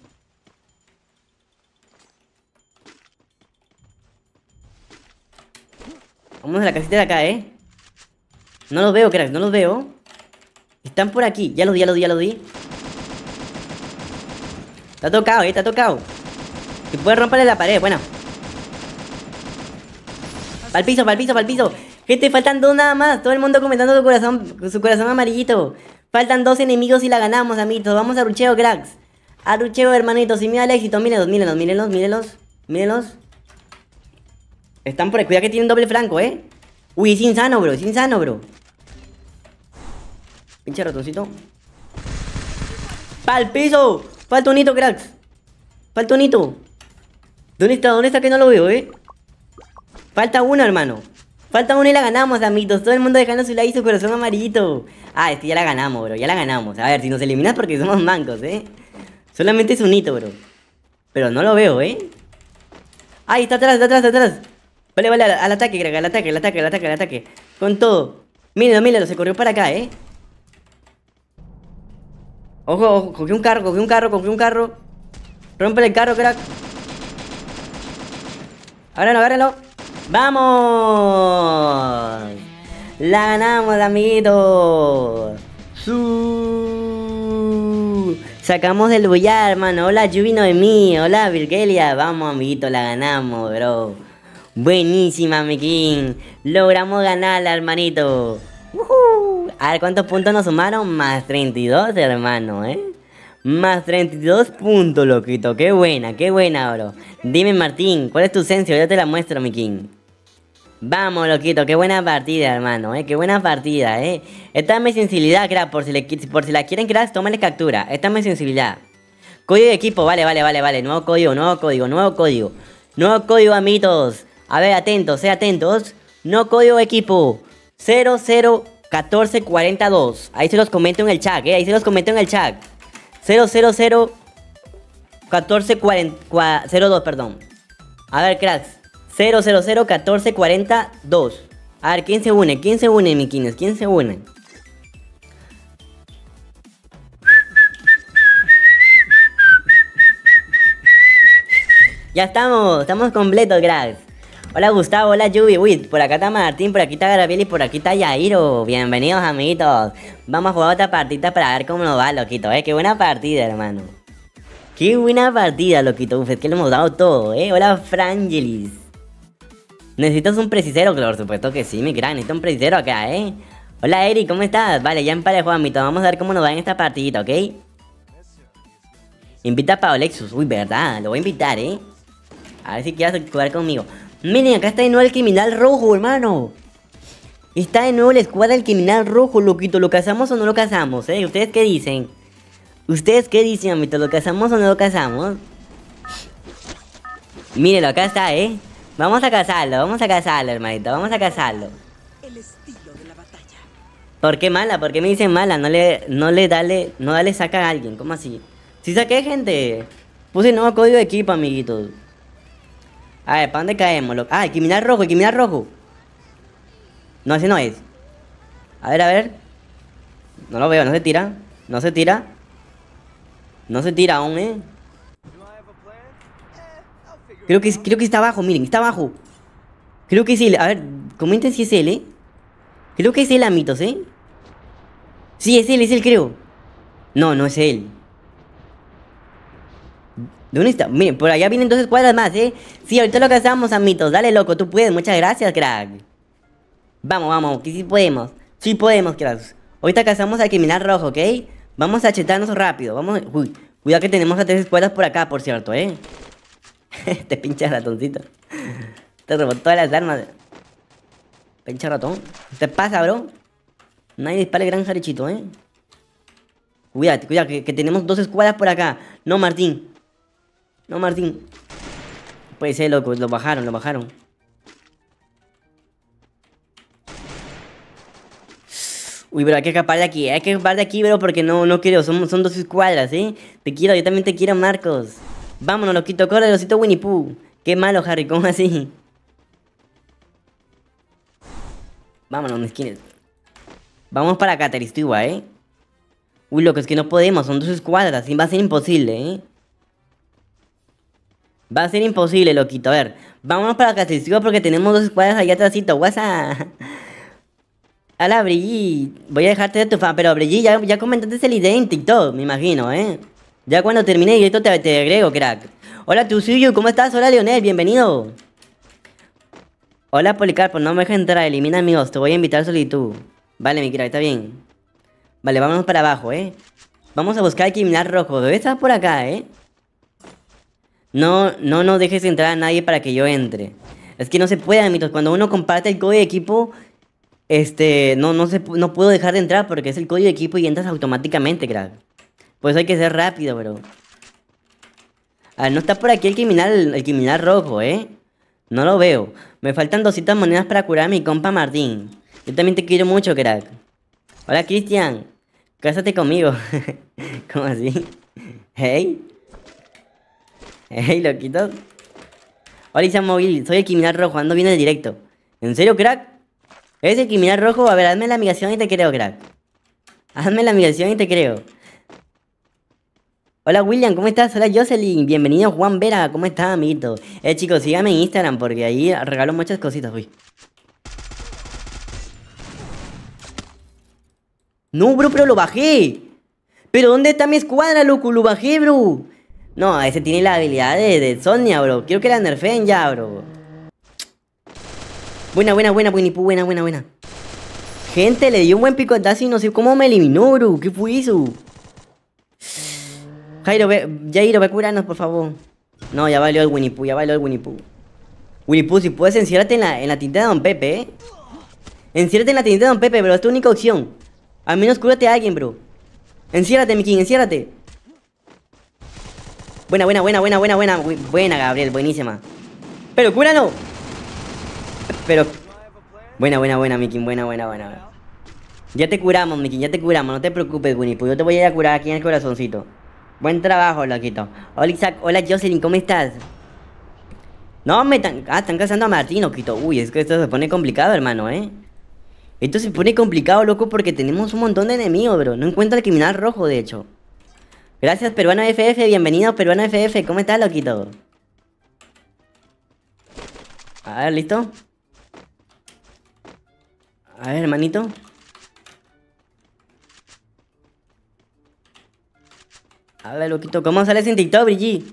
Vamos a la casita de acá, ¿eh? No los veo, cracks, no los veo. Están por aquí. Ya los di, ya los di, ya los di. Está tocado, eh, está tocado. Se puede romperle la pared, bueno. Pa'l piso, pa'l piso, pa'l piso. Gente, faltan dos nada más. Todo el mundo comentando su corazón, su corazón amarillito. Faltan dos enemigos y la ganamos, amiguitos. Vamos a rucheo, cracks. A rucheo, hermanitos. Y mira el éxito. Mírenlos, mírenlos, mírenlos, mírenlos. Están por ahí. Cuidado que tienen doble franco, eh. Uy, es insano, bro, es insano, bro Pinche ratoncito ¡Pal piso! Falta un hito, cracks Falta un hito ¿Dónde está? ¿Dónde está? Que no lo veo, eh Falta uno, hermano Falta uno y la ganamos, amitos Todo el mundo dejando su like y su corazón amarillito. Ah, este ya la ganamos, bro. Ya la ganamos. A ver, si nos eliminas porque somos mancos, ¿eh? Solamente es un hito, bro. Pero no lo veo, ¿eh? Ahí está atrás, está atrás, está atrás. Vale, vale, al, ataque, crack, al ataque, al ataque, al ataque, al ataque. Con todo. Míralo, míralo, se corrió para acá, ¿eh? Ojo, ojo, cogí un carro, cogió un carro, cogió un carro. Rompe el carro, crack. Ábrelo, ábrelo. ¡Vamos! ¡La ganamos, amiguito! ¡Su! Sacamos del bullar, hermano. Hola, Yubi, de mí. Hola, Virgelia. Vamos, amiguito, la ganamos, bro. Buenísima, King Logramos ganarla, hermanito. A ver cuántos puntos nos sumaron. Más 32, hermano, ¿eh? Más 32 puntos, loquito. Qué buena, qué buena, bro. Dime, Martín, ¿cuál es tu sencio? Yo te la muestro, King Vamos, loquito, qué buena partida, hermano, eh, qué buena partida, eh. Esta es mi sensibilidad, crack, por si, le, por si la quieren crack, tómale captura. Esta es mi sensibilidad. Código de equipo, vale, vale, vale, vale. Nuevo código, nuevo código, nuevo código. Nuevo código, amitos. A ver, atentos, sean atentos. No código equipo 001442. Ahí se los comento en el chat, eh. Ahí se los comento en el chat. 0001442. perdón. A ver, cracks. 0001442. A ver, ¿quién se une? ¿Quién se une, miquines? ¿Quién se une? Ya estamos, estamos completos, cracks. Hola Gustavo, hola Yubi, uy, por acá está Martín, por aquí está Gabriel y por aquí está Yairo. Bienvenidos amiguitos. Vamos a jugar otra partida para ver cómo nos va, loquito, eh. Qué buena partida, hermano. Qué buena partida, loquito. Uf, es que le hemos dado todo, eh. Hola Frangelis. ¿Necesitas un precisero? Por supuesto que sí, mi gran. Necesito un precisero acá, eh. Hola Eri, ¿cómo estás? Vale, ya emparejo, amito. Vamos a ver cómo nos va en esta partidita, ¿ok? Invita a Paolexus. Uy, verdad, lo voy a invitar, eh. A ver si quieres jugar conmigo. Miren, acá está de nuevo el criminal rojo, hermano. Está de nuevo la escuadra del criminal rojo, loquito. ¿Lo cazamos o no lo cazamos, eh? ¿Ustedes qué dicen? ¿Ustedes qué dicen, amito? ¿Lo cazamos o no lo cazamos? Mírenlo, acá está, eh. Vamos a cazarlo, vamos a cazarlo, hermanito. Vamos a cazarlo. El ¿Por qué mala? ¿Por qué me dicen mala? No le, no le dale, no dale saca a alguien. ¿Cómo así? Si ¿Sí saqué, gente. Puse nuevo código de equipo, amiguitos. A ver, ¿para dónde caemos? Ah, Ah, que mirar rojo, que mirar rojo. No, ese no es. A ver, a ver. No lo veo, no se tira. No se tira. No se tira aún, ¿eh? Creo que, creo que está abajo, miren, está abajo. Creo que es él. A ver, comenten si es él, ¿eh? Creo que es él, amitos, ¿eh? Sí, es él, es él, creo. No, no es él. De Miren, por allá vienen dos escuadras más, ¿eh? Sí, ahorita lo cazamos, amitos. Dale, loco, tú puedes. Muchas gracias, crack. Vamos, vamos, que sí podemos. Sí podemos, crack Ahorita cazamos al criminal rojo, ¿ok? Vamos a chetarnos rápido. Vamos. Uy, cuidado que tenemos a tres escuadras por acá, por cierto, ¿eh? [LAUGHS] este pinche ratoncito. Te este robó todas las armas. Pinche ratón. ¿Te pasa, bro? Nadie dispara el gran jarichito, ¿eh? Cuidado, cuidado, que tenemos dos escuadras por acá. No, Martín. No, Martín. Puede eh, ser, loco lo bajaron, lo bajaron. Uy, pero hay que escapar de aquí, hay que escapar de aquí, bro, porque no, no quiero, son, son dos escuadras, ¿eh? Te quiero, yo también te quiero, Marcos. Vámonos, loquito, corre, losito Winnie Pooh. Qué malo, Harry, ¿cómo así? Vámonos, mezquines. Vamos para Cateristúa, ¿eh? Uy, loco, es que no podemos, son dos escuadras, va a ser imposible, ¿eh? Va a ser imposible, loquito. A ver, vámonos para Castillo porque tenemos dos escuadras allá atrásito. WhatsApp. Hola, [LAUGHS] Brilli. Voy a dejarte de tu fan, pero Brilli, ya, ya comentaste el ID en TikTok, me imagino, ¿eh? Ya cuando termine y directo te, te agrego, crack. Hola, Tusuyu, ¿cómo estás? Hola, Leonel, bienvenido. Hola, Policarpo, no me dejes entrar, elimina amigos, te voy a invitar solitud. Vale, mi crack, está bien. Vale, vámonos para abajo, ¿eh? Vamos a buscar el criminal rojo, debe estar por acá, ¿eh? No, no, no dejes entrar a nadie para que yo entre. Es que no se puede, amigos. Cuando uno comparte el código de equipo, este, no, no, se, no puedo dejar de entrar porque es el código de equipo y entras automáticamente, crack. Por eso hay que ser rápido, bro. Ah, no está por aquí el criminal, el criminal rojo, ¿eh? No lo veo. Me faltan 200 monedas para curar a mi compa Martín. Yo también te quiero mucho, crack. Hola, Cristian. Cásate conmigo. [LAUGHS] ¿Cómo así? [LAUGHS] Hey. [LAUGHS] Ey, loquito, Hola, Isa Móvil. Soy el criminal rojo. Ando bien en el directo. ¿En serio, crack? ¿Eres el criminal rojo? A ver, hazme la migración y te creo, crack. Hazme la migración y te creo. Hola William, ¿cómo estás? Hola Jocelyn, bienvenido Juan Vera, ¿cómo estás, amiguito? Eh, chicos, síganme en Instagram porque ahí regalo muchas cositas, uy. No, bro, pero lo bajé. ¿Pero dónde está mi escuadra, loco? Lo bajé, bro. No, ese tiene la habilidad de, Sonia, bro. Quiero que la nerfeen ya, bro. Buena, buena, buena, buena, buena, buena, buena. Gente, le dio un buen pico a y no sé cómo me eliminó, bro. ¿Qué fue eso? Jairo, ve, Jairo, ve a curarnos, por favor. No, ya valió el Winnie ya valió el Winnie Pooh. Winnie si puedes, enciérrate en la, en la tinta de Don Pepe, eh. Enciérrate en la tinta de Don Pepe, bro. Es tu única opción. Al menos cúrate a alguien, bro. Enciérrate, King, enciérrate. Buena, buena, buena, buena, buena, buena. Buena, Gabriel, buenísima. Pero no Pero. Buena, buena, buena, Mikin, buena, buena, buena. Ya te curamos, Mikin, ya te curamos. No te preocupes, Winnie, pues yo te voy a ir a curar aquí en el corazoncito. Buen trabajo, loquito. Hola, Isaac. Hola, Jocelyn, ¿cómo estás? No, me están... Ah, están cazando a Martín, loquito. Uy, es que esto se pone complicado, hermano, ¿eh? Esto se pone complicado, loco, porque tenemos un montón de enemigos, bro. No encuentro el criminal rojo, de hecho. Gracias, Peruano FF. Bienvenido, Peruano FF. ¿Cómo estás, loquito? A ver, ¿listo? A ver, hermanito. A ver, loquito, ¿cómo sales en TikTok, Brigitte?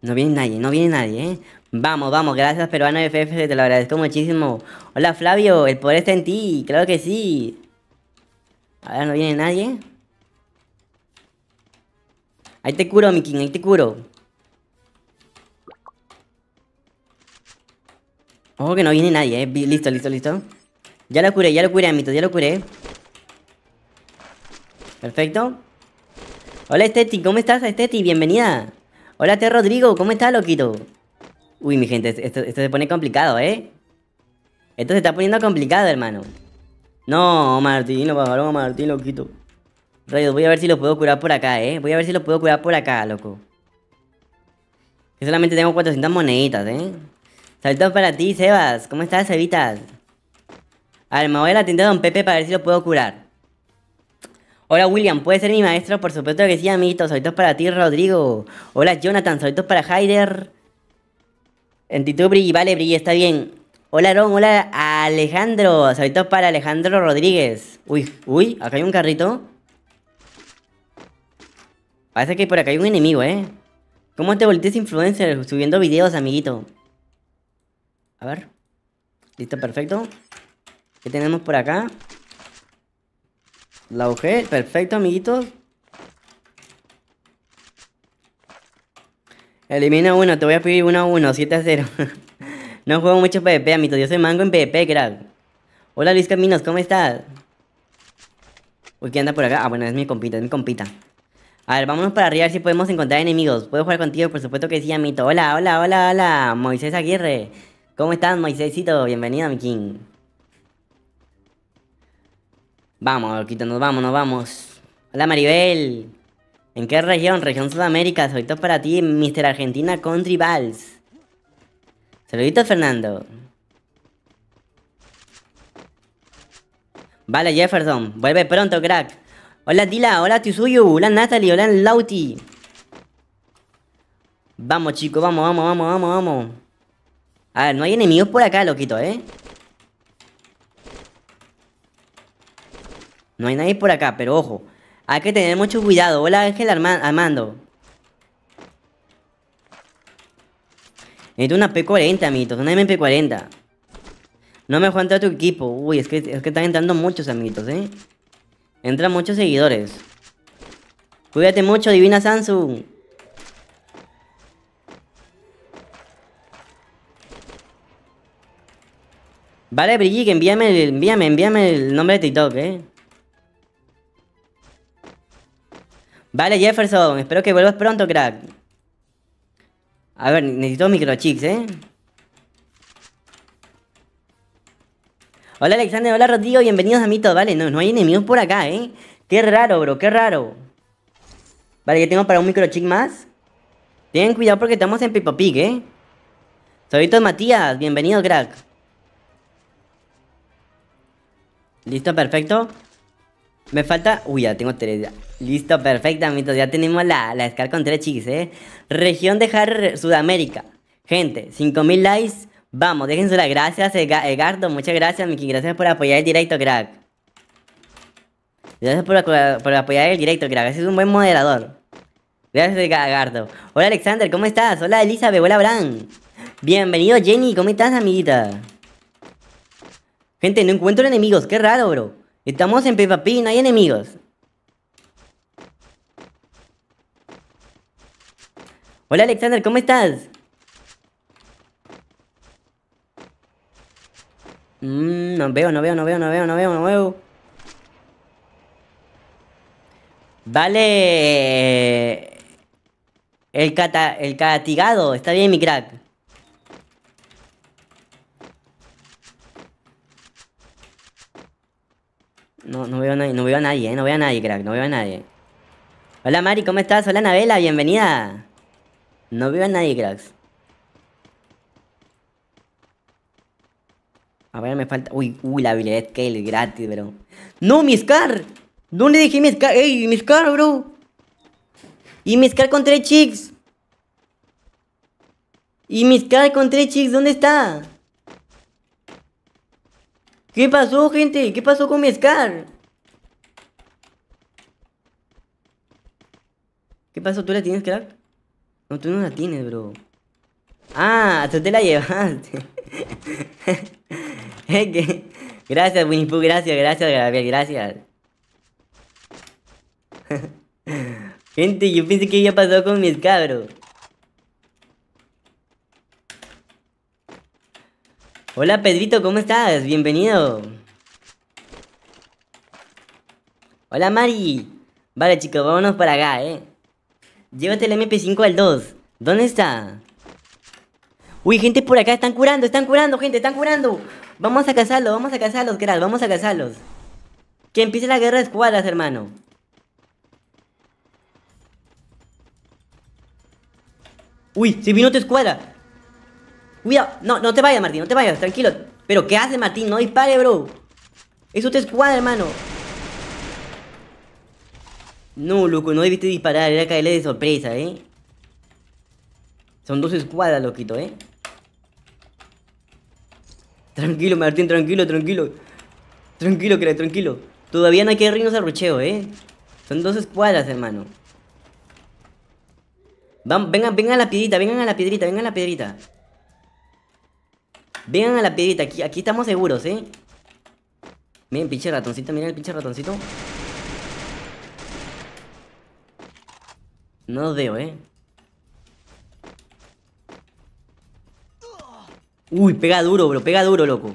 No viene nadie, no viene nadie, ¿eh? Vamos, vamos, gracias, Peruano FF, te lo agradezco muchísimo. Hola, Flavio, el poder está en ti, claro que sí. A ver, no viene nadie. Ahí te curo, mi king, ahí te curo. Ojo que no viene nadie, eh. Listo, listo, listo. Ya lo curé, ya lo curé, amito, ya lo curé. Perfecto. Hola, Esteti, ¿cómo estás, Esteti? Bienvenida. Hola, T. Rodrigo, ¿cómo estás, loquito? Uy, mi gente, esto, se pone complicado, ¿eh? Esto se está poniendo complicado, hermano. No, Martín, lo bajaron a Martín, loquito voy a ver si lo puedo curar por acá, ¿eh? Voy a ver si lo puedo curar por acá, loco. Que solamente tengo 400 moneditas, ¿eh? Saludos para ti, Sebas. ¿Cómo estás, Sebitas? A me voy a la tienda de Don Pepe para ver si lo puedo curar. Hola, William. ¿Puedes ser mi maestro? Por supuesto que sí, amiguito. Saludos para ti, Rodrigo. Hola, Jonathan. Saludos para Haider. en Brilli. Vale, Brilli, está bien. Hola, Ron. Hola, Alejandro. Saludos para Alejandro Rodríguez. Uy, uy, acá hay un carrito. Parece que por acá hay un enemigo, ¿eh? ¿Cómo te voltees influencer subiendo videos, amiguito? A ver. Listo, perfecto. ¿Qué tenemos por acá? La UG, perfecto, amiguito Elimina uno, te voy a pedir uno a uno, 7 a 0. [LAUGHS] no juego mucho PvP, amito. Yo soy mango en PvP, crack. Hola Luis Caminos, ¿cómo estás? Uy, ¿qué anda por acá? Ah, bueno, es mi compita, es mi compita. A ver, vámonos para arriba a ver si podemos encontrar enemigos. ¿Puedo jugar contigo? Por supuesto que sí, amito. Hola, hola, hola, hola. Moisés Aguirre. ¿Cómo estás, Moisésito? Bienvenido, mi king. Vamos, Orquito, nos vamos, nos vamos. Hola, Maribel. ¿En qué región? Región Sudamérica. Saluditos para ti, Mr. Argentina Country Vals. Saluditos, Fernando. Vale, Jefferson. Vuelve pronto, crack. Hola Tila, hola Tisuyu! hola Natalie, hola Lauti. Vamos chicos, vamos, vamos, vamos, vamos, vamos. A ver, no hay enemigos por acá, loquito, ¿eh? No hay nadie por acá, pero ojo. Hay que tener mucho cuidado. Hola Ángel Armando. Necesito una P40, amiguitos. Una MP40. No me juega todo tu equipo. Uy, es que, es que están entrando muchos, amiguitos, ¿eh? Entran muchos seguidores. Cuídate mucho, divina Samsung. Vale, Brigitte, envíame, envíame, envíame el nombre de TikTok, eh. Vale, Jefferson, espero que vuelvas pronto, crack. A ver, necesito microchips, eh. Hola Alexander, hola Rodrigo, bienvenidos a Mito. Vale, no, no hay enemigos por acá, ¿eh? Qué raro, bro, qué raro. Vale, que tengo para un microchip más. Tienen cuidado porque estamos en Peppa Pig, ¿eh? Sabitos Matías, ¡Bienvenidos, crack. Listo, perfecto. Me falta... Uy, ya tengo tres Listo, perfecto, amigos. Ya tenemos la, la Scar con tres chicks, ¿eh? Región de Har Sudamérica. Gente, 5000 likes Vamos, déjense las gracias, Egardo, Muchas gracias, Miki. Gracias por apoyar el directo, crack. Gracias por, apoyar el directo, crack. Ese es un buen moderador. Gracias, Egardo. Hola, Alexander, ¿cómo estás? Hola, Elizabeth. Hola, Bran. Bienvenido, Jenny. ¿Cómo estás, amiguita? Gente, no encuentro enemigos. Qué raro, bro. Estamos en Peppa Pig, no hay enemigos. Hola, Alexander, ¿cómo estás? Mmm, no veo, no veo, no veo, no veo, no veo, no veo. Vale. El, cata, el castigado. Está bien, mi crack. No, no veo a nadie, no veo a nadie, eh, no veo a nadie, crack, no veo a nadie. Hola Mari, ¿cómo estás? Hola Anabela, bienvenida. No veo a nadie, cracks. A ver, me falta... Uy, uy, la habilidad scale gratis, bro. ¡No, mi Scar! ¿Dónde dejé mi Scar? ¡Ey, mi Scar, bro! Y mi Scar con tres chicks. Y mi Scar con tres chicks, ¿dónde está? ¿Qué pasó, gente? ¿Qué pasó con mi Scar? ¿Qué pasó? ¿Tú la tienes, crack? No, tú no la tienes, bro. Ah, tú te la llevaste gracias, Winnie gracias, gracias, Gabriel, gracias. Gente, yo pensé que había pasado con mis cabros. Hola, Pedrito, ¿cómo estás? Bienvenido. Hola, Mari. Vale, chicos, vámonos para acá, ¿eh? Llévate el MP5 al 2. ¿Dónde está? Uy, gente por acá, están curando, están curando, gente, están curando. Vamos a cazarlos, vamos a cazarlos, caral, vamos a cazarlos. Que empiece la guerra de escuadras, hermano. Uy, se vino tu escuadra. Cuidado, no, no te vayas, Martín, no te vayas, tranquilo. Pero, ¿qué hace, Martín? No dispare, bro. Es otra escuadra, hermano. No, loco, no debiste disparar, era caerle de sorpresa, ¿eh? Son dos escuadras, loquito, ¿eh? Tranquilo, Martín, tranquilo, tranquilo. Tranquilo, querés, tranquilo. Todavía no hay que reírnos al rucheo, ¿eh? Son dos escuadras, hermano. vengan, vengan a la piedrita, vengan a la piedrita, vengan a la piedrita. Vengan a la piedrita, aquí, aquí estamos seguros, ¿eh? Miren, pinche ratoncito, miren el pinche ratoncito. No los veo, ¿eh? Uy, pega duro, bro, pega duro, loco.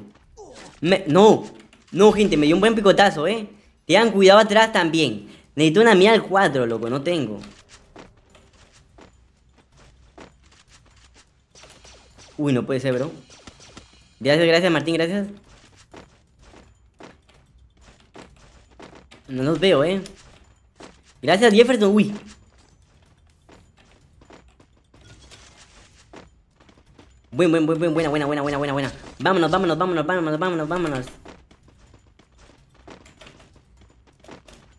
No, no, gente, me dio un buen picotazo, eh. Te han cuidado atrás también. Necesito una mía al 4, loco, no tengo. Uy, no puede ser, bro. Gracias, gracias, Martín, gracias. No los veo, eh. Gracias, Jefferson. Uy, Buen, buen, buen, buena, buena, buena, buena, buena, buena. Vámonos, vámonos, vámonos, vámonos, vámonos, vámonos.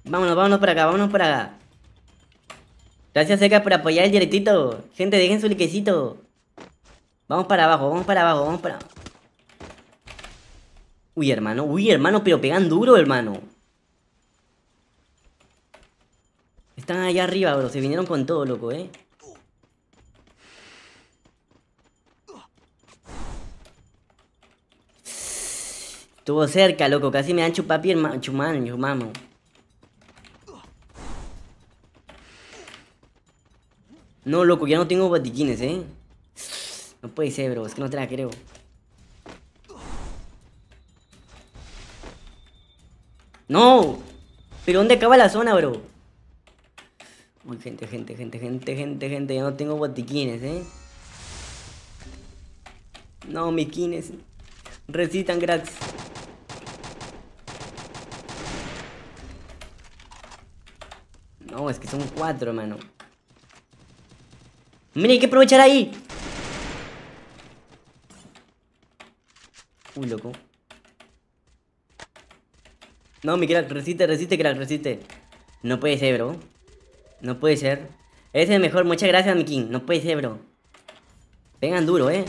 Vámonos, vámonos para acá, vámonos para acá. Gracias, Seca, por apoyar el directito. Gente, dejen su liquecito. Vamos para abajo, vamos para abajo, vamos para... Uy, hermano, uy, hermano, pero pegan duro, hermano. Están allá arriba, bro. Se vinieron con todo, loco, eh. Estuvo cerca, loco. Casi me dan chupapier, yo mamo No, loco, ya no tengo botiquines, ¿eh? No puede ser, bro. Es que no te la creo. ¡No! ¿Pero dónde acaba la zona, bro? Uy, gente, gente, gente, gente, gente, gente. Ya no tengo botiquines, ¿eh? No, mis quines. Resitan gracias. No, es que son cuatro, hermano Mira, hay que aprovechar ahí. Uy, loco. No, mi crack, resiste, resiste, crack, resiste. No puede ser, bro. No puede ser. Ese es el mejor. Muchas gracias, mi king. No puede ser, bro. Vengan duro, eh.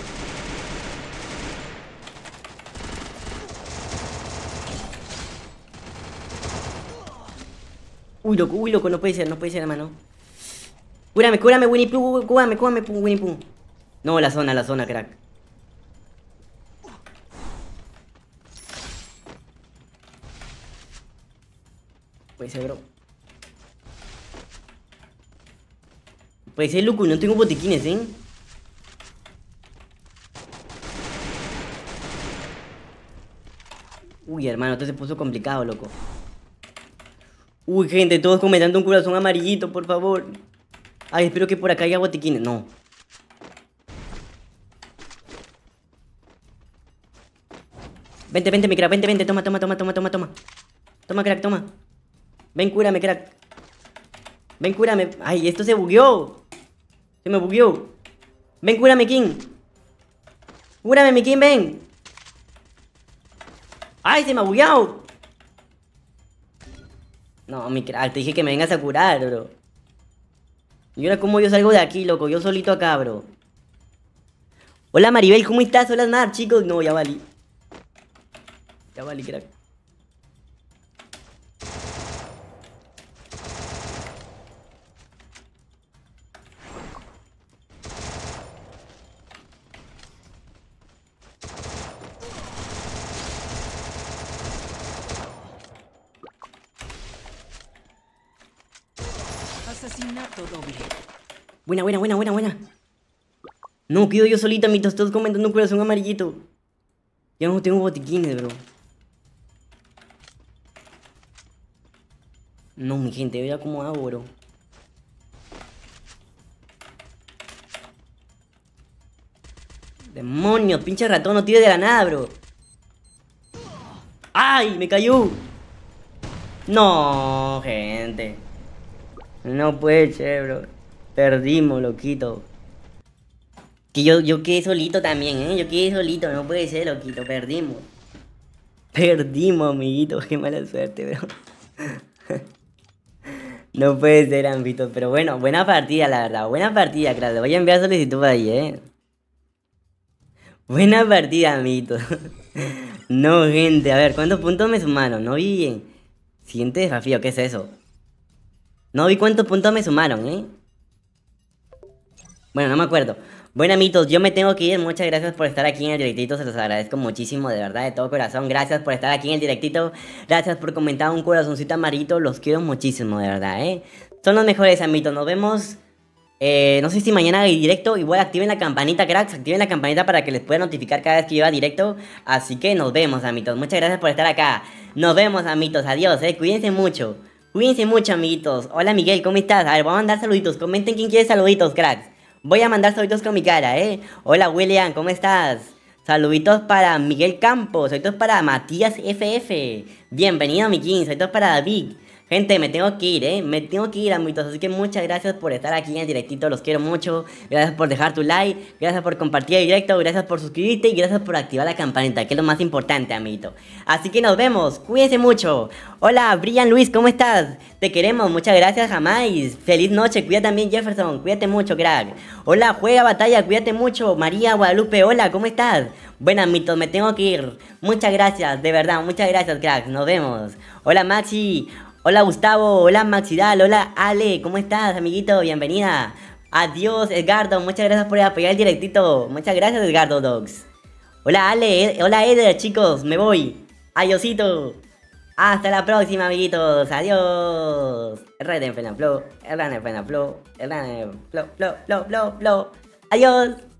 Uy, loco, uy, loco, no puede ser, no puede ser, hermano. Cúrame, cúrame, Winnie Pooh, cúrame, cúrame, Winnie Pooh. No, la zona, la zona, crack. Puede ser, bro. Puede ser, loco, no tengo botiquines, ¿eh? Uy, hermano, esto se puso complicado, loco. Uy, gente, todos comentando un corazón amarillito, por favor. Ay, espero que por acá haya botiquines. No. Vente, vente, mi crack, vente, vente. Toma, toma, toma, toma, toma, toma. Toma, crack, toma. Ven, cúrame, crack. Ven, cúrame. Ay, esto se bugueó. Se me bugueó. Ven, cúrame, King. Cúrame, mi King, ven. Ay, se me ha bugueado. No, mi crack, te dije que me vengas a curar, bro. Y ahora, ¿cómo yo salgo de aquí, loco? Yo solito acá, bro. Hola, Maribel, ¿cómo estás? Hola, Mar, chicos. No, ya valí. Ya valí, crack. Buena, buena, buena, buena, No, quedo yo solita mientras todos comentando un corazón amarillito. Ya no tengo botiquines, bro. No, mi gente, vea cómo hago, bro. Demonios, pinche ratón, no tires de la nada, bro. ¡Ay! ¡Me cayó! No, gente. No puede ser, bro. Perdimos, loquito. Que yo, yo quedé solito también, ¿eh? Yo quedé solito, no puede ser, loquito. Perdimos. Perdimos, amiguito. [LAUGHS] Qué mala suerte, bro. [LAUGHS] no puede ser, ámbito. Pero bueno, buena partida, la verdad. Buena partida, claro. voy a enviar solicitud para ahí, ¿eh? Buena partida, amiguito. [LAUGHS] no, gente. A ver, ¿cuántos puntos me sumaron? No vi eh, Siguiente desafío, ¿qué es eso? No vi cuántos puntos me sumaron, ¿eh? Bueno, no me acuerdo. Bueno, amitos, yo me tengo que ir. Muchas gracias por estar aquí en el directito. Se los agradezco muchísimo, de verdad, de todo corazón. Gracias por estar aquí en el directito. Gracias por comentar un corazoncito amarito. Los quiero muchísimo, de verdad, ¿eh? Son los mejores, amitos. Nos vemos. Eh, no sé si mañana hay directo. Igual activen la campanita, cracks. Activen la campanita para que les pueda notificar cada vez que yo va directo. Así que nos vemos, amitos. Muchas gracias por estar acá. Nos vemos, amitos. Adiós, ¿eh? Cuídense mucho. Cuídense mucho, amiguitos. Hola, Miguel, ¿cómo estás? A ver, vamos a mandar saluditos. Comenten quién quiere saluditos, cracks. Voy a mandar saluditos con mi cara, ¿eh? Hola William, ¿cómo estás? Saluditos para Miguel Campos, saluditos para Matías FF. Bienvenido, King. saluditos para David. Gente, me tengo que ir, ¿eh? Me tengo que ir, amitos. Así que muchas gracias por estar aquí en el directito. Los quiero mucho. Gracias por dejar tu like. Gracias por compartir el directo. Gracias por suscribirte. Y gracias por activar la campanita, que es lo más importante, amito. Así que nos vemos. Cuídense mucho. Hola, Brian Luis, ¿cómo estás? Te queremos. Muchas gracias, jamás. Feliz noche. Cuida también, Jefferson. Cuídate mucho, crack. Hola, juega batalla. Cuídate mucho. María Guadalupe, hola, ¿cómo estás? Bueno, amitos, me tengo que ir. Muchas gracias, de verdad. Muchas gracias, crack. Nos vemos. Hola, Maxi. Hola Gustavo, hola Maxidal, hola Ale, ¿cómo estás, amiguito? Bienvenida. Adiós, Edgardo, muchas gracias por apoyar el directito. Muchas gracias, Edgardo Dogs. Hola Ale, hola Eder, chicos, me voy. Adiósito. Hasta la próxima, amiguitos. Adiós. el flow, erran el flow, Flo, Flo, Flo, Flo. Adiós.